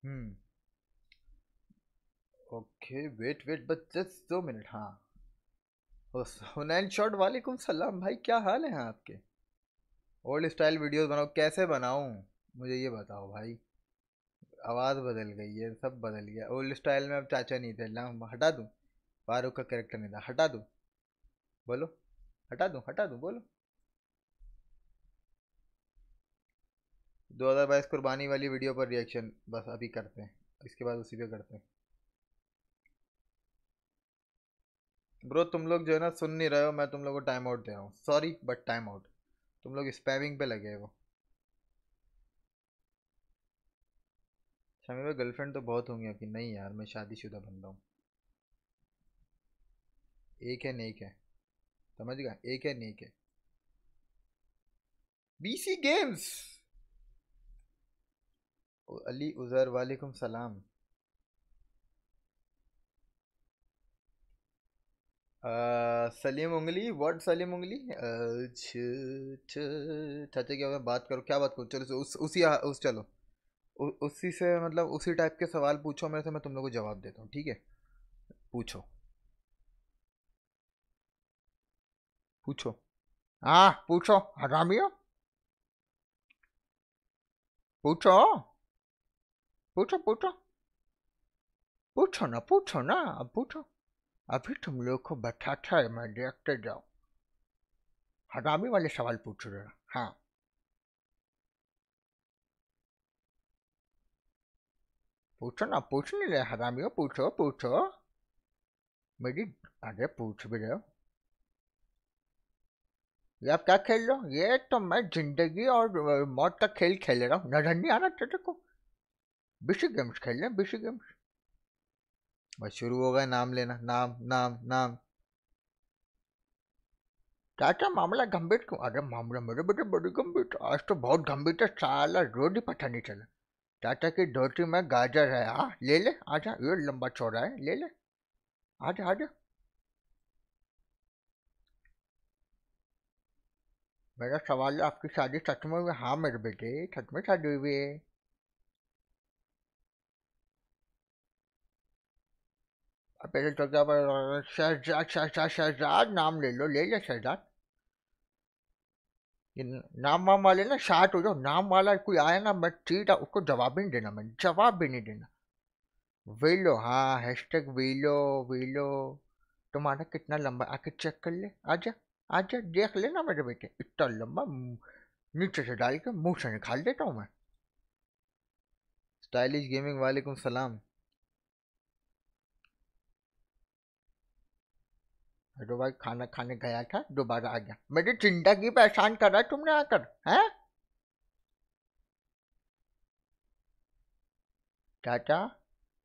A: हम्म ओके वेट वेट बस जस्ट दो मिनट हाँ शॉट वालेकुम सलाम भाई क्या हाल है आपके ओल्ड स्टाइल वीडियोस बनाओ कैसे बनाऊँ मुझे ये बताओ भाई आवाज़ बदल गई है सब बदल गया ओल्ड स्टाइल में अब चाचा नहीं थे हटा दूँ फारूक का करेक्टर नहीं था हटा दूँ बोलो हटा दूं हटा दूं बोलो 2022 कुर्बानी वाली वीडियो पर रिएक्शन बस अभी करते हैं इसके बाद उसी पे करते हैं ब्रो तुम लोग जो है ना सुन नहीं रहे हो मैं तुम लोगों को टाइम आउट दे रहा हूँ सॉरी बट टाइम आउट तुम लोग स्पैमिंग पे लगे हो शमी भाई गर्लफ्रेंड तो बहुत होंगी कि नहीं यार मैं शादीशुदा बन रहा हूँ एक है नेक है समझ गया एक है नेक है बीसी गेम्स अली उजर वालेकुम सलाम सलीम उंगली वर्ड सलीम उंगली चाचा क्या होता बात करो क्या बात करो चलो उस उसी उस चलो उ, उसी से मतलब उसी टाइप के सवाल पूछो मेरे से मैं तुम लोग को जवाब देता हूँ ठीक है पूछो पूछो हाँ पूछो हरामियो पूछो पूछो पूछो पूछो ना पूछो ना अब पूछो अभी तुम लोग को बताता है मैं देखते जाओ हरामी वाले सवाल पूछो जरा हाँ पूछो ना पूछ नहीं रहे हरामियों पूछो पूछो मेरी आगे पूछ भी रहे हो ये आप क्या खेल रहे हो ये तो मैं जिंदगी और मौत का खेल खेल रहा हूँ नजर नहीं आ रहा तेरे को बिशी गेम्स खेल रहे बिशी गेम्स बस शुरू हो गए नाम लेना नाम नाम नाम क्या क्या मामला गंभीर क्यों अरे मामला मेरे बेटे बड़ी गंभीर आज तो बहुत गंभीर था साला रोड ही पता नहीं चला चाचा की धोती में गाजर है हाँ ले ले आजा ये लंबा चौड़ा है ले ले आजा आजा मेरा सवाल है आपकी शादी सच में हुई हाँ मेरे बेटे सच में शादी हुई है पहले तो क्या शहजाद शहजाद शहजाद नाम ले लो ले लिया शहजाद नाम वाम वाले ना शार्ट हो जाओ नाम वाला कोई आया ना मैं सीधा उसको जवाब भी नहीं देना मैं जवाब भी नहीं देना वेलो हाँ हैशटैग वेलो वेलो तुम्हारा कितना लंबा आके चेक कर ले आ जा अच्छा देख लेना मेरे बेटे इतना लंबा नीचे से डाल के मुंह से निकाल देता हूँ मैं स्टाइलिश गेमिंग वालेकुम सलाम अरे भाई खाना खाने गया था दोबारा आ गया मेरी चिंता की रहा है तुमने आकर है चाचा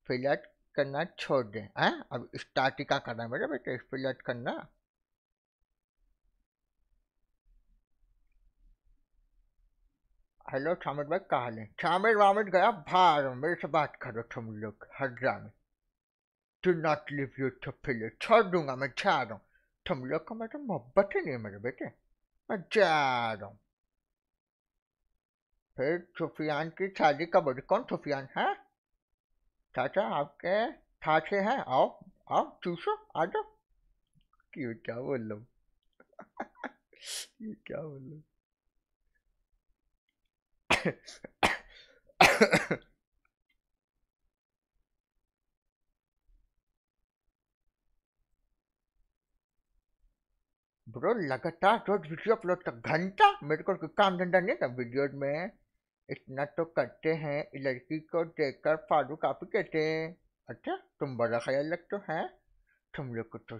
A: फिलट करना छोड़ दे हैं अब स्टार्टिका करना मेरे बेटे फिलट करना हेलो छामिद भाई कहा लें छामिद वामिद गया भार मेरे से बात करो तुम लोग हर जाने to not leave you to feel छोड़ दूंगा मैं जा रहा हूँ तुम लोग को मेरे मतलब मोहब्बत ही नहीं है मेरे बेटे मैं जा रहा हूँ फिर सुफियान की शादी का बोली कौन सुफियान है चाचा आपके ठाचे हैं आओ आओ चूसो आ जाओ क्यों क्या बोल रहा हूँ क्या बोल रहा ब्रो लगातार रोज तो वीडियो अपलोड का घंटा मेरे को काम धंधा नहीं था वीडियो में इतना तो करते हैं लड़की को देखकर फालू काफी कहते हैं अच्छा तुम बड़ा ख्याल रखते हो तुम लोग को तो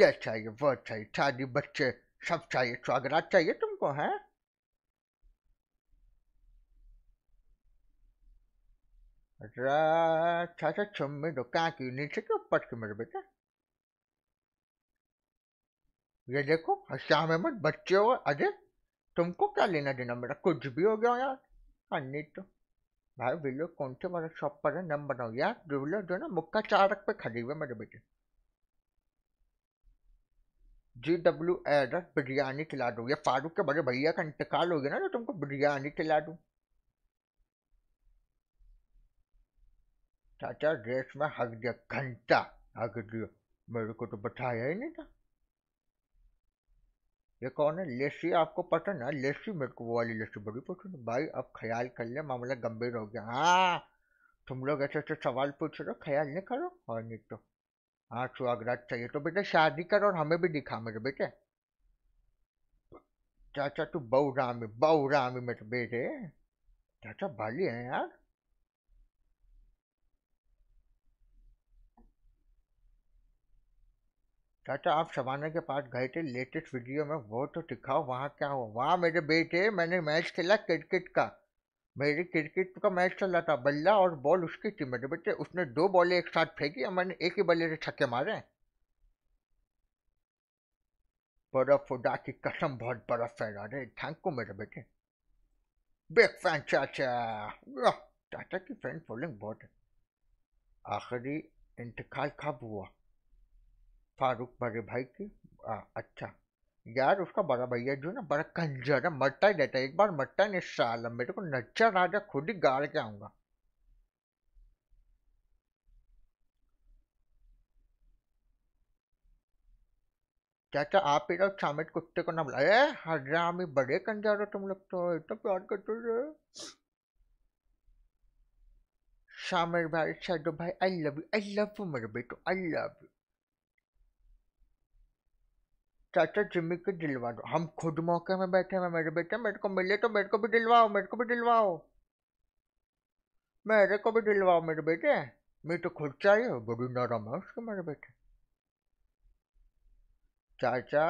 A: ये चाहिए वो चाहिए शादी बच्चे सब चाहिए स्वागरा चाहिए तुमको है चाचा छम्मी दो तो क्या की नीचे क्यों के मेरे बेटा ये देखो हश्याम अहमद बच्चे हो अजय तुमको क्या लेना देना मेरा कुछ भी हो गया यार अन्नी हाँ, तो भाई बिल्लो कौन से वाला शॉप पर है नम बनाओ यार बिल्लो जो ना मुक्का चारक पे खड़ी हुए मेरे बेटे जी डब्ल्यू एड बिरयानी खिला दो ये फारूक के बड़े भैया का इंतकाल हो गया ना तो तुमको बिरयानी खिला दूँ चाचा रेस में हक दिया घंटा हक दिया मेरे को तो बताया ही नहीं था ये कौन है लेसी आपको पता ना लेसी मेरे को वो वाली लेसी बड़ी पसंद है भाई अब ख्याल कर ले मामला गंभीर हो गया हाँ तुम लोग ऐसे ऐसे सवाल पूछ रहे हो ख्याल नहीं करो और नहीं तो हाँ सुहागराज चाहिए तो बेटा शादी करो और हमें भी दिखा मेरे बेटे चाचा तू बहु रामी मेरे बेटे चाचा भाली है यार चाचा आप शबाना के पास गए थे लेटेस्ट वीडियो में वो तो दिखाओ वहाँ क्या हुआ वहाँ मेरे बेटे मैंने मैच खेला क्रिकेट का मेरी क्रिकेट का मैच चल रहा था बल्ला और बॉल उसकी थी मेरे बेटे उसने दो बॉलें एक साथ फेंकी और मैंने एक ही बल्ले से छक्के मारे बर्फ खुदा की कसम बहुत बर्फ फैला रहे थैंक यू मेरे बेटे बिग फैन चाचा चाचा की फैन फॉलोइंग बहुत है आखिरी इंतकाल कब हुआ फारूक बड़े भाई की आ, अच्छा यार उसका बड़ा भैया जो ना बड़ा कंजर है मरता ही रहता है एक बार मरता है नहीं साल मेरे को नजर आ जा खुद ही गाड़ के आऊंगा चाचा आप ही रहो कुत्ते को ना बुलाए हरामी बड़े कंजार हो तुम लोग तो इतना प्यार करते हो शामिर भाई शाडो भाई I love you I love you मेरे बेटो आई लव यू चाचा जिम्मी को दिलवा दो हम खुद मौके में बैठे हैं मेरे बेटे मेरे को मिले तो मेरे को भी दिलवाओ मेरे को भी दिलवाओ मेरे को भी दिलवाओ मेरे बेटे मैं तो खुद चाहिए बड़ी नरम है उसके मेरे बेटे चाचा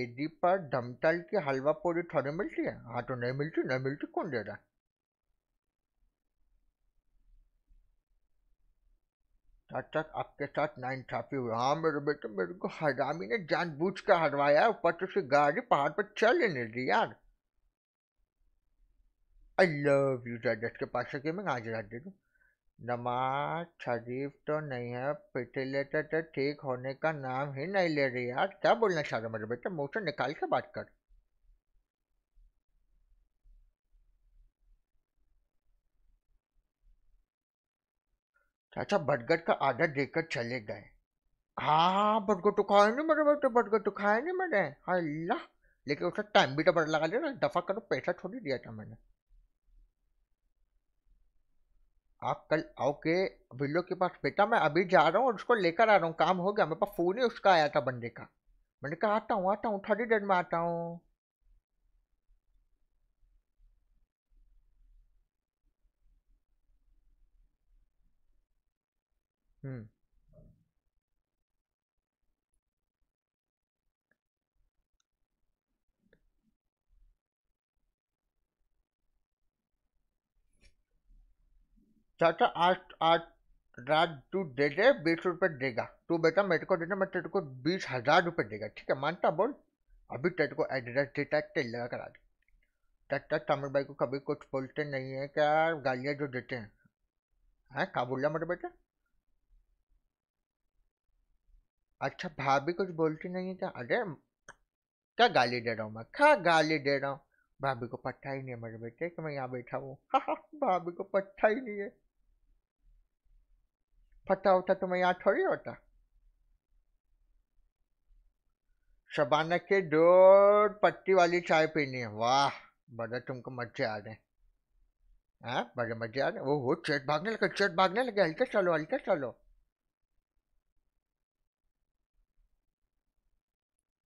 A: एडी पर दमताल की हलवा पूरी थोड़ी मिलती है हाँ तो नहीं मिलती नहीं मिलती कौन दे रहा तब तक आपके साथ नाइंसाफी हुआ हाँ मेरे बेटे मेरे को हजामी ने जान बूझ कर हटवाया ऊपर तो उसे गाड़ी पहाड़ पर चल लेने दी यार आई लव यू जस्ट के पास के मैं आज रात दे दूँ नमाज शरीफ तो नहीं है पिछले तो ठीक होने का नाम ही नहीं ले रही यार क्या बोलना चाह रहे मेरे बेटे मुँह से निकाल के बात कर अच्छा बटगट का आर्डर देकर चले गए हाँ बटगट तो खाए नहीं मरे बेटे बटगट तो खाए नहीं मरे अल्लाह लेकिन उसका टाइम भी तो बड़ा लगा लिया ना दफा करो पैसा थोड़ी दिया था मैंने आप कल आओ के बिल्लो के पास बेटा मैं अभी जा रहा हूँ और उसको लेकर आ रहा हूँ काम हो गया मेरे पास फ़ोन ही उसका आया था बंदे का मैंने कहा आता हूँ आता हूँ थोड़ी देर में आता हूँ Hmm. चाचा आज आज रात तू दे दे बीस रुपए देगा तू बेटा मेरे को देना मैं तेरे को बीस हजार रुपये देगा ठीक है मानता बोल अभी तेरे को एड्रेस देता है तेल लगा करा दे चाचा तमिल भाई को कभी कुछ बोलते नहीं है क्या गालियाँ जो देते हैं हैं क्या बोला मेरे बेटा अच्छा भाभी कुछ बोलती नहीं था अरे क्या गाली दे रहा हूँ मैं क्या गाली दे रहा हूँ भाभी को पता ही नहीं है मेरे बेटे कि मैं यहाँ बैठा हूँ हाँ, भाभी को पट्टा ही नहीं है पता होता तो मैं यहाँ थोड़ी होता शबाना के दो पत्ती वाली चाय पीनी है वाह बड़े तुमको मजे आ रहे हैं हाँ, बड़े मजे आ रहे वो वो चेट भागने लगे चेट भागने लगे हल्के चलो हल्के चलो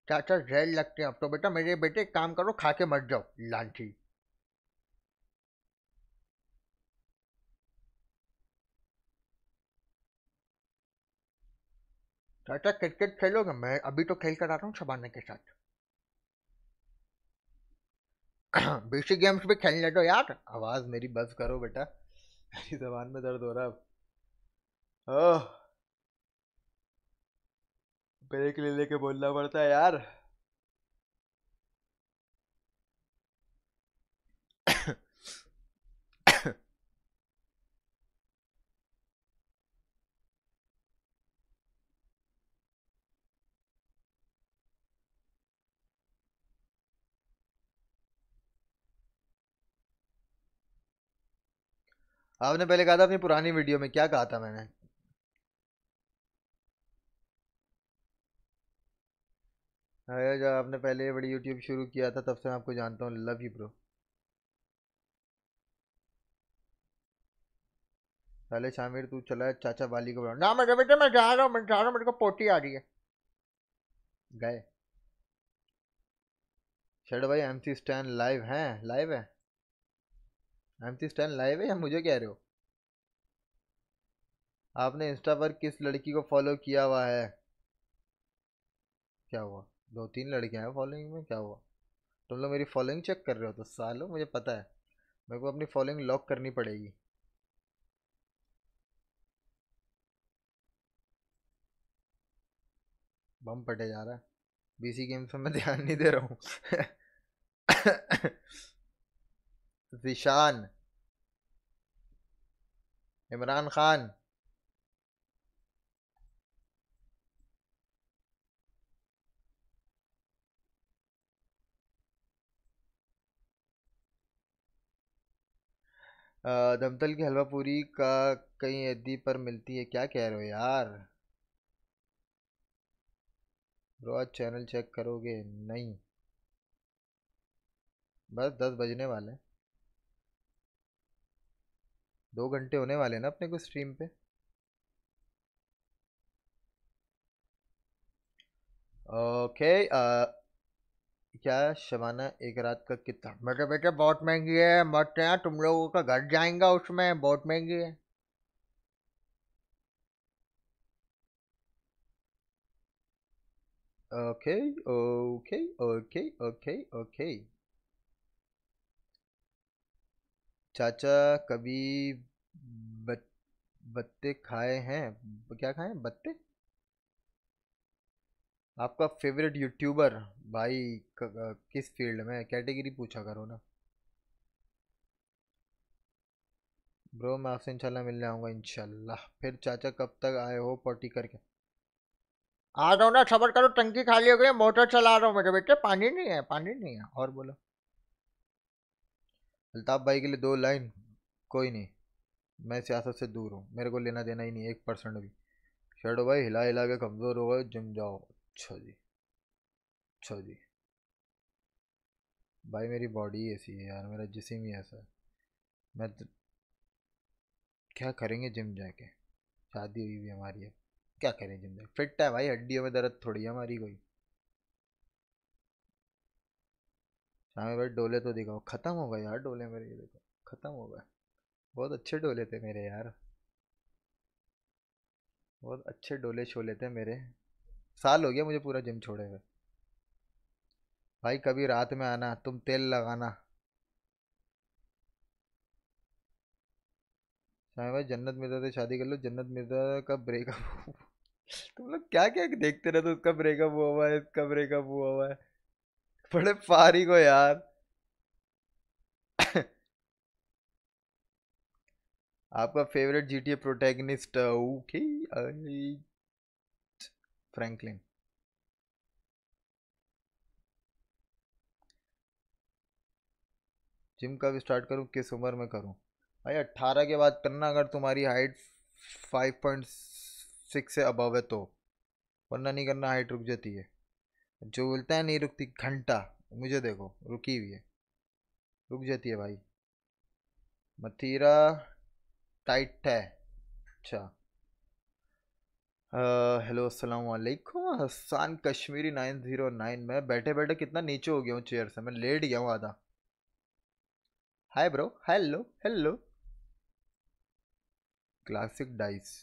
A: चाचा जेल लगते हैं अब तो बेटा मेरे बेटे काम करो खा के मर जाओ लाठी चाचा क्रिकेट खेलोगे मैं अभी तो खेल कर आता हूँ छबाने के साथ बेसिक गेम्स भी खेल ले दो यार आवाज़ मेरी बस करो बेटा मेरी जबान में दर्द हो रहा है ब्रेक ले लेके बोलना पड़ता है यार आपने पहले कहा था अपनी पुरानी वीडियो में क्या कहा था मैंने अरे जब आपने पहले बड़ी यूट्यूब शुरू किया था तब से मैं आपको जानता हूँ लव यू ब्रो पहले शामिर तू चला चाचा बाली को ना मैं बेटे मैं जा रहा हूँ मैं जा रहा हूँ मेरे को पोटी आ रही है गए शेड भाई एम सी स्टैंड लाइव है लाइव है एम सी स्टैंड लाइव है या मुझे कह रहे हो आपने इंस्टा पर किस लड़की को फॉलो किया हुआ है क्या हुआ दो तीन लड़कियां हैं फॉलोइंग में क्या हुआ तुम लोग मेरी फॉलोइंग चेक कर रहे हो तो साल मुझे पता है मेरे को अपनी फॉलोइंग लॉक करनी पड़ेगी बम पटे जा रहा है बीसी गेम्स में मैं ध्यान नहीं दे रहा हूँ जिशान इमरान खान दमतल की हलवा पूरी का कहीं अद्दी पर मिलती है क्या कह रहे हो यार रो आज चैनल चेक करोगे नहीं बस दस बजने वाले दो घंटे होने वाले ना अपने को स्ट्रीम पे Okay, uh, क्या शबाना एक रात का कितना बेटे बेटे बहुत महंगी है मत यहाँ तुम लोगों का घर जाएंगा उसमें बहुत महंगी है okay okay okay okay okay चाचा कभी बत्ते खाए हैं क्या खाए बत्ते आपका फेवरेट यूट्यूबर भाई किस फील्ड में कैटेगरी पूछा करो ना ब्रो मैं आपसे इंशाल्लाह मिलने आऊँगा इंशाल्लाह फिर चाचा कब तक आए हो पोटी करके आ रहा हूँ ना सबर करो टंकी खाली हो गई मोटर चला रहा हूँ मेरे बेटे पानी नहीं है पानी नहीं है और बोलो अल्ताफ भाई के लिए दो लाइन कोई नहीं मैं सियासत से दूर हूँ मेरे को लेना देना ही नहीं एक परसेंट भी शर्डो भाई हिला हिला के कमज़ोर हो गए जिम जाओ अच्छा जी अच्छा जी भाई मेरी बॉडी ऐसी है यार मेरा जिसम ही ऐसा है मैं तो क्या करेंगे जिम जाके शादी हुई भी हमारी है क्या करें जिम जाके फिट है भाई हड्डियों में दर्द थोड़ी है हमारी कोई हाँ भाई डोले तो दिखाओ ख़त्म हो गए यार डोले मेरे ये देखो ख़त्म हो गए बहुत अच्छे डोले थे मेरे यार बहुत अच्छे डोले छोले थे मेरे साल हो गया मुझे पूरा जिम छोड़े हुए भाई कभी रात में आना तुम तेल लगाना शाह भाई जन्नत मिर्जा से शादी कर लो जन्नत मिर्जा का ब्रेकअप तुम लोग क्या क्या देखते रहते तो उसका ब्रेकअप हुआ हुआ है इसका ब्रेकअप हुआ हुआ है बड़े फारी को यार आपका favourite GTA protagonist okay Franklin gym भी स्टार्ट करूँ किस उम्र में करूँ भाई अट्ठारह के बाद करना अगर तुम्हारी हाइट फाइव पॉइंट सिक्स से अबव है तो वरना नहीं करना हाइट रुक जाती है जो बोलता है नहीं रुकती घंटा मुझे देखो रुकी हुई है रुक जाती है भाई मथीरा टाइट है अच्छा हेलो असलकुम Hasan Kashmiri nine zero nine में बैठे बैठे कितना नीचे हो गया हूँ चेयर से मैं लेट गया हूँ आधा hi bro hello hello classic dice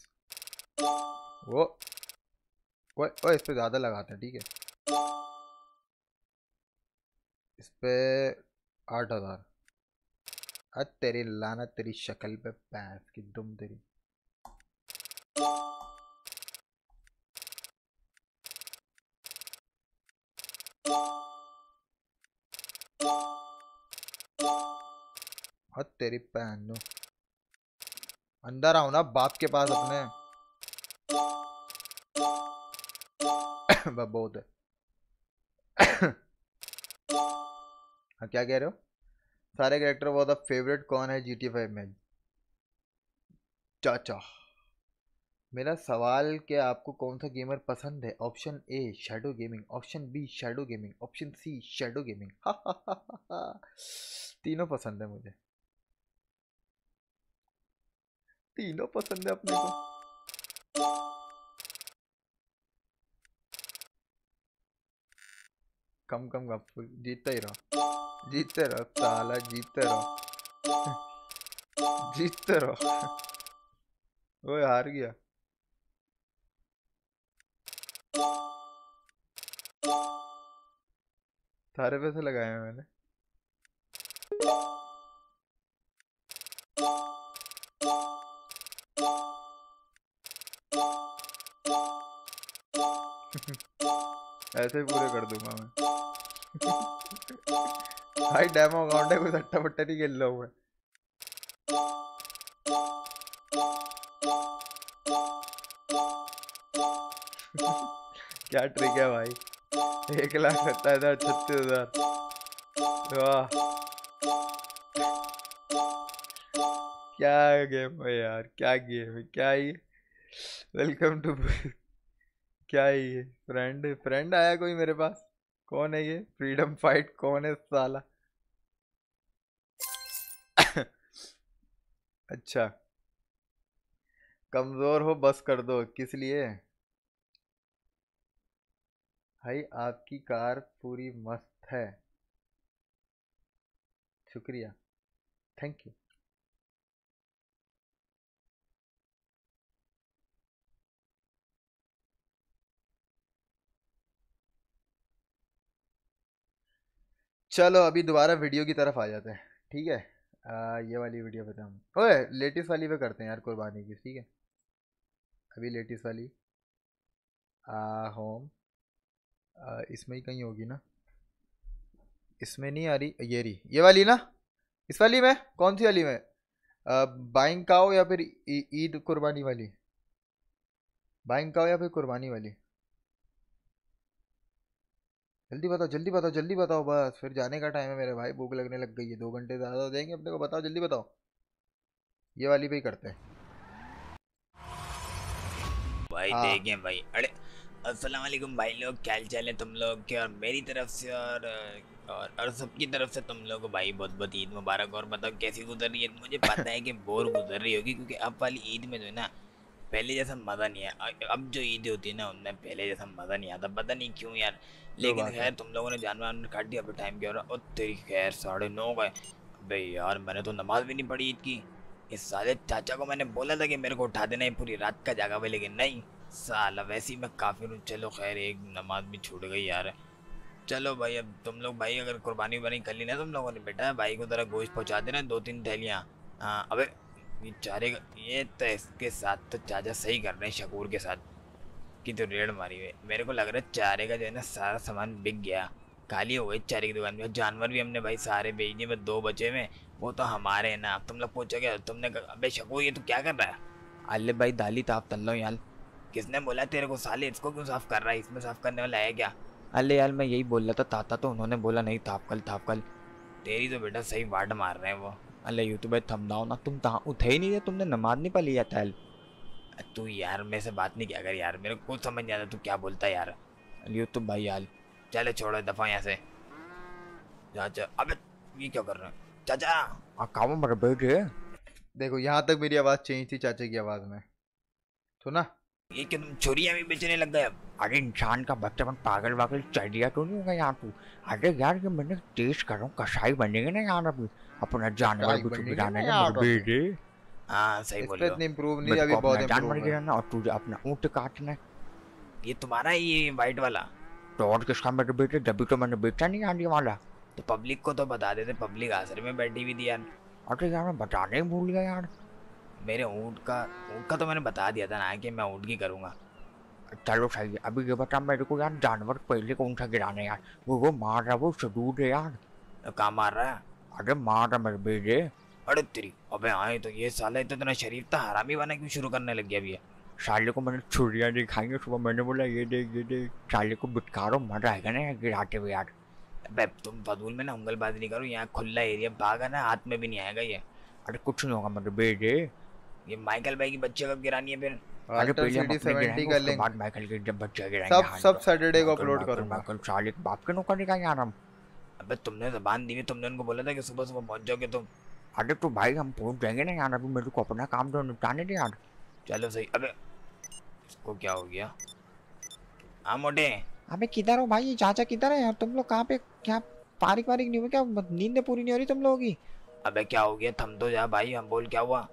A: वो वो, वो इस पर ज़्यादा लगाते हैं ठीक है इस पर आठ हज़ार अरे तेरी लाना तेरी शक्ल पे पैस की दुम तेरी तेरी पहन अंदर आओ ना बाप के पास अपने बहुत है हाँ क्या कह रहे हो सारे कैरेक्टर बहुत फेवरेट कौन है जी टी फाइव में चाचा मेरा सवाल कि आपको कौन सा गेमर पसंद है option A shadow gaming option B shadow gaming option C shadow gaming तीनों पसंद है मुझे तीनों पसंद है अपने को कम कम गप जीतते ही रहो जीतते रहो साला जीतते रहो जीतते रहो वो हार गया सारे पैसे लगाए हैं मैंने ऐसे ही पूरे कर दूंगा मैं भाई डेमो अकाउंट है कोई सट्टा पट्टा नहीं खेल रहा मैं क्या ट्रिक है भाई एक लाख सत्ता हजार छत्तीस हजार वाह क्या गेम है यार क्या गेम है क्या ही वेलकम टू क्या है ये फ्रेंड फ्रेंड आया कोई मेरे पास कौन है ये फ्रीडम फाइट कौन है साला अच्छा कमज़ोर हो बस कर दो किस लिए भाई आपकी कार पूरी मस्त है शुक्रिया थैंक यू चलो अभी दोबारा वीडियो की तरफ आ जाते हैं ठीक है आ, ये वाली वीडियो पे तो हम ओए लेटेस्ट वाली पे करते हैं यार कुर्बानी की ठीक है अभी लेटेस्ट वाली आ, होम आ, इसमें ही कहीं होगी ना इसमें नहीं आ रही ये रही ये वाली ना इस वाली में कौन सी वाली में बाइंग काओ या फिर ईद कुर्बानी वाली बाइंग काओ या फिर कुर्बानी वाली जल्दी बताओ जल्दी बताओ जल्दी बताओ बस फिर जाने का टाइम है मेरे भाई भूख लगने लग गई है दो घंटे ज़्यादा देंगे अपने को बताओ जल्दी बताओ ये वाली भी करते हैं
C: भाई हाँ। देखें भाई अरे अस्सलाम वालेकुम भाई लोग क्या चाल है तुम लोग के और मेरी तरफ से और और और सबकी तरफ से तुम लोग भाई बहुत बहुत ईद मुबारक और बताओ कैसी गुजर रही है मुझे पता है कि बोर गुजर रही होगी क्योंकि अब वाली ईद में जो है ना पहले जैसा मज़ा नहीं है अब जो ईदें होती है ना उनमें पहले जैसा मज़ा नहीं आता पता नहीं क्यों यार
D: तो लेकिन खैर
C: तुम लोगों ने जानवर काट दिया अपने टाइम की और तेरी खैर साढ़े नौ गए भाई यार मैंने तो नमाज़ भी नहीं पढ़ी ईद की इस साले चाचा को मैंने बोला था कि मेरे को उठा देना है पूरी रात का जागा भाई लेकिन नहीं साला वैसे ही मैं काफ़ी हूँ चलो खैर एक नमाज भी छूट गई यार चलो भाई अब तुम लोग भाई अगर कुर्बानी उर्बानी कर ली ना तुम लोगों ने बेटा भाई को ज़रा गोश्त पहुँचा देना दो तीन थैलियाँ हाँ अबे ये चारे ये तो इसके साथ तो चाचा सही कर रहे हैं शकूर के साथ कि तो रेड मारी हुई मेरे को लग रहा है चारे का जो है ना सारा सामान बिक गया खाली हो गए चारे की दुकान में जानवर भी हमने भाई सारे बेच दिए दो बचे में वो तो हमारे हैं ना अब तुम लोग पूछोगे तुमने अबे शकूर ये तो क्या कर रहा है अल्ले भाई दाली ताप तल लो यार किसने बोला तेरे को साले इसको क्यों साफ कर रहा है इसमें साफ करने वाला है क्या अल्ले यार मैं यही बोल रहा था ताता तो उन्होंने बोला नहीं थाप कल थाप कल तेरी तो बेटा सही वाट मार रहे हैं वो
D: अल्लाह यूट्यूबर थम दाओ ना तुम कहाँ उठे ही नहीं रहे तुमने नमाज नहीं पा लिया तैल
C: तू यार मेरे से बात नहीं किया कर यार मेरे को समझ नहीं आता तू क्या बोलता यार यूट्यूब भाई यार चले छोड़ो दफ़ा यहाँ से चाचा अब ये क्या कर रहे हैं चाचा
A: आप काम मगर बैठ रहे देखो यहाँ तक मेरी आवाज़ चेंज थी चाचा की आवाज़ में सुना
C: तो ये कि तुम चोरियाँ भी बेचने लग गए अब अरे
A: इंसान का बच्चापन पागल
F: वागल चढ़िया दिया तो नहीं होगा यहाँ तू अरे यार ये मैंने टेस्ट कर रहा हूँ कसाई बनेंगे ना यहाँ अभी अपना जानवर को गिराना है मत बेटे
C: हाँ सही बोल रहे हो इतना इंप्रूव नहीं अभी बहुत इंप्रूव जानवर
F: ना और तुझे अपना ऊंट काटना
C: ये तुम्हारा ये वाइट वाला
F: तो और किसका मेरे बेटे जब तो मैंने बेचा नहीं आने वाला
C: तो पब्लिक को तो बता देते पब्लिक आसर में बैठी हुई थी यार
F: अरे यार मैं बताने ही भूल गया यार
C: मेरे ऊँट का ऊँट का तो मैंने बता दिया था ना कि मैं ऊँट की करूँगा
F: चलो सही अभी ये बता मेरे को यार जानवर पहले कौन सा गिराना यार वो वो मार रहा वो शदूर है यार कहाँ मार रहा है अरे माँ का बेटे
C: अरे तेरी अबे आए तो ये साले तो इतना शरीफ था हरामी बना क्यों शुरू करने लग गया है
F: साले को मैंने छुरियाँ दिखाई सुबह मैंने बोला ये देख ये देख साले को बिटकारो मजा आएगा ना गिराते
C: हुए यार अबे तुम फजूल में ना उंगलबाजी नहीं करो यहाँ खुला एरिया भागा ना हाथ में भी नहीं आएगा ये
F: अरे कुछ नहीं होगा मेरे बेटे
C: ये माइकल भाई की बच्चे कब गिरानी है फिर
F: हाँ, तो माइकल के जब बच्चा गिराएंगे हाँ, सब सैटरडे तो को अपलोड करूंगा माइकल साले तो बाप के नौकर निकालेंगे आराम अबे तुमने जबान तो दी तुमने उनको बोला था कि सुबह सुबह पहुंच जाओगे तुम अरे तो भाई हम पहुंच जाएंगे ना यार अभी मेरे को अपना काम तो निपटाने दे यार
C: चलो सही अबे इसको क्या हो गया हाँ मोटे
E: अबे किधर हो भाई चाचा किधर है यार तुम लोग कहाँ पे क्या पारिक वारिक नहीं हो क्या नींद पूरी नहीं हो रही तुम लोगों की
C: अबे क्या हो गया थम दो तो जा भाई हम बोल क्या हुआ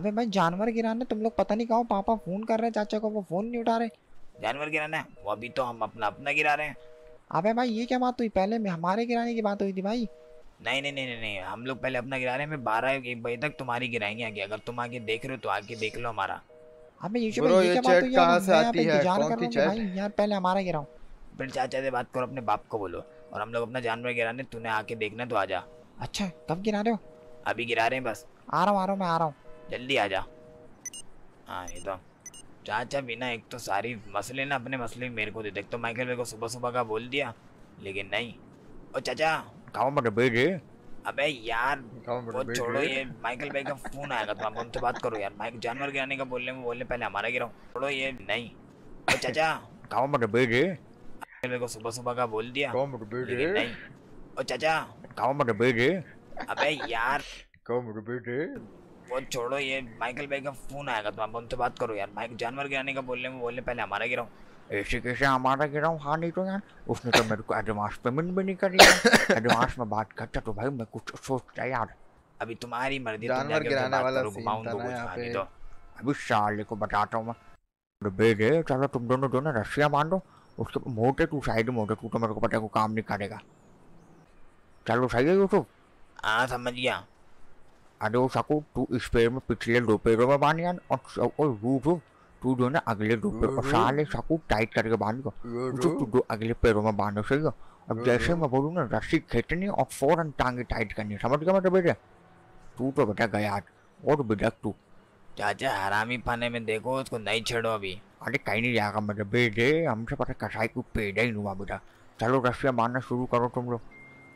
E: अबे भाई जानवर गिराना तुम लोग पता नहीं कहो पापा फोन कर रहे हैं चाचा को वो फोन नहीं उठा रहे
C: जानवर गिराना है वो अभी तो हम अपना अपना गिरा रहे हैं
E: अबे भाई ये क्या बात हुई पहले में हमारे गिराने की बात हुई थी भाई
C: नहीं नहीं नहीं नहीं हम लोग पहले अपना गिरा रहे हैं बारह एक बजे तक तुम्हारी गिराएंगे आगे अगर तुम आगे देख रहे हो तो आगे देख लो हमारा
E: अबे ये ब्रो ये चैट कहां से आती है कौन सी चैट भाई यार पहले हमारा गिराओ
C: फिर चाचा से बात करो अपने बाप को बोलो और हम लोग अपना जानवर गिराने तूने आके देखना तो आजा
E: अच्छा कब गिरा रहे हो
C: अभी गिरा रहे हैं बस
E: आ रहा हूँ आ रहा हूँ मैं आ रहा हूँ
C: जल्दी आ जा हाँ एकदम चाचा बिना एक तो सारी मसले ना अपने मसले मेरे को दे देख तो माइकल मेरे को सुबह सुबह का बोल दिया लेकिन नहीं ओ चाचा
F: काम मत बेगे
C: अबे यार वो छोड़ो ये माइकल भाई का फोन आएगा तो आप उनसे बात करो यार माइक जानवर गिराने का बोलने में बोलने पहले हमारा गिराओ छोड़ो ये नहीं ओ चाचा
F: काम मत माइकल
C: मेरे को सुबह सुबह का बोल दिया काम मत बेगे नहीं ओ चाचा
F: काम मत बेगे
C: अबे यार
F: काम मत बेगे
C: वो छोड़ो ये माइकल भाई का फ़ोन आएगा तो आप उनसे बात करो यार माइक जानवर गिराने का बोलने में बोलने पहले हमारा गिराओ ऐसे
F: कैसे हमारा गिरा हूँ हाँ नहीं तो यार उसने तो मेरे को एडवांस पेमेंट भी नहीं करी एडवांस में बात करता तो भाई मैं कुछ सोचता यार
C: अभी तुम्हारी मर्जी जानवर गिराने वाला घुमाऊं दो कुछ तो
F: अभी शाले को बताता हूँ मैं बेटे चलो तुम दोनों दोनों रस्सियाँ मान दो उसके तो मोटे तू साइड मोटे तू तो मेरे को पता है को काम नहीं करेगा चलो सही है यूसुफ
C: हाँ समझ गया
F: अदोसाको टू स्पेयर में पिछले दो पेरों में बांध यान और और रूबो तू जो ना अगले दो पेड़ और साले साकू टाइट करके बांध को उसको तू दो अगले पेरों में बांधो सही अब जैसे मैं बोलूँ ना रस्सी खेचनी और फौरन टांगे टाइट करनी समझ गया मतलब बेटे तू तो बेटा गया और बिदक तू
C: चाचा हरामी पाने में देखो उसको नहीं छेड़ो अभी
F: अरे कहीं नहीं जाएगा मतलब बेटे हमसे पता कसाई को पेड़ ही नुआ बेटा चलो रस्सियाँ बांधना शुरू करो तुम लोग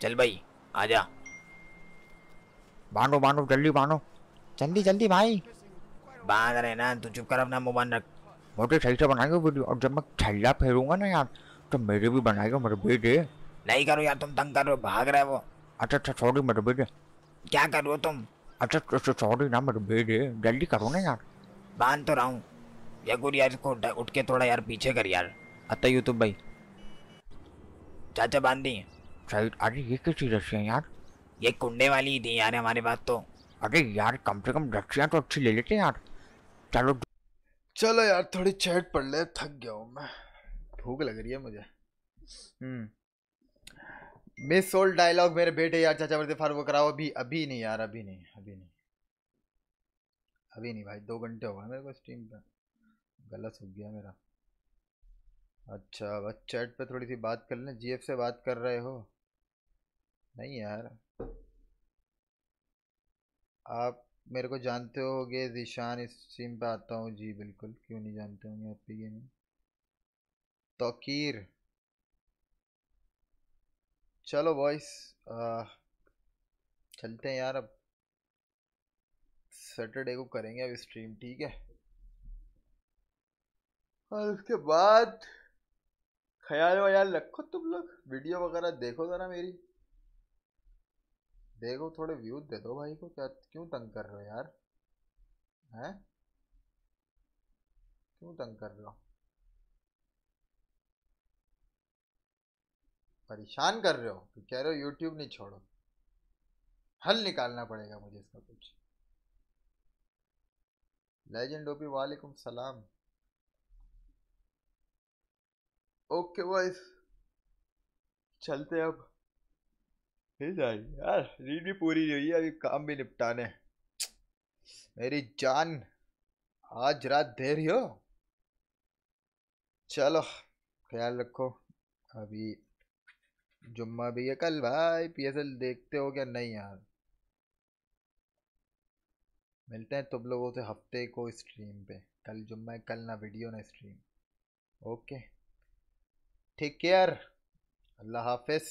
C: चल भाई आ जा
F: बांधो बांधो जल्दी बांधो जल्दी जल्दी भाई
C: बांध रहे ना तू चुप कर अपना मोबाइल रख
F: मोटे तो सही से बनाएगा वीडियो और जब मैं छल्ला फेरूंगा ना यार तो मेरे भी बनाएगा मेरे बेटे
C: नहीं करो यार तुम तंग करो भाग रहे वो
F: अच्छा अच्छा सॉरी मेरे बेटे
C: क्या करो तुम
F: अच्छा अच्छा सॉरी अच्छा, ना मेरे बेटे जल्दी करो ना यार
C: बांध तो रहा हूँ या गुर यार इसको उठ के थोड़ा यार पीछे कर यार अतः यूट्यूब भाई चाचा बांध दी
F: अरे ये किस चीज़ है यार
C: ये कुंडे वाली ही थी यार हमारे पास तो
F: अरे यार कम से कम रस्सियाँ तो अच्छी ले लेते यार चलो
A: चलो यार थोड़ी चैट पढ़ ले थक गया हूँ मैं भूख लग रही है मुझे मिस ओल्ड डायलॉग मेरे बेटे यार चाचा वर्दी फार वो कराओ अभी अभी नहीं यार अभी नहीं अभी नहीं अभी नहीं भाई दो घंटे हो गए मेरे को स्ट्रीम पे गलत हो गया मेरा अच्छा बस चैट पे थोड़ी सी बात कर लें जीएफ से बात कर रहे हो नहीं यार आप मेरे को जानते हो गए जीशान इस टीम पे आता हूँ जी बिल्कुल क्यों नहीं जानते होंगे आप ये तोकीर चलो बॉयस चलते हैं यार अब सैटरडे को करेंगे अब स्ट्रीम ठीक है और उसके बाद ख्याल वयाल रखो तुम लोग वीडियो वगैरह देखो ज़रा मेरी देखो थोड़े व्यूज दे दो भाई को क्या क्यों तंग कर रहे हो यार हैं क्यों तंग कर रहे हो परेशान कर रहे हो तो कह रहे हो यूट्यूब नहीं छोड़ो हल निकालना पड़ेगा मुझे इसका कुछ लेजेंड ओपी वालेकुम सलाम ओके बॉयस चलते अब यार रीड भी पूरी नहीं हुई अभी काम भी निपटाने मेरी जान आज रात देर ही हो चलो ख्याल रखो अभी जुम्मा भी है कल भाई पीएसएल देखते हो क्या नहीं यार मिलते हैं तुम लोगों से हफ्ते को स्ट्रीम पे कल जुम्मा है कल ना वीडियो ना स्ट्रीम ओके ठीक केयर अल्लाह हाफिज़